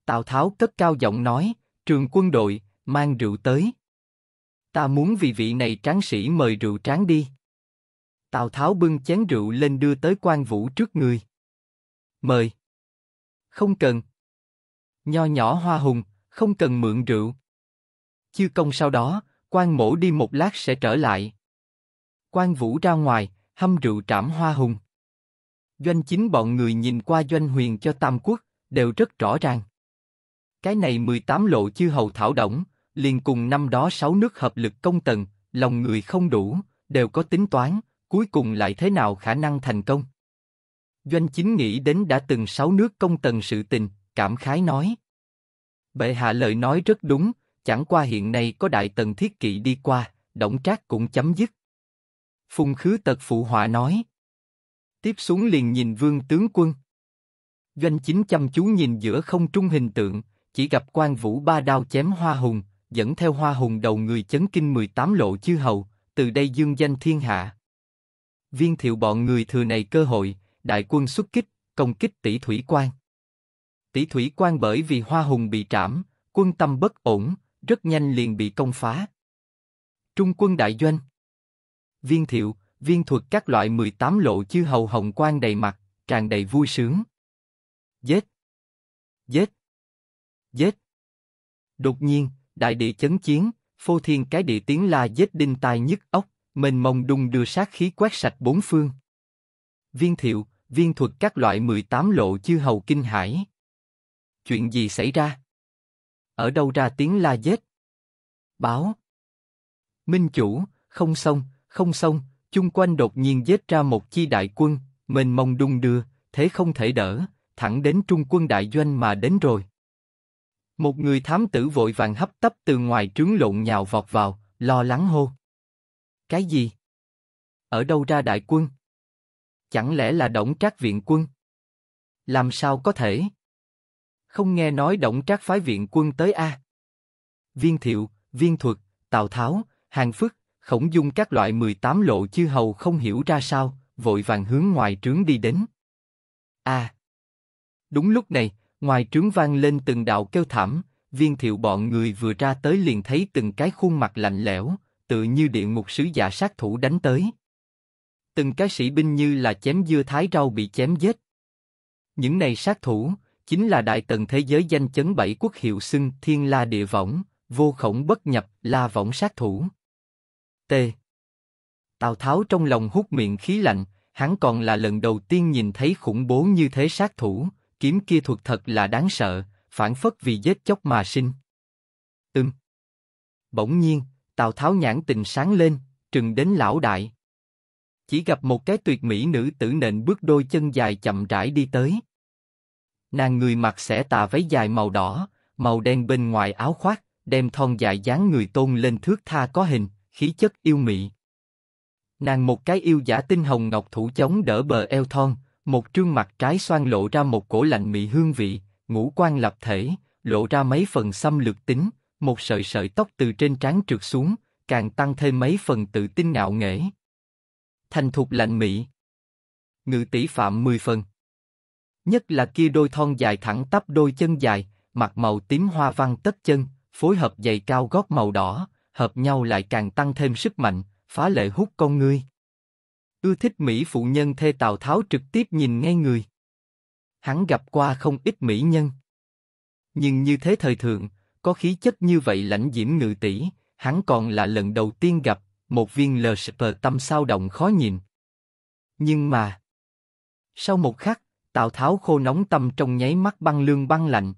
Tào Tháo cất cao giọng nói, trường quân đội, mang rượu tới. Ta muốn vì vị này tráng sĩ mời rượu tráng đi. Tào Tháo bưng chén rượu lên đưa tới quan vũ trước người. Mời. Không cần. Nho nhỏ hoa hùng, không cần mượn rượu. chưa công sau đó, quan mổ đi một lát sẽ trở lại. Quan vũ ra ngoài, hâm rượu trảm hoa hùng. Doanh chính bọn người nhìn qua doanh huyền cho Tam Quốc, đều rất rõ ràng. Cái này mười tám lộ chư hầu thảo động, liền cùng năm đó sáu nước hợp lực công tần, lòng người không đủ, đều có tính toán, cuối cùng lại thế nào khả năng thành công. Doanh chính nghĩ đến đã từng sáu nước công tần sự tình, cảm khái nói. Bệ hạ lời nói rất đúng, chẳng qua hiện nay có đại tần thiết kỵ đi qua, động trác cũng chấm dứt. Phùng khứ tật phụ họa nói. Tiếp xuống liền nhìn vương tướng quân. Doanh chính chăm chú nhìn giữa không trung hình tượng, chỉ gặp quan vũ ba đao chém hoa hùng, dẫn theo hoa hùng đầu người chấn kinh 18 lộ chư hầu, từ đây dương danh thiên hạ. Viên thiệu bọn người thừa này cơ hội, đại quân xuất kích, công kích tỷ thủy quan. Tỷ thủy quan bởi vì hoa hùng bị trảm, quân tâm bất ổn, rất nhanh liền bị công phá. Trung quân đại doanh Viên thiệu, viên thuật các loại 18 lộ chư hầu hồng quan đầy mặt, tràn đầy vui sướng. Giết! Giết! Giết! Đột nhiên, đại địa chấn chiến, phô thiên cái địa tiếng la giết đinh tai nhức ốc, mênh mông đùng đưa sát khí quét sạch bốn phương. Viên thiệu, viên thuật các loại 18 lộ chư hầu kinh hải. Chuyện gì xảy ra? Ở đâu ra tiếng la giết? Báo. Minh chủ, không xong, không xong, chung quanh đột nhiên giết ra một chi đại quân, mênh mông đùng đưa, thế không thể đỡ, thẳng đến trung quân đại doanh mà đến rồi. Một người thám tử vội vàng hấp tấp từ ngoài trướng lộn nhào vọt vào, lo lắng hô. Cái gì? Ở đâu ra đại quân? Chẳng lẽ là động trác viện quân? Làm sao có thể? Không nghe nói động trác phái viện quân tới A. Viên thiệu, viên thuật, Tào Tháo, Hàng Phức, khổng dung các loại 18 lộ chư hầu không hiểu ra sao, vội vàng hướng ngoài trướng đi đến. A. đúng lúc này, Ngoài trướng vang lên từng đạo kêu thảm, viên thiệu bọn người vừa ra tới liền thấy từng cái khuôn mặt lạnh lẽo, tự như địa ngục sứ giả sát thủ đánh tới. Từng cái sĩ binh như là chém dưa thái rau bị chém giết. Những này sát thủ, chính là đại tần thế giới danh chấn bảy quốc hiệu xưng thiên la địa võng, vô khổng bất nhập, la võng sát thủ. T. Tào Tháo trong lòng hút miệng khí lạnh, hắn còn là lần đầu tiên nhìn thấy khủng bố như thế sát thủ, kiếm kia thuật thật là đáng sợ, phản phất vì giết chóc mà sinh. Ừm. Bỗng nhiên, Tào Tháo nhãn tình sáng lên, trừng đến lão đại. Chỉ gặp một cái tuyệt mỹ nữ tử nện bước đôi chân dài chậm rãi đi tới. Nàng người mặc xẻ tà váy dài màu đỏ, màu đen bên ngoài áo khoác, đem thon dài dáng người tôn lên thước tha có hình, khí chất yêu mị. Nàng một cái yêu giả tinh hồng ngọc thủ chống đỡ bờ eo thon, một trương mặt trái xoan lộ ra một cổ lạnh mị hương vị, ngũ quan lập thể, lộ ra mấy phần xâm lược tính, một sợi sợi tóc từ trên trán trượt xuống, càng tăng thêm mấy phần tự tin ngạo nghễ. Thành thục lạnh mị. Ngự tỷ phạm 10 phần. Nhất là kia đôi thon dài thẳng tắp đôi chân dài, mặt màu tím hoa văn tất chân, phối hợp giày cao gót màu đỏ, hợp nhau lại càng tăng thêm sức mạnh, phá lệ hút con ngươi ưa thích mỹ phụ nhân thê Tào Tháo trực tiếp nhìn ngay người. Hắn gặp qua không ít mỹ nhân. Nhưng như thế thời thượng, có khí chất như vậy lãnh diễm ngự tỷ, hắn còn là lần đầu tiên gặp, một viên lờ tâm sao động khó nhìn. Nhưng mà... Sau một khắc, Tào Tháo khô nóng tâm trong nháy mắt băng lương băng lạnh.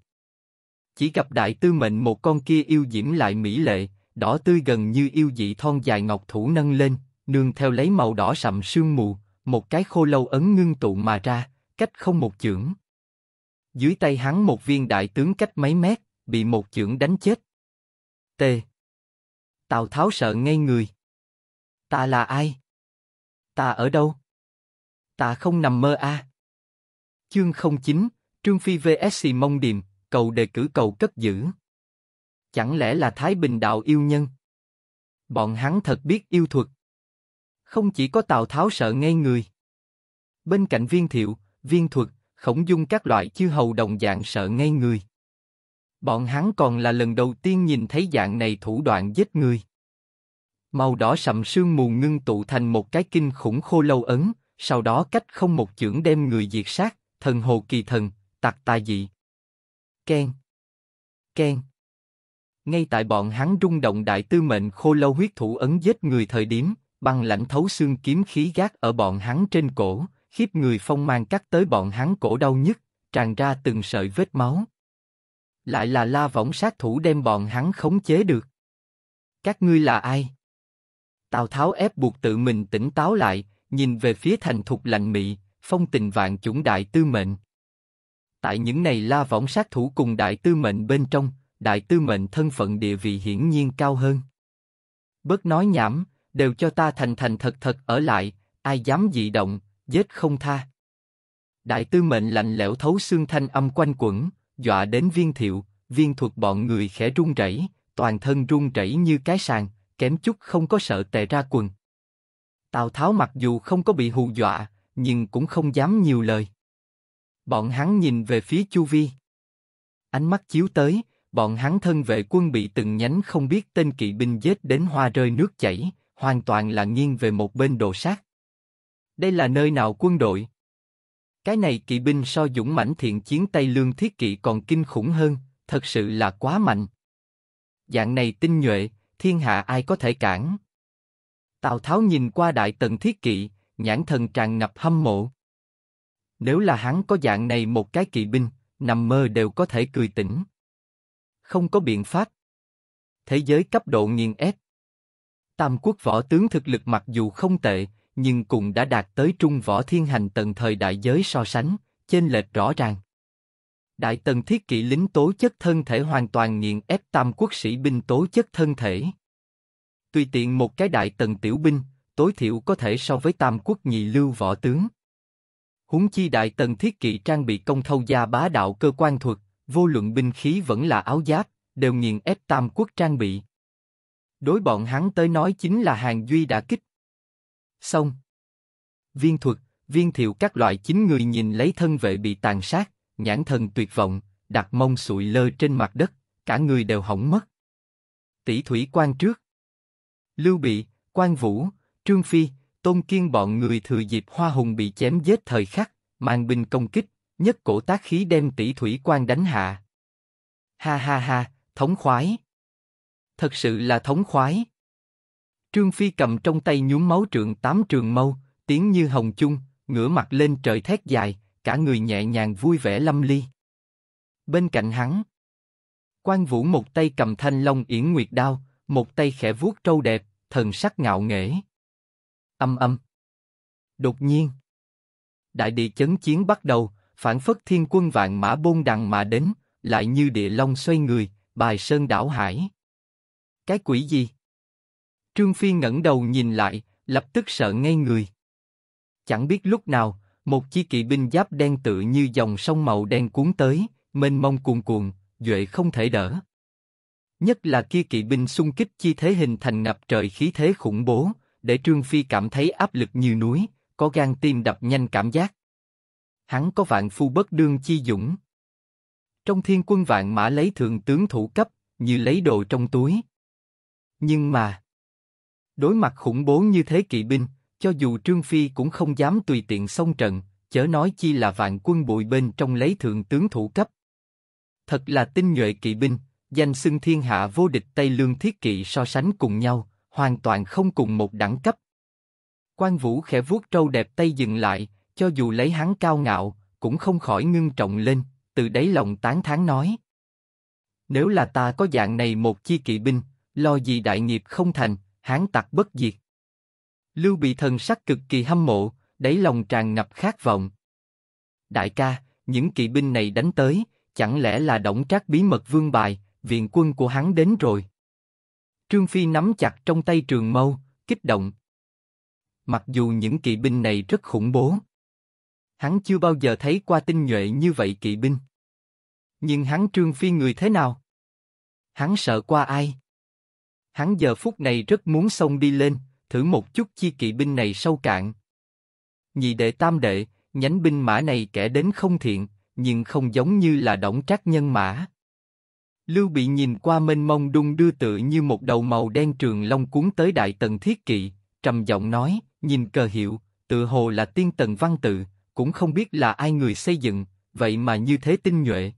Chỉ gặp đại tư mệnh một con kia yêu diễm lại mỹ lệ, đỏ tươi gần như yêu dị thon dài ngọc thủ nâng lên, nương theo lấy màu đỏ sậm sương mù, một cái khô lâu ấn ngưng tụ mà ra, cách không một chưởng. Dưới tay hắn một viên đại tướng cách mấy mét, bị một chưởng đánh chết. T. Tào Tháo sợ ngay người. Ta là ai? Ta ở đâu? Ta không nằm mơ a. À? Chương 09, Trương Phi VS Mông Điềm, cầu đề cử cầu cất giữ. Chẳng lẽ là Thái Bình Đạo yêu nhân? Bọn hắn thật biết yêu thuật. Không chỉ có Tào Tháo sợ ngây người. Bên cạnh viên thiệu, viên thuật, khổng dung các loại chư hầu đồng dạng sợ ngây người. Bọn hắn còn là lần đầu tiên nhìn thấy dạng này thủ đoạn giết người. Màu đỏ sậm sương mù ngưng tụ thành một cái kinh khủng khô lâu ấn, sau đó cách không một chưởng đem người diệt sát, thần hồ kỳ thần, tặc tài dị. Ken. Ken. Ngay tại bọn hắn rung động đại tư mệnh khô lâu huyết thủ ấn giết người thời điểm, băng lãnh thấu xương kiếm khí gác ở bọn hắn trên cổ, khiếp người phong mang cắt tới bọn hắn cổ đau nhất tràn ra từng sợi vết máu. Lại là la võng sát thủ đem bọn hắn khống chế được. Các ngươi là ai? Tào Tháo ép buộc tự mình tỉnh táo lại, nhìn về phía thành thục lạnh mị, phong tình vạn chủng đại tư mệnh. Tại những này la võng sát thủ cùng đại tư mệnh bên trong, đại tư mệnh thân phận địa vị hiển nhiên cao hơn. Bớt nói nhảm, đều cho ta thành thành thật thật ở lại, ai dám dị động, giết không tha. Đại tư mệnh lạnh lẽo thấu xương thanh âm quanh quẩn, dọa đến viên thiệu, viên thuật bọn người khẽ run rẩy, toàn thân run rẩy như cái sàn, kém chút không có sợ tè ra quần. Tào Tháo mặc dù không có bị hù dọa, nhưng cũng không dám nhiều lời. Bọn hắn nhìn về phía Chu Vi. Ánh mắt chiếu tới, bọn hắn thân vệ quân bị từng nhánh không biết tên kỵ binh giết đến hoa rơi nước chảy, hoàn toàn là nghiêng về một bên đồ sát. Đây là nơi nào quân đội? Cái này kỵ binh so dũng mãnh thiện chiến Tây Lương thiết kỵ còn kinh khủng hơn, thật sự là quá mạnh. Dạng này tinh nhuệ, thiên hạ ai có thể cản? Tào Tháo nhìn qua đại tần thiết kỵ, nhãn thần tràn ngập hâm mộ. Nếu là hắn có dạng này một cái kỵ binh, nằm mơ đều có thể cười tỉnh. Không có biện pháp. Thế giới cấp độ nghiền ép, Tam quốc võ tướng thực lực mặc dù không tệ, nhưng cùng đã đạt tới trung võ thiên hành tầng thời đại giới so sánh, chênh lệch rõ ràng. Đại tần thiết kỵ lính tố chất thân thể hoàn toàn nghiền ép tam quốc sĩ binh tố chất thân thể. Tùy tiện một cái đại tần tiểu binh, tối thiểu có thể so với tam quốc nhị lưu võ tướng. Húng chi đại tần thiết kỵ trang bị công thâu gia bá đạo cơ quan thuật, vô luận binh khí vẫn là áo giáp, đều nghiền ép tam quốc trang bị. Đối bọn hắn tới nói chính là hàng duy đã kích. Xong. Viên thuật, viên thiệu các loại chính người nhìn lấy thân vệ bị tàn sát, nhãn thần tuyệt vọng, đặt mông sụi lơ trên mặt đất, cả người đều hỏng mất. Tỷ thủy quan trước. Lưu Bị, Quan Vũ, Trương Phi, Tôn Kiên bọn người thừa dịp Hoa Hùng bị chém giết thời khắc, mang binh công kích, nhất cổ tác khí đem tỷ thủy quan đánh hạ. Ha ha ha, thống khoái thật sự là thống khoái. Trương Phi cầm trong tay nhúm máu trượng tám trường mâu, tiếng như hồng chung, ngửa mặt lên trời thét dài, cả người nhẹ nhàng vui vẻ lâm ly. Bên cạnh hắn, quan vũ một tay cầm thanh long yển nguyệt đao, một tay khẽ vuốt trâu đẹp, thần sắc ngạo nghễ. Âm âm. Đột nhiên, đại địa chấn chiến bắt đầu, phản phất thiên quân vạn mã bôn đằng mà đến, lại như địa long xoay người, bài sơn đảo hải. Cái quỷ gì? Trương Phi ngẩng đầu nhìn lại, lập tức sợ ngay người. Chẳng biết lúc nào, một chi kỵ binh giáp đen tự như dòng sông màu đen cuốn tới, mênh mông cuồn cuộn, duệ không thể đỡ. Nhất là kia kỵ binh xung kích chi thế hình thành ngập trời khí thế khủng bố, để Trương Phi cảm thấy áp lực như núi, có gan tim đập nhanh cảm giác. Hắn có vạn phu bất đương chi dũng. Trong thiên quân vạn mã lấy thường tướng thủ cấp, như lấy đồ trong túi, nhưng mà đối mặt khủng bố như thế kỵ binh, cho dù Trương Phi cũng không dám tùy tiện xông trận, chớ nói chi là vạn quân bụi bên trong lấy thượng tướng thủ cấp. Thật là tinh nhuệ kỵ binh, danh xưng thiên hạ vô địch Tây Lương Thiết Kỵ so sánh cùng nhau, hoàn toàn không cùng một đẳng cấp. Quan Vũ khẽ vuốt trâu đẹp tay dừng lại, cho dù lấy hắn cao ngạo, cũng không khỏi ngưng trọng lên, từ đáy lòng tán thán nói. Nếu là ta có dạng này một chi kỵ binh, lo gì đại nghiệp không thành, hán tặc bất diệt. Lưu Bị thần sắc cực kỳ hâm mộ, đáy lòng tràn ngập khát vọng. Đại ca, những kỵ binh này đánh tới, chẳng lẽ là động trác bí mật vương bài, viện quân của hắn đến rồi? Trương Phi nắm chặt trong tay trường mâu, kích động. Mặc dù những kỵ binh này rất khủng bố, hắn chưa bao giờ thấy qua tinh nhuệ như vậy kỵ binh. Nhưng hắn Trương Phi người thế nào? Hắn sợ qua ai? hắn giờ phút này rất muốn xông đi lên, thử một chút chi kỵ binh này sâu cạn. Nhị đệ tam đệ, nhánh binh mã này kẻ đến không thiện, nhưng không giống như là động trác nhân mã. Lưu bị nhìn qua mênh mông đung đưa tự như một đầu màu đen trường long cuốn tới đại tần thiết kỵ, trầm giọng nói, nhìn cờ hiệu, tự hồ là tiên tần văn tự, cũng không biết là ai người xây dựng, vậy mà như thế tinh nhuệ.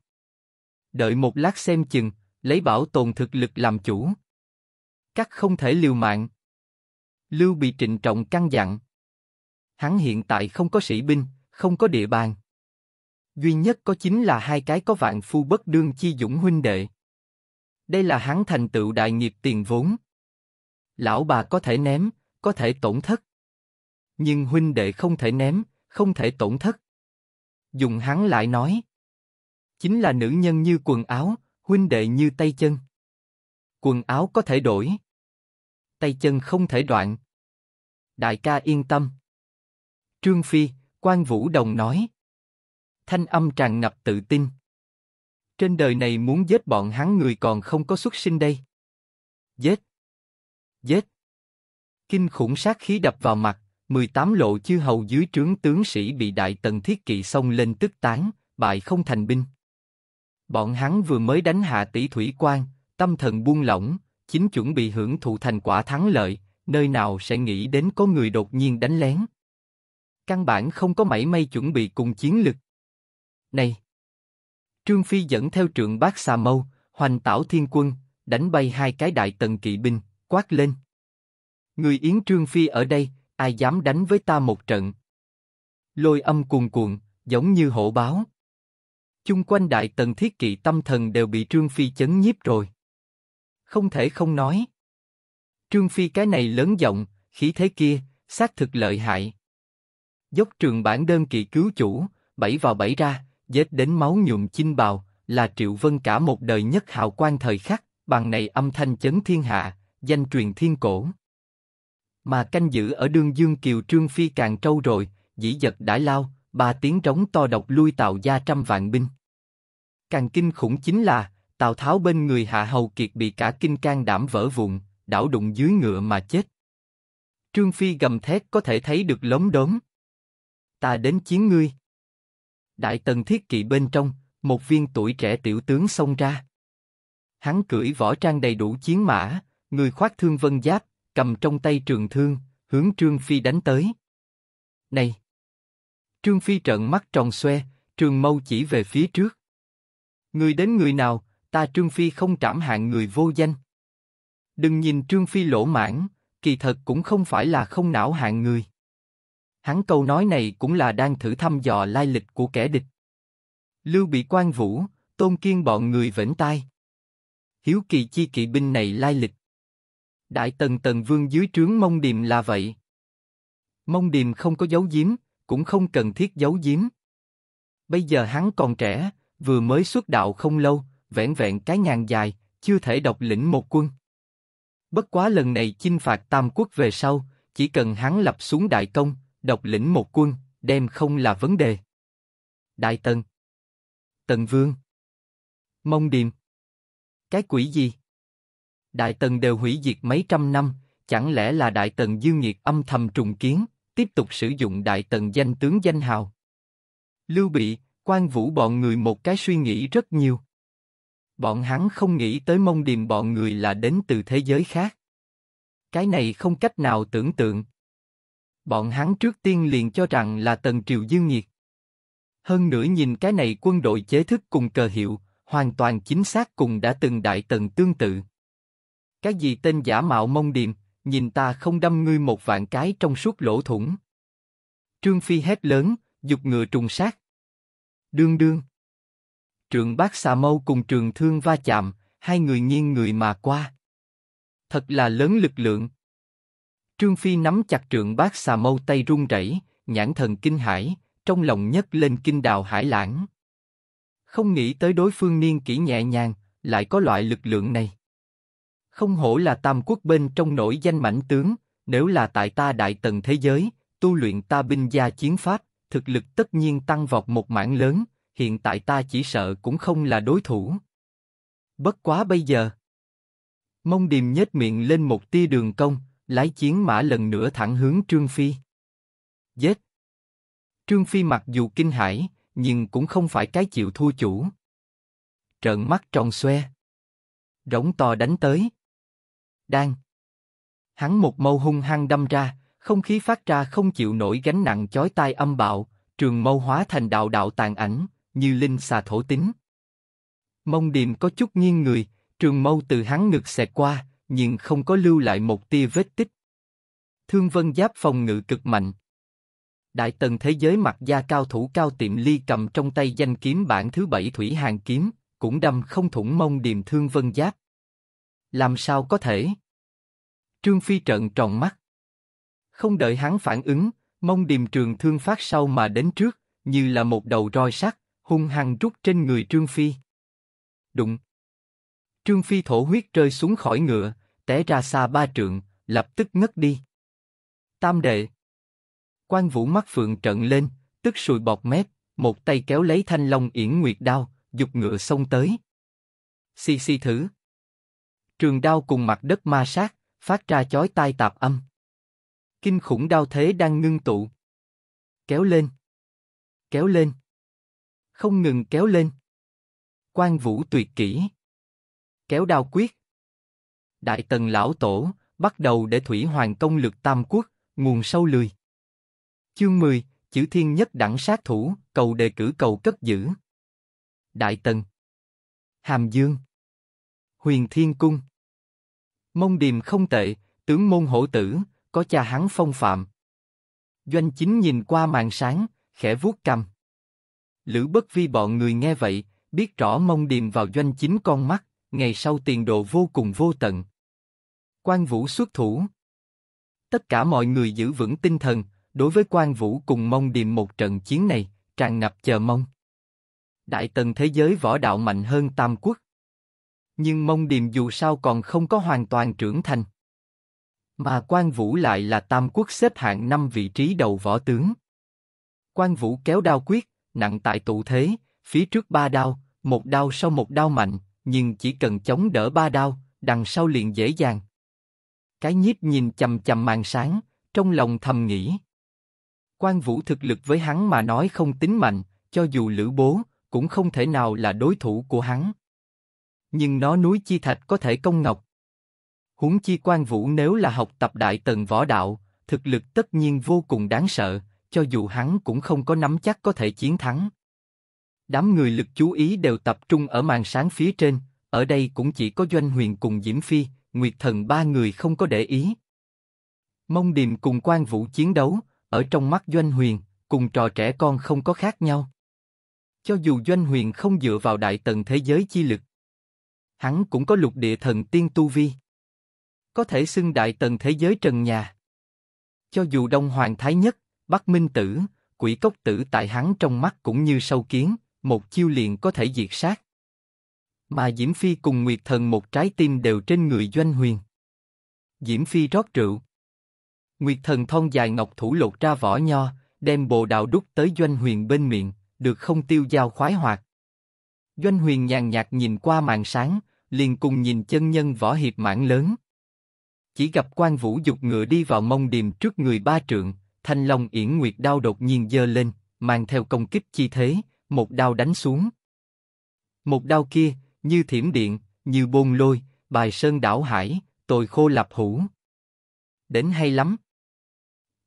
Đợi một lát xem chừng, lấy bảo tồn thực lực làm chủ các không thể liều mạng. Lưu bị trịnh trọng căn dặn. Hắn hiện tại không có sĩ binh, không có địa bàn. Duy nhất có chính là hai cái có vạn phu bất đương chi dũng huynh đệ. Đây là hắn thành tựu đại nghiệp tiền vốn. Lão bà có thể ném, có thể tổn thất. Nhưng huynh đệ không thể ném, không thể tổn thất. Dùng hắn lại nói. Chính là nữ nhân như quần áo, huynh đệ như tay chân. Quần áo có thể đổi tay chân không thể đoạn. Đại ca yên tâm. Trương Phi, quan Vũ Đồng nói. Thanh âm tràn ngập tự tin. Trên đời này muốn giết bọn hắn người còn không có xuất sinh đây. Giết. Giết. Kinh khủng sát khí đập vào mặt, 18 lộ chư hầu dưới trướng tướng sĩ bị đại tần thiết kỵ xông lên tức tán, bại không thành binh. Bọn hắn vừa mới đánh hạ tỷ thủy quan, tâm thần buông lỏng, chính chuẩn bị hưởng thụ thành quả thắng lợi, nơi nào sẽ nghĩ đến có người đột nhiên đánh lén. Căn bản không có mảy may chuẩn bị cùng chiến lực. Này! Trương Phi dẫn theo trượng bác xà mâu, hoành tảo thiên quân, đánh bay hai cái đại tần kỵ binh, quát lên. Người Yến Trương Phi ở đây, ai dám đánh với ta một trận. Lôi âm cuồn cuộn, giống như hổ báo. Chung quanh đại tần thiết kỵ tâm thần đều bị Trương Phi chấn nhiếp rồi không thể không nói. Trương Phi cái này lớn giọng, khí thế kia, xác thực lợi hại. Dốc trường bản đơn kỳ cứu chủ, bảy vào bảy ra, dết đến máu nhuộm chinh bào, là Triệu Vân cả một đời nhất hào quang thời khắc, bằng này âm thanh chấn thiên hạ, danh truyền thiên cổ. Mà canh giữ ở đương dương kiều Trương Phi càng trâu rồi, dĩ giật đã lao, ba tiếng trống to độc lui tạo ra trăm vạn binh. Càng kinh khủng chính là, Tào Tháo bên người Hạ Hầu Kiệt bị cả kinh can đảm vỡ vụn, đảo đụng dưới ngựa mà chết. Trương Phi gầm thét có thể thấy được lốm đốm. Ta đến chiến ngươi. Đại tần thiết kỵ bên trong, một viên tuổi trẻ tiểu tướng xông ra. Hắn cưỡi võ trang đầy đủ chiến mã, người khoác thương vân giáp, cầm trong tay trường thương, hướng Trương Phi đánh tới. Này! Trương Phi trợn mắt tròn xoe, trường mâu chỉ về phía trước. Người đến người nào, ta Trương Phi không trảm hạng người vô danh. Đừng nhìn Trương Phi lỗ mãn, kỳ thật cũng không phải là không não hạng người. Hắn câu nói này cũng là đang thử thăm dò lai lịch của kẻ địch. Lưu bị quan vũ, tôn kiên bọn người vĩnh tai. Hiếu kỳ chi kỵ binh này lai lịch. Đại tần tần vương dưới trướng mông điềm là vậy. Mông điềm không có giấu giếm, cũng không cần thiết giấu giếm. Bây giờ hắn còn trẻ, vừa mới xuất đạo không lâu, vẻn vẹn cái ngàn dài, chưa thể độc lĩnh một quân. Bất quá lần này chinh phạt Tam quốc về sau, chỉ cần hắn lập xuống đại công, độc lĩnh một quân, đem không là vấn đề. Đại Tần Tần Vương Mông Điềm Cái quỷ gì? Đại Tần đều hủy diệt mấy trăm năm, chẳng lẽ là Đại Tần dương nhiệt âm thầm trùng kiến, tiếp tục sử dụng Đại Tần danh tướng danh hào? Lưu Bị, quan Vũ bọn người một cái suy nghĩ rất nhiều. Bọn hắn không nghĩ tới mông điềm bọn người là đến từ thế giới khác. Cái này không cách nào tưởng tượng. Bọn hắn trước tiên liền cho rằng là tần triều dương nhiệt. Hơn nữa nhìn cái này quân đội chế thức cùng cờ hiệu, hoàn toàn chính xác cùng đã từng đại tần tương tự. Cái gì tên giả mạo mông điềm, nhìn ta không đâm ngươi một vạn cái trong suốt lỗ thủng. Trương Phi hét lớn, dục ngựa trùng sát. Đương đương trường bác xà mâu cùng trường thương va chạm, hai người nghiêng người mà qua. Thật là lớn lực lượng. Trương Phi nắm chặt trường bác xà mâu tay run rẩy, nhãn thần kinh hãi, trong lòng nhấc lên kinh đào hải lãng. Không nghĩ tới đối phương niên kỹ nhẹ nhàng, lại có loại lực lượng này. Không hổ là tam quốc bên trong nổi danh mãnh tướng, nếu là tại ta đại tần thế giới, tu luyện ta binh gia chiến pháp, thực lực tất nhiên tăng vọt một mảng lớn, hiện tại ta chỉ sợ cũng không là đối thủ. Bất quá bây giờ. Mông Điềm nhếch miệng lên một tia đường cong, lái chiến mã lần nữa thẳng hướng Trương Phi. Giết! Trương Phi mặc dù kinh hãi, nhưng cũng không phải cái chịu thua chủ. Trợn mắt tròn xoe. Rỗng to đánh tới. Đang! Hắn một mâu hung hăng đâm ra, không khí phát ra không chịu nổi gánh nặng chói tai âm bạo, trường mâu hóa thành đạo đạo tàn ảnh, như linh xà thổ tính. Mông điềm có chút nghiêng người, trường mâu từ hắn ngực xẹt qua, nhưng không có lưu lại một tia vết tích. Thương vân giáp phòng ngự cực mạnh. Đại tần thế giới mặt da cao thủ cao tiệm ly cầm trong tay danh kiếm bản thứ bảy thủy hàng kiếm, cũng đâm không thủng mông điềm thương vân giáp. Làm sao có thể? Trương Phi trợn tròn mắt. Không đợi hắn phản ứng, mông điềm trường thương phát sau mà đến trước, như là một đầu roi sắt, hung hăng rút trên người Trương Phi. Đụng. Trương Phi thổ huyết rơi xuống khỏi ngựa, té ra xa ba trượng, lập tức ngất đi. Tam đệ. Quan Vũ mắt phượng trợn lên, tức sùi bọt mép, một tay kéo lấy thanh long yển nguyệt đao, dục ngựa xông tới. Xì xì thử. Trường đao cùng mặt đất ma sát, phát ra chói tai tạp âm. Kinh khủng đao thế đang ngưng tụ. Kéo lên. Kéo lên không ngừng kéo lên. Quan vũ tuyệt kỹ, kéo đao quyết. Đại tần lão tổ bắt đầu để thủy hoàng công lực tam quốc nguồn sâu lười. Chương 10, chữ thiên nhất đẳng sát thủ, cầu đề cử cầu cất giữ. Đại tần, Hàm Dương, Huyền Thiên Cung, Mông Điềm không tệ, tướng môn hổ tử, có cha hắn phong phạm. Doanh chính nhìn qua màn sáng, khẽ vuốt cầm. Lữ Bất Vi bọn người nghe vậy, biết rõ mong điềm vào doanh chính con mắt, ngày sau tiền đồ vô cùng vô tận. Quan Vũ xuất thủ. Tất cả mọi người giữ vững tinh thần, đối với Quan Vũ cùng mong điềm một trận chiến này, tràn ngập chờ mong. Đại tần thế giới võ đạo mạnh hơn Tam Quốc. Nhưng mong điềm dù sao còn không có hoàn toàn trưởng thành. Mà Quan Vũ lại là Tam Quốc xếp hạng năm vị trí đầu võ tướng. Quan Vũ kéo đao quyết, nặng tại tụ thế, phía trước ba đao, một đao sau một đao mạnh, nhưng chỉ cần chống đỡ ba đao, đằng sau liền dễ dàng. Cái nhíp nhìn chầm chầm màn sáng, trong lòng thầm nghĩ. Quan vũ thực lực với hắn mà nói không tính mạnh, cho dù lữ bố, cũng không thể nào là đối thủ của hắn. Nhưng nó núi chi thạch có thể công ngọc. Huống chi quan vũ nếu là học tập đại tần võ đạo, thực lực tất nhiên vô cùng đáng sợ, cho dù hắn cũng không có nắm chắc có thể chiến thắng. Đám người lực chú ý đều tập trung ở màn sáng phía trên, ở đây cũng chỉ có Doanh Huyền cùng Diễm Phi, Nguyệt Thần ba người không có để ý. Mông Điềm cùng quan Vũ chiến đấu, ở trong mắt Doanh Huyền, cùng trò trẻ con không có khác nhau. Cho dù Doanh Huyền không dựa vào đại tần thế giới chi lực, hắn cũng có lục địa thần tiên tu vi. Có thể xưng đại tần thế giới trần nhà. Cho dù Đông Hoàng Thái Nhất, Bắc Minh Tử, quỷ cốc tử tại hắn trong mắt cũng như sâu kiến, một chiêu liền có thể diệt sát. Mà Diễm Phi cùng Nguyệt Thần một trái tim đều trên người Doanh Huyền. Diễm Phi rót rượu. Nguyệt Thần thon dài ngọc thủ lột ra vỏ nho, đem bồ đào đút tới Doanh Huyền bên miệng, được không tiêu giao khoái hoạt. Doanh Huyền nhàn nhạt nhìn qua màn sáng, liền cùng nhìn chân nhân võ hiệp mãn lớn. Chỉ gặp quan vũ dục ngựa đi vào mông điềm trước người ba trượng, Thanh Long Yển Nguyệt đao đột nhiên giơ lên, mang theo công kích chi thế, một đao đánh xuống. Một đao kia, như thiểm điện, như bôn lôi, bài sơn đảo hải, tồi khô lạp hủ. Đến hay lắm.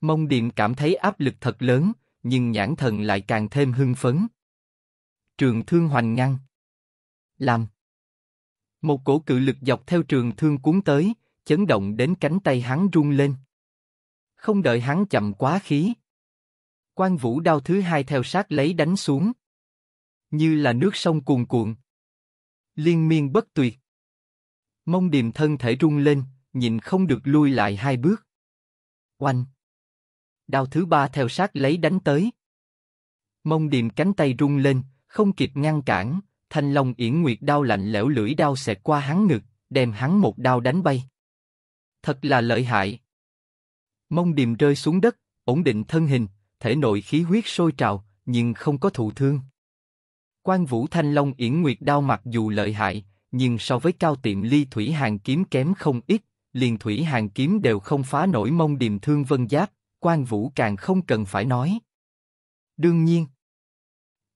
Mông Điềm cảm thấy áp lực thật lớn, nhưng nhãn thần lại càng thêm hưng phấn. Trường thương hoành Ngăn. Làm. Một cổ cự lực dọc theo trường thương cuốn tới, chấn động đến cánh tay hắn rung lên. Không đợi hắn chậm quá khí. Quan vũ đao thứ hai theo sát lấy đánh xuống. Như là nước sông cuồn cuộn. Liên miên bất tuyệt. Mông điềm thân thể rung lên, nhìn không được lui lại hai bước. Oanh! Đao thứ ba theo sát lấy đánh tới. Mông điềm cánh tay rung lên, không kịp ngăn cản, thanh long yển nguyệt đao lạnh lẽo lưỡi đao xẹt qua hắn ngực, đem hắn một đao đánh bay. Thật là lợi hại. Mông điềm rơi xuống đất, ổn định thân hình, thể nội khí huyết sôi trào, nhưng không có thụ thương. Quan Vũ Thanh Long Yển Nguyệt đao mặc dù lợi hại, nhưng so với cao tiệm ly thủy hàng kiếm kém không ít, liền thủy hàng kiếm đều không phá nổi mông điềm thương vân giáp, quan vũ càng không cần phải nói. Đương nhiên,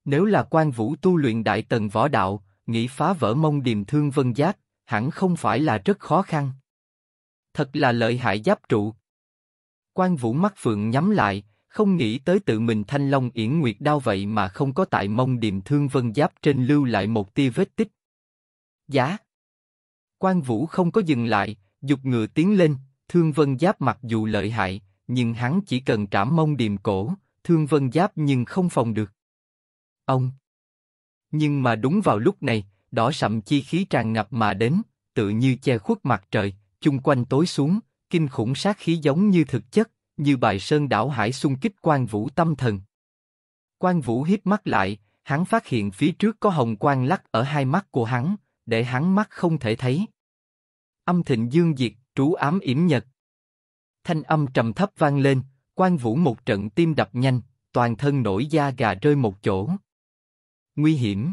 nếu là quan vũ tu luyện đại tần võ đạo, nghĩ phá vỡ mông điềm thương vân giáp, hẳn không phải là rất khó khăn. Thật là lợi hại giáp trụ, Quan Vũ mắt phượng nhắm lại, không nghĩ tới tự mình thanh long yển nguyệt đao vậy mà không có tại mông điềm thương vân giáp trên lưu lại một tia vết tích. Giá. Quan Vũ không có dừng lại, dục ngựa tiến lên, thương vân giáp mặc dù lợi hại, nhưng hắn chỉ cần trảm mông điềm cổ, thương vân giáp nhưng không phòng được. Ông. Nhưng mà đúng vào lúc này, đỏ sậm chi khí tràn ngập mà đến, tự như che khuất mặt trời, chung quanh tối xuống, kinh khủng sát khí giống như thực chất, như bài sơn đảo hải xung kích quan vũ tâm thần. Quan vũ hít mắt lại, hắn phát hiện phía trước có hồng quang lắc ở hai mắt của hắn, để hắn mắt không thể thấy. Âm thịnh dương diệt, trú ám yểm nhật. Thanh âm trầm thấp vang lên, quan vũ một trận tim đập nhanh, toàn thân nổi da gà rơi một chỗ. Nguy hiểm.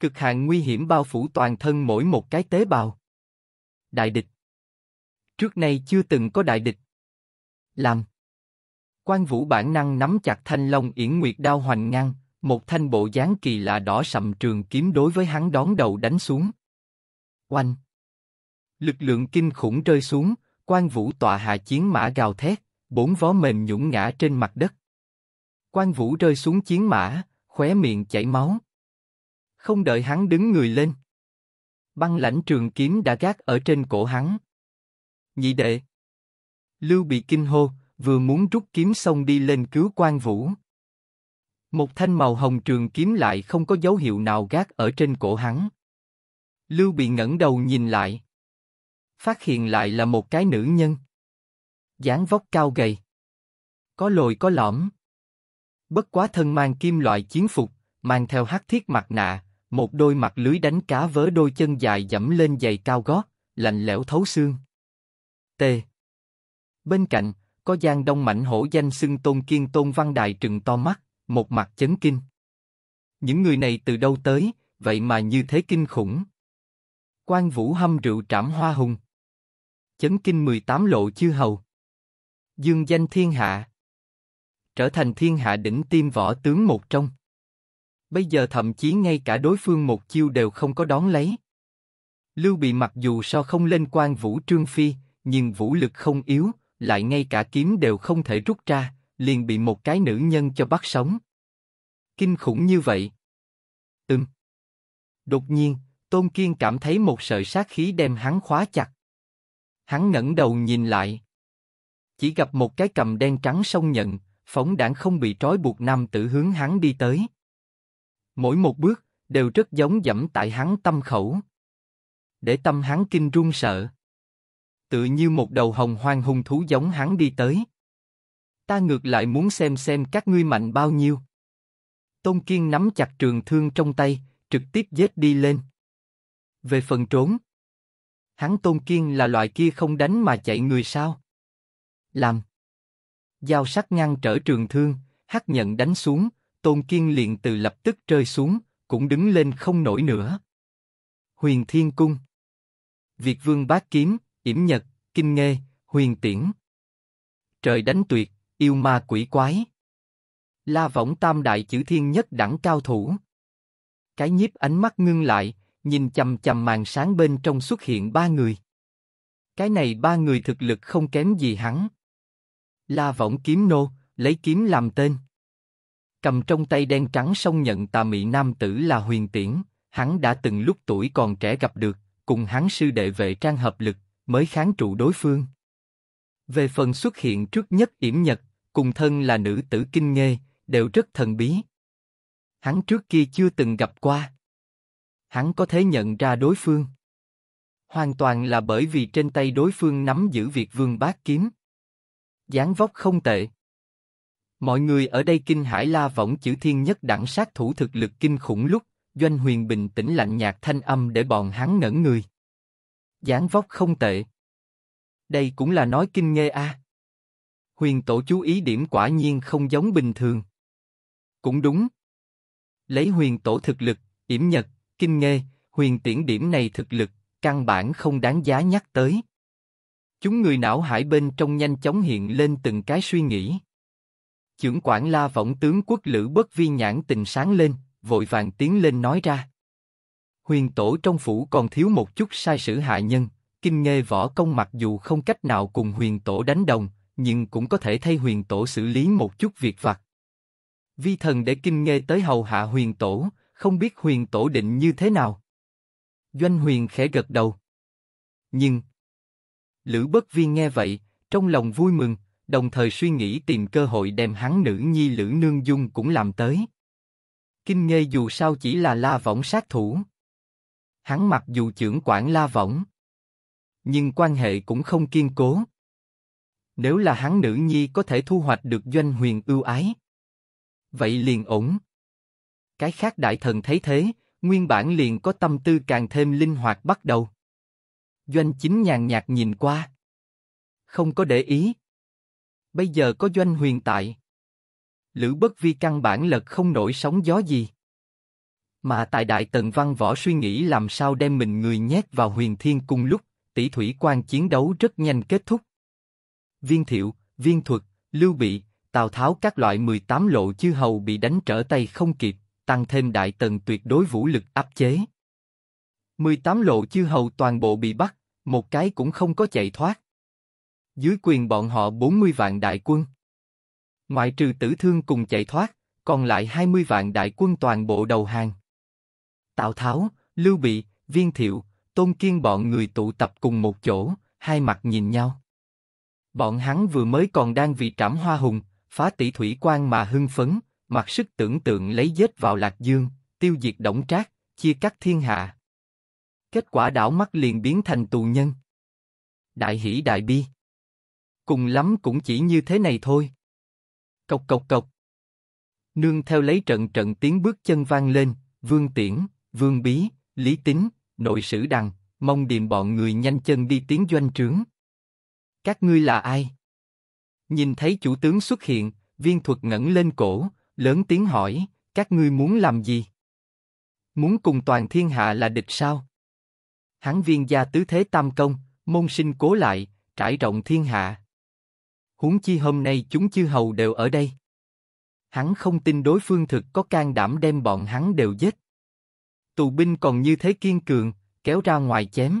Cực hạn nguy hiểm bao phủ toàn thân mỗi một cái tế bào. Đại địch. Trước nay chưa từng có đại địch. Làm. Quan Vũ bản năng nắm chặt thanh long yển nguyệt đao hoành ngang, một thanh bộ dáng kỳ lạ đỏ sậm trường kiếm đối với hắn đón đầu đánh xuống. Oanh. Lực lượng kinh khủng rơi xuống, Quan Vũ tọa hạ chiến mã gào thét, bốn vó mềm nhũn ngã trên mặt đất. Quan Vũ rơi xuống chiến mã, khóe miệng chảy máu. Không đợi hắn đứng người lên, băng lãnh trường kiếm đã gác ở trên cổ hắn nhị đệ. Lưu bị kinh hô, vừa muốn rút kiếm xong đi lên cứu quan vũ. Một thanh màu hồng trường kiếm lại không có dấu hiệu nào gác ở trên cổ hắn. Lưu bị ngẩng đầu nhìn lại. Phát hiện lại là một cái nữ nhân. dáng vóc cao gầy. Có lồi có lõm. Bất quá thân mang kim loại chiến phục, mang theo hắc thiết mặt nạ, một đôi mặt lưới đánh cá vớ đôi chân dài dẫm lên giày cao gót, lạnh lẽo thấu xương. T. Bên cạnh, có Giang Đông Mạnh hổ danh xưng Tôn Kiên Tôn Văn Đại trừng to mắt, một mặt chấn kinh. Những người này từ đâu tới, vậy mà như thế kinh khủng. Quan Vũ hâm rượu trảm hoa hùng. Chấn kinh 18 lộ chư hầu. Dương danh thiên hạ. Trở thành thiên hạ đỉnh tiêm võ tướng một trong. Bây giờ thậm chí ngay cả đối phương một chiêu đều không có đón lấy. Lưu Bị mặc dù so không lên quan Vũ Trương Phi, nhưng vũ lực không yếu, lại ngay cả kiếm đều không thể rút ra, liền bị một cái nữ nhân cho bắt sống. Kinh khủng như vậy. Ừm. Đột nhiên, Tôn Kiên cảm thấy một sợi sát khí đem hắn khóa chặt. Hắn ngẩng đầu nhìn lại. Chỉ gặp một cái cầm đen trắng sông nhận, phóng đảng không bị trói buộc nam tử hướng hắn đi tới. Mỗi một bước, đều rất giống dẫm tại hắn tâm khẩu. Để tâm hắn kinh run sợ tự như một đầu hồng hoang hung thú giống hắn đi tới. Ta ngược lại muốn xem xem các ngươi mạnh bao nhiêu. Tôn Kiên nắm chặt trường thương trong tay, trực tiếp giết đi lên. Về phần trốn, hắn Tôn Kiên là loại kia không đánh mà chạy người sao? Làm. giao sắc ngăn trở trường thương, hắc nhận đánh xuống, Tôn Kiên liền từ lập tức rơi xuống, cũng đứng lên không nổi nữa. Huyền Thiên Cung Việt Vương Bát Kiếm, yểm nhật, kinh nghê, huyền tiễn. Trời đánh tuyệt, yêu ma quỷ quái. La võng tam đại chữ thiên nhất đẳng cao thủ. Cái nhiếp ánh mắt ngưng lại, nhìn chầm chầm màn sáng bên trong xuất hiện ba người. Cái này ba người thực lực không kém gì hắn. La võng kiếm nô, lấy kiếm làm tên. Cầm trong tay đen trắng song nhận tà mị nam tử là huyền tiễn, hắn đã từng lúc tuổi còn trẻ gặp được, cùng hắn sư đệ vệ trang hợp lực, mới kháng trụ đối phương. Về phần xuất hiện trước nhất yểm nhật, cùng thân là nữ tử kinh nghê, đều rất thần bí. Hắn trước kia chưa từng gặp qua. Hắn có thể nhận ra đối phương. Hoàn toàn là bởi vì trên tay đối phương nắm giữ việc vương bát kiếm. dáng vóc không tệ. Mọi người ở đây kinh hải la võng chữ thiên nhất đẳng sát thủ thực lực kinh khủng lúc, Doanh Huyền bình tĩnh lạnh nhạt thanh âm để bọn hắn ngẩn người dáng vóc không tệ. Đây cũng là nói kinh nghe a. Huyền tổ chú ý điểm quả nhiên không giống bình thường. Cũng đúng. Lấy huyền tổ thực lực, yểm nhật, kinh nghe, huyền tiễn điểm này thực lực, căn bản không đáng giá nhắc tới. Chúng người não hải bên trong nhanh chóng hiện lên từng cái suy nghĩ. Chưởng quản la võng tướng quốc lữ bất vi nhãn tình sáng lên, vội vàng tiến lên nói ra huyền tổ trong phủ còn thiếu một chút sai sử hạ nhân, kinh nghê võ công mặc dù không cách nào cùng huyền tổ đánh đồng, nhưng cũng có thể thay huyền tổ xử lý một chút việc vặt. Vi thần để kinh nghê tới hầu hạ huyền tổ, không biết huyền tổ định như thế nào. Doanh huyền khẽ gật đầu. Nhưng, Lữ Bất Vi nghe vậy, trong lòng vui mừng, đồng thời suy nghĩ tìm cơ hội đem hắn nữ nhi Lữ Nương Dung cũng làm tới. Kinh Nghê dù sao chỉ là la võng sát thủ hắn mặc dù trưởng quản la võng, nhưng quan hệ cũng không kiên cố. Nếu là hắn nữ nhi có thể thu hoạch được doanh huyền ưu ái, vậy liền ổn. Cái khác đại thần thấy thế, nguyên bản liền có tâm tư càng thêm linh hoạt bắt đầu. Doanh chính nhàn nhạt nhìn qua, không có để ý. Bây giờ có doanh huyền tại, lữ bất vi căn bản lật không nổi sóng gió gì. Mà tại Đại Tần Văn Võ suy nghĩ làm sao đem mình người nhét vào huyền thiên cung lúc, tỷ thủy quan chiến đấu rất nhanh kết thúc. Viên thiệu, viên thuật, lưu bị, Tào Tháo các loại 18 lộ chư hầu bị đánh trở tay không kịp, tăng thêm Đại Tần tuyệt đối vũ lực áp chế. 18 lộ chư hầu toàn bộ bị bắt, một cái cũng không có chạy thoát. Dưới quyền bọn họ 40 vạn đại quân. Ngoại trừ tử thương cùng chạy thoát, còn lại 20 vạn đại quân toàn bộ đầu hàng. Tào Tháo, Lưu Bị, Viên Thiệu, Tôn Kiên bọn người tụ tập cùng một chỗ, hai mặt nhìn nhau. Bọn hắn vừa mới còn đang vì trảm hoa hùng, phá tỷ thủy quan mà hưng phấn, mặc sức tưởng tượng lấy dết vào lạc dương, tiêu diệt động trác, chia cắt thiên hạ. Kết quả đảo mắt liền biến thành tù nhân. Đại hỷ đại bi. Cùng lắm cũng chỉ như thế này thôi. Cộc cộc cộc. Nương theo lấy trận trận tiếng bước chân vang lên, vương tiễn, Vương Bí, Lý Tính, nội sử đằng, mong điềm bọn người nhanh chân đi tiến doanh trướng. Các ngươi là ai? Nhìn thấy chủ tướng xuất hiện, viên thuật ngẩng lên cổ, lớn tiếng hỏi, các ngươi muốn làm gì? Muốn cùng toàn thiên hạ là địch sao? Hắn viên gia tứ thế tam công, môn sinh cố lại, trải rộng thiên hạ. Huống chi hôm nay chúng chư hầu đều ở đây. Hắn không tin đối phương thực có can đảm đem bọn hắn đều giết tù binh còn như thế kiên cường, kéo ra ngoài chém.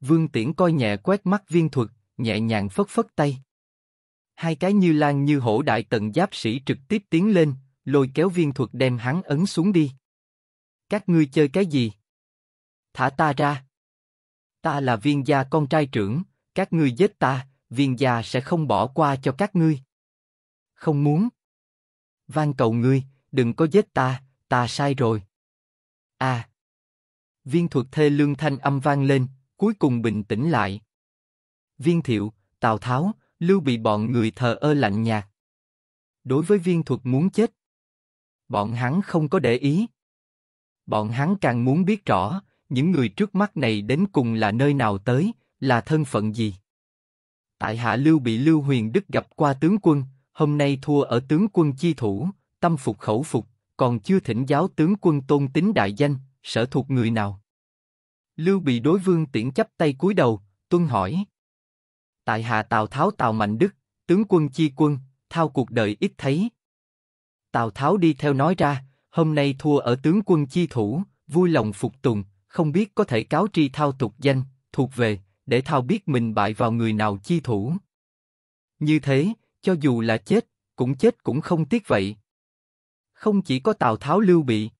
Vương Tiễn coi nhẹ quét mắt viên thuật, nhẹ nhàng phất phất tay. Hai cái như lan như hổ đại tận giáp sĩ trực tiếp tiến lên, lôi kéo viên thuật đem hắn ấn xuống đi. Các ngươi chơi cái gì? Thả ta ra. Ta là viên gia con trai trưởng, các ngươi giết ta, viên gia sẽ không bỏ qua cho các ngươi. Không muốn. van cầu ngươi, đừng có giết ta, ta sai rồi. A, Viên thuật thê lương thanh âm vang lên, cuối cùng bình tĩnh lại. Viên thiệu, Tào Tháo, Lưu bị bọn người thờ ơ lạnh nhạt. Đối với viên thuật muốn chết, bọn hắn không có để ý. Bọn hắn càng muốn biết rõ, những người trước mắt này đến cùng là nơi nào tới, là thân phận gì. Tại hạ Lưu bị Lưu Huyền Đức gặp qua tướng quân, hôm nay thua ở tướng quân chi thủ, tâm phục khẩu phục, còn chưa thỉnh giáo tướng quân tôn tính đại danh, sở thuộc người nào. Lưu bị đối vương tiễn chấp tay cúi đầu, tuân hỏi. Tại hạ Tào Tháo Tào Mạnh Đức, tướng quân chi quân, thao cuộc đời ít thấy. Tào Tháo đi theo nói ra, hôm nay thua ở tướng quân chi thủ, vui lòng phục tùng, không biết có thể cáo tri thao tục danh, thuộc về, để thao biết mình bại vào người nào chi thủ. Như thế, cho dù là chết, cũng chết cũng không tiếc vậy. Không chỉ có Tào Tháo Lưu Bị.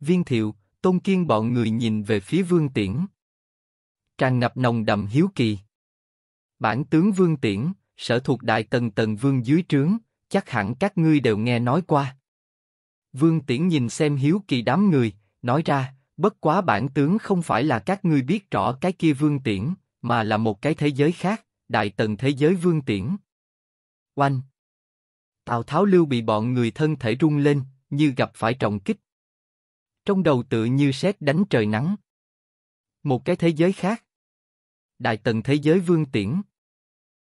Viên Thiệu, Tôn Kiên bọn người nhìn về phía Vương Tiễn. Tràn ngập nồng đậm hiếu kỳ. Bản tướng Vương Tiễn, sở thuộc Đại Tần Tần Vương dưới trướng, chắc hẳn các ngươi đều nghe nói qua. Vương Tiễn nhìn xem hiếu kỳ đám người, nói ra, bất quá bản tướng không phải là các ngươi biết rõ cái kia Vương Tiễn, mà là một cái thế giới khác, Đại Tần thế giới Vương Tiễn. Oanh! Tào Tháo Lưu bị bọn người thân thể rung lên, như gặp phải trọng kích. Trong đầu tự như sét đánh trời nắng. Một cái thế giới khác. Đại tần thế giới vương tiễn.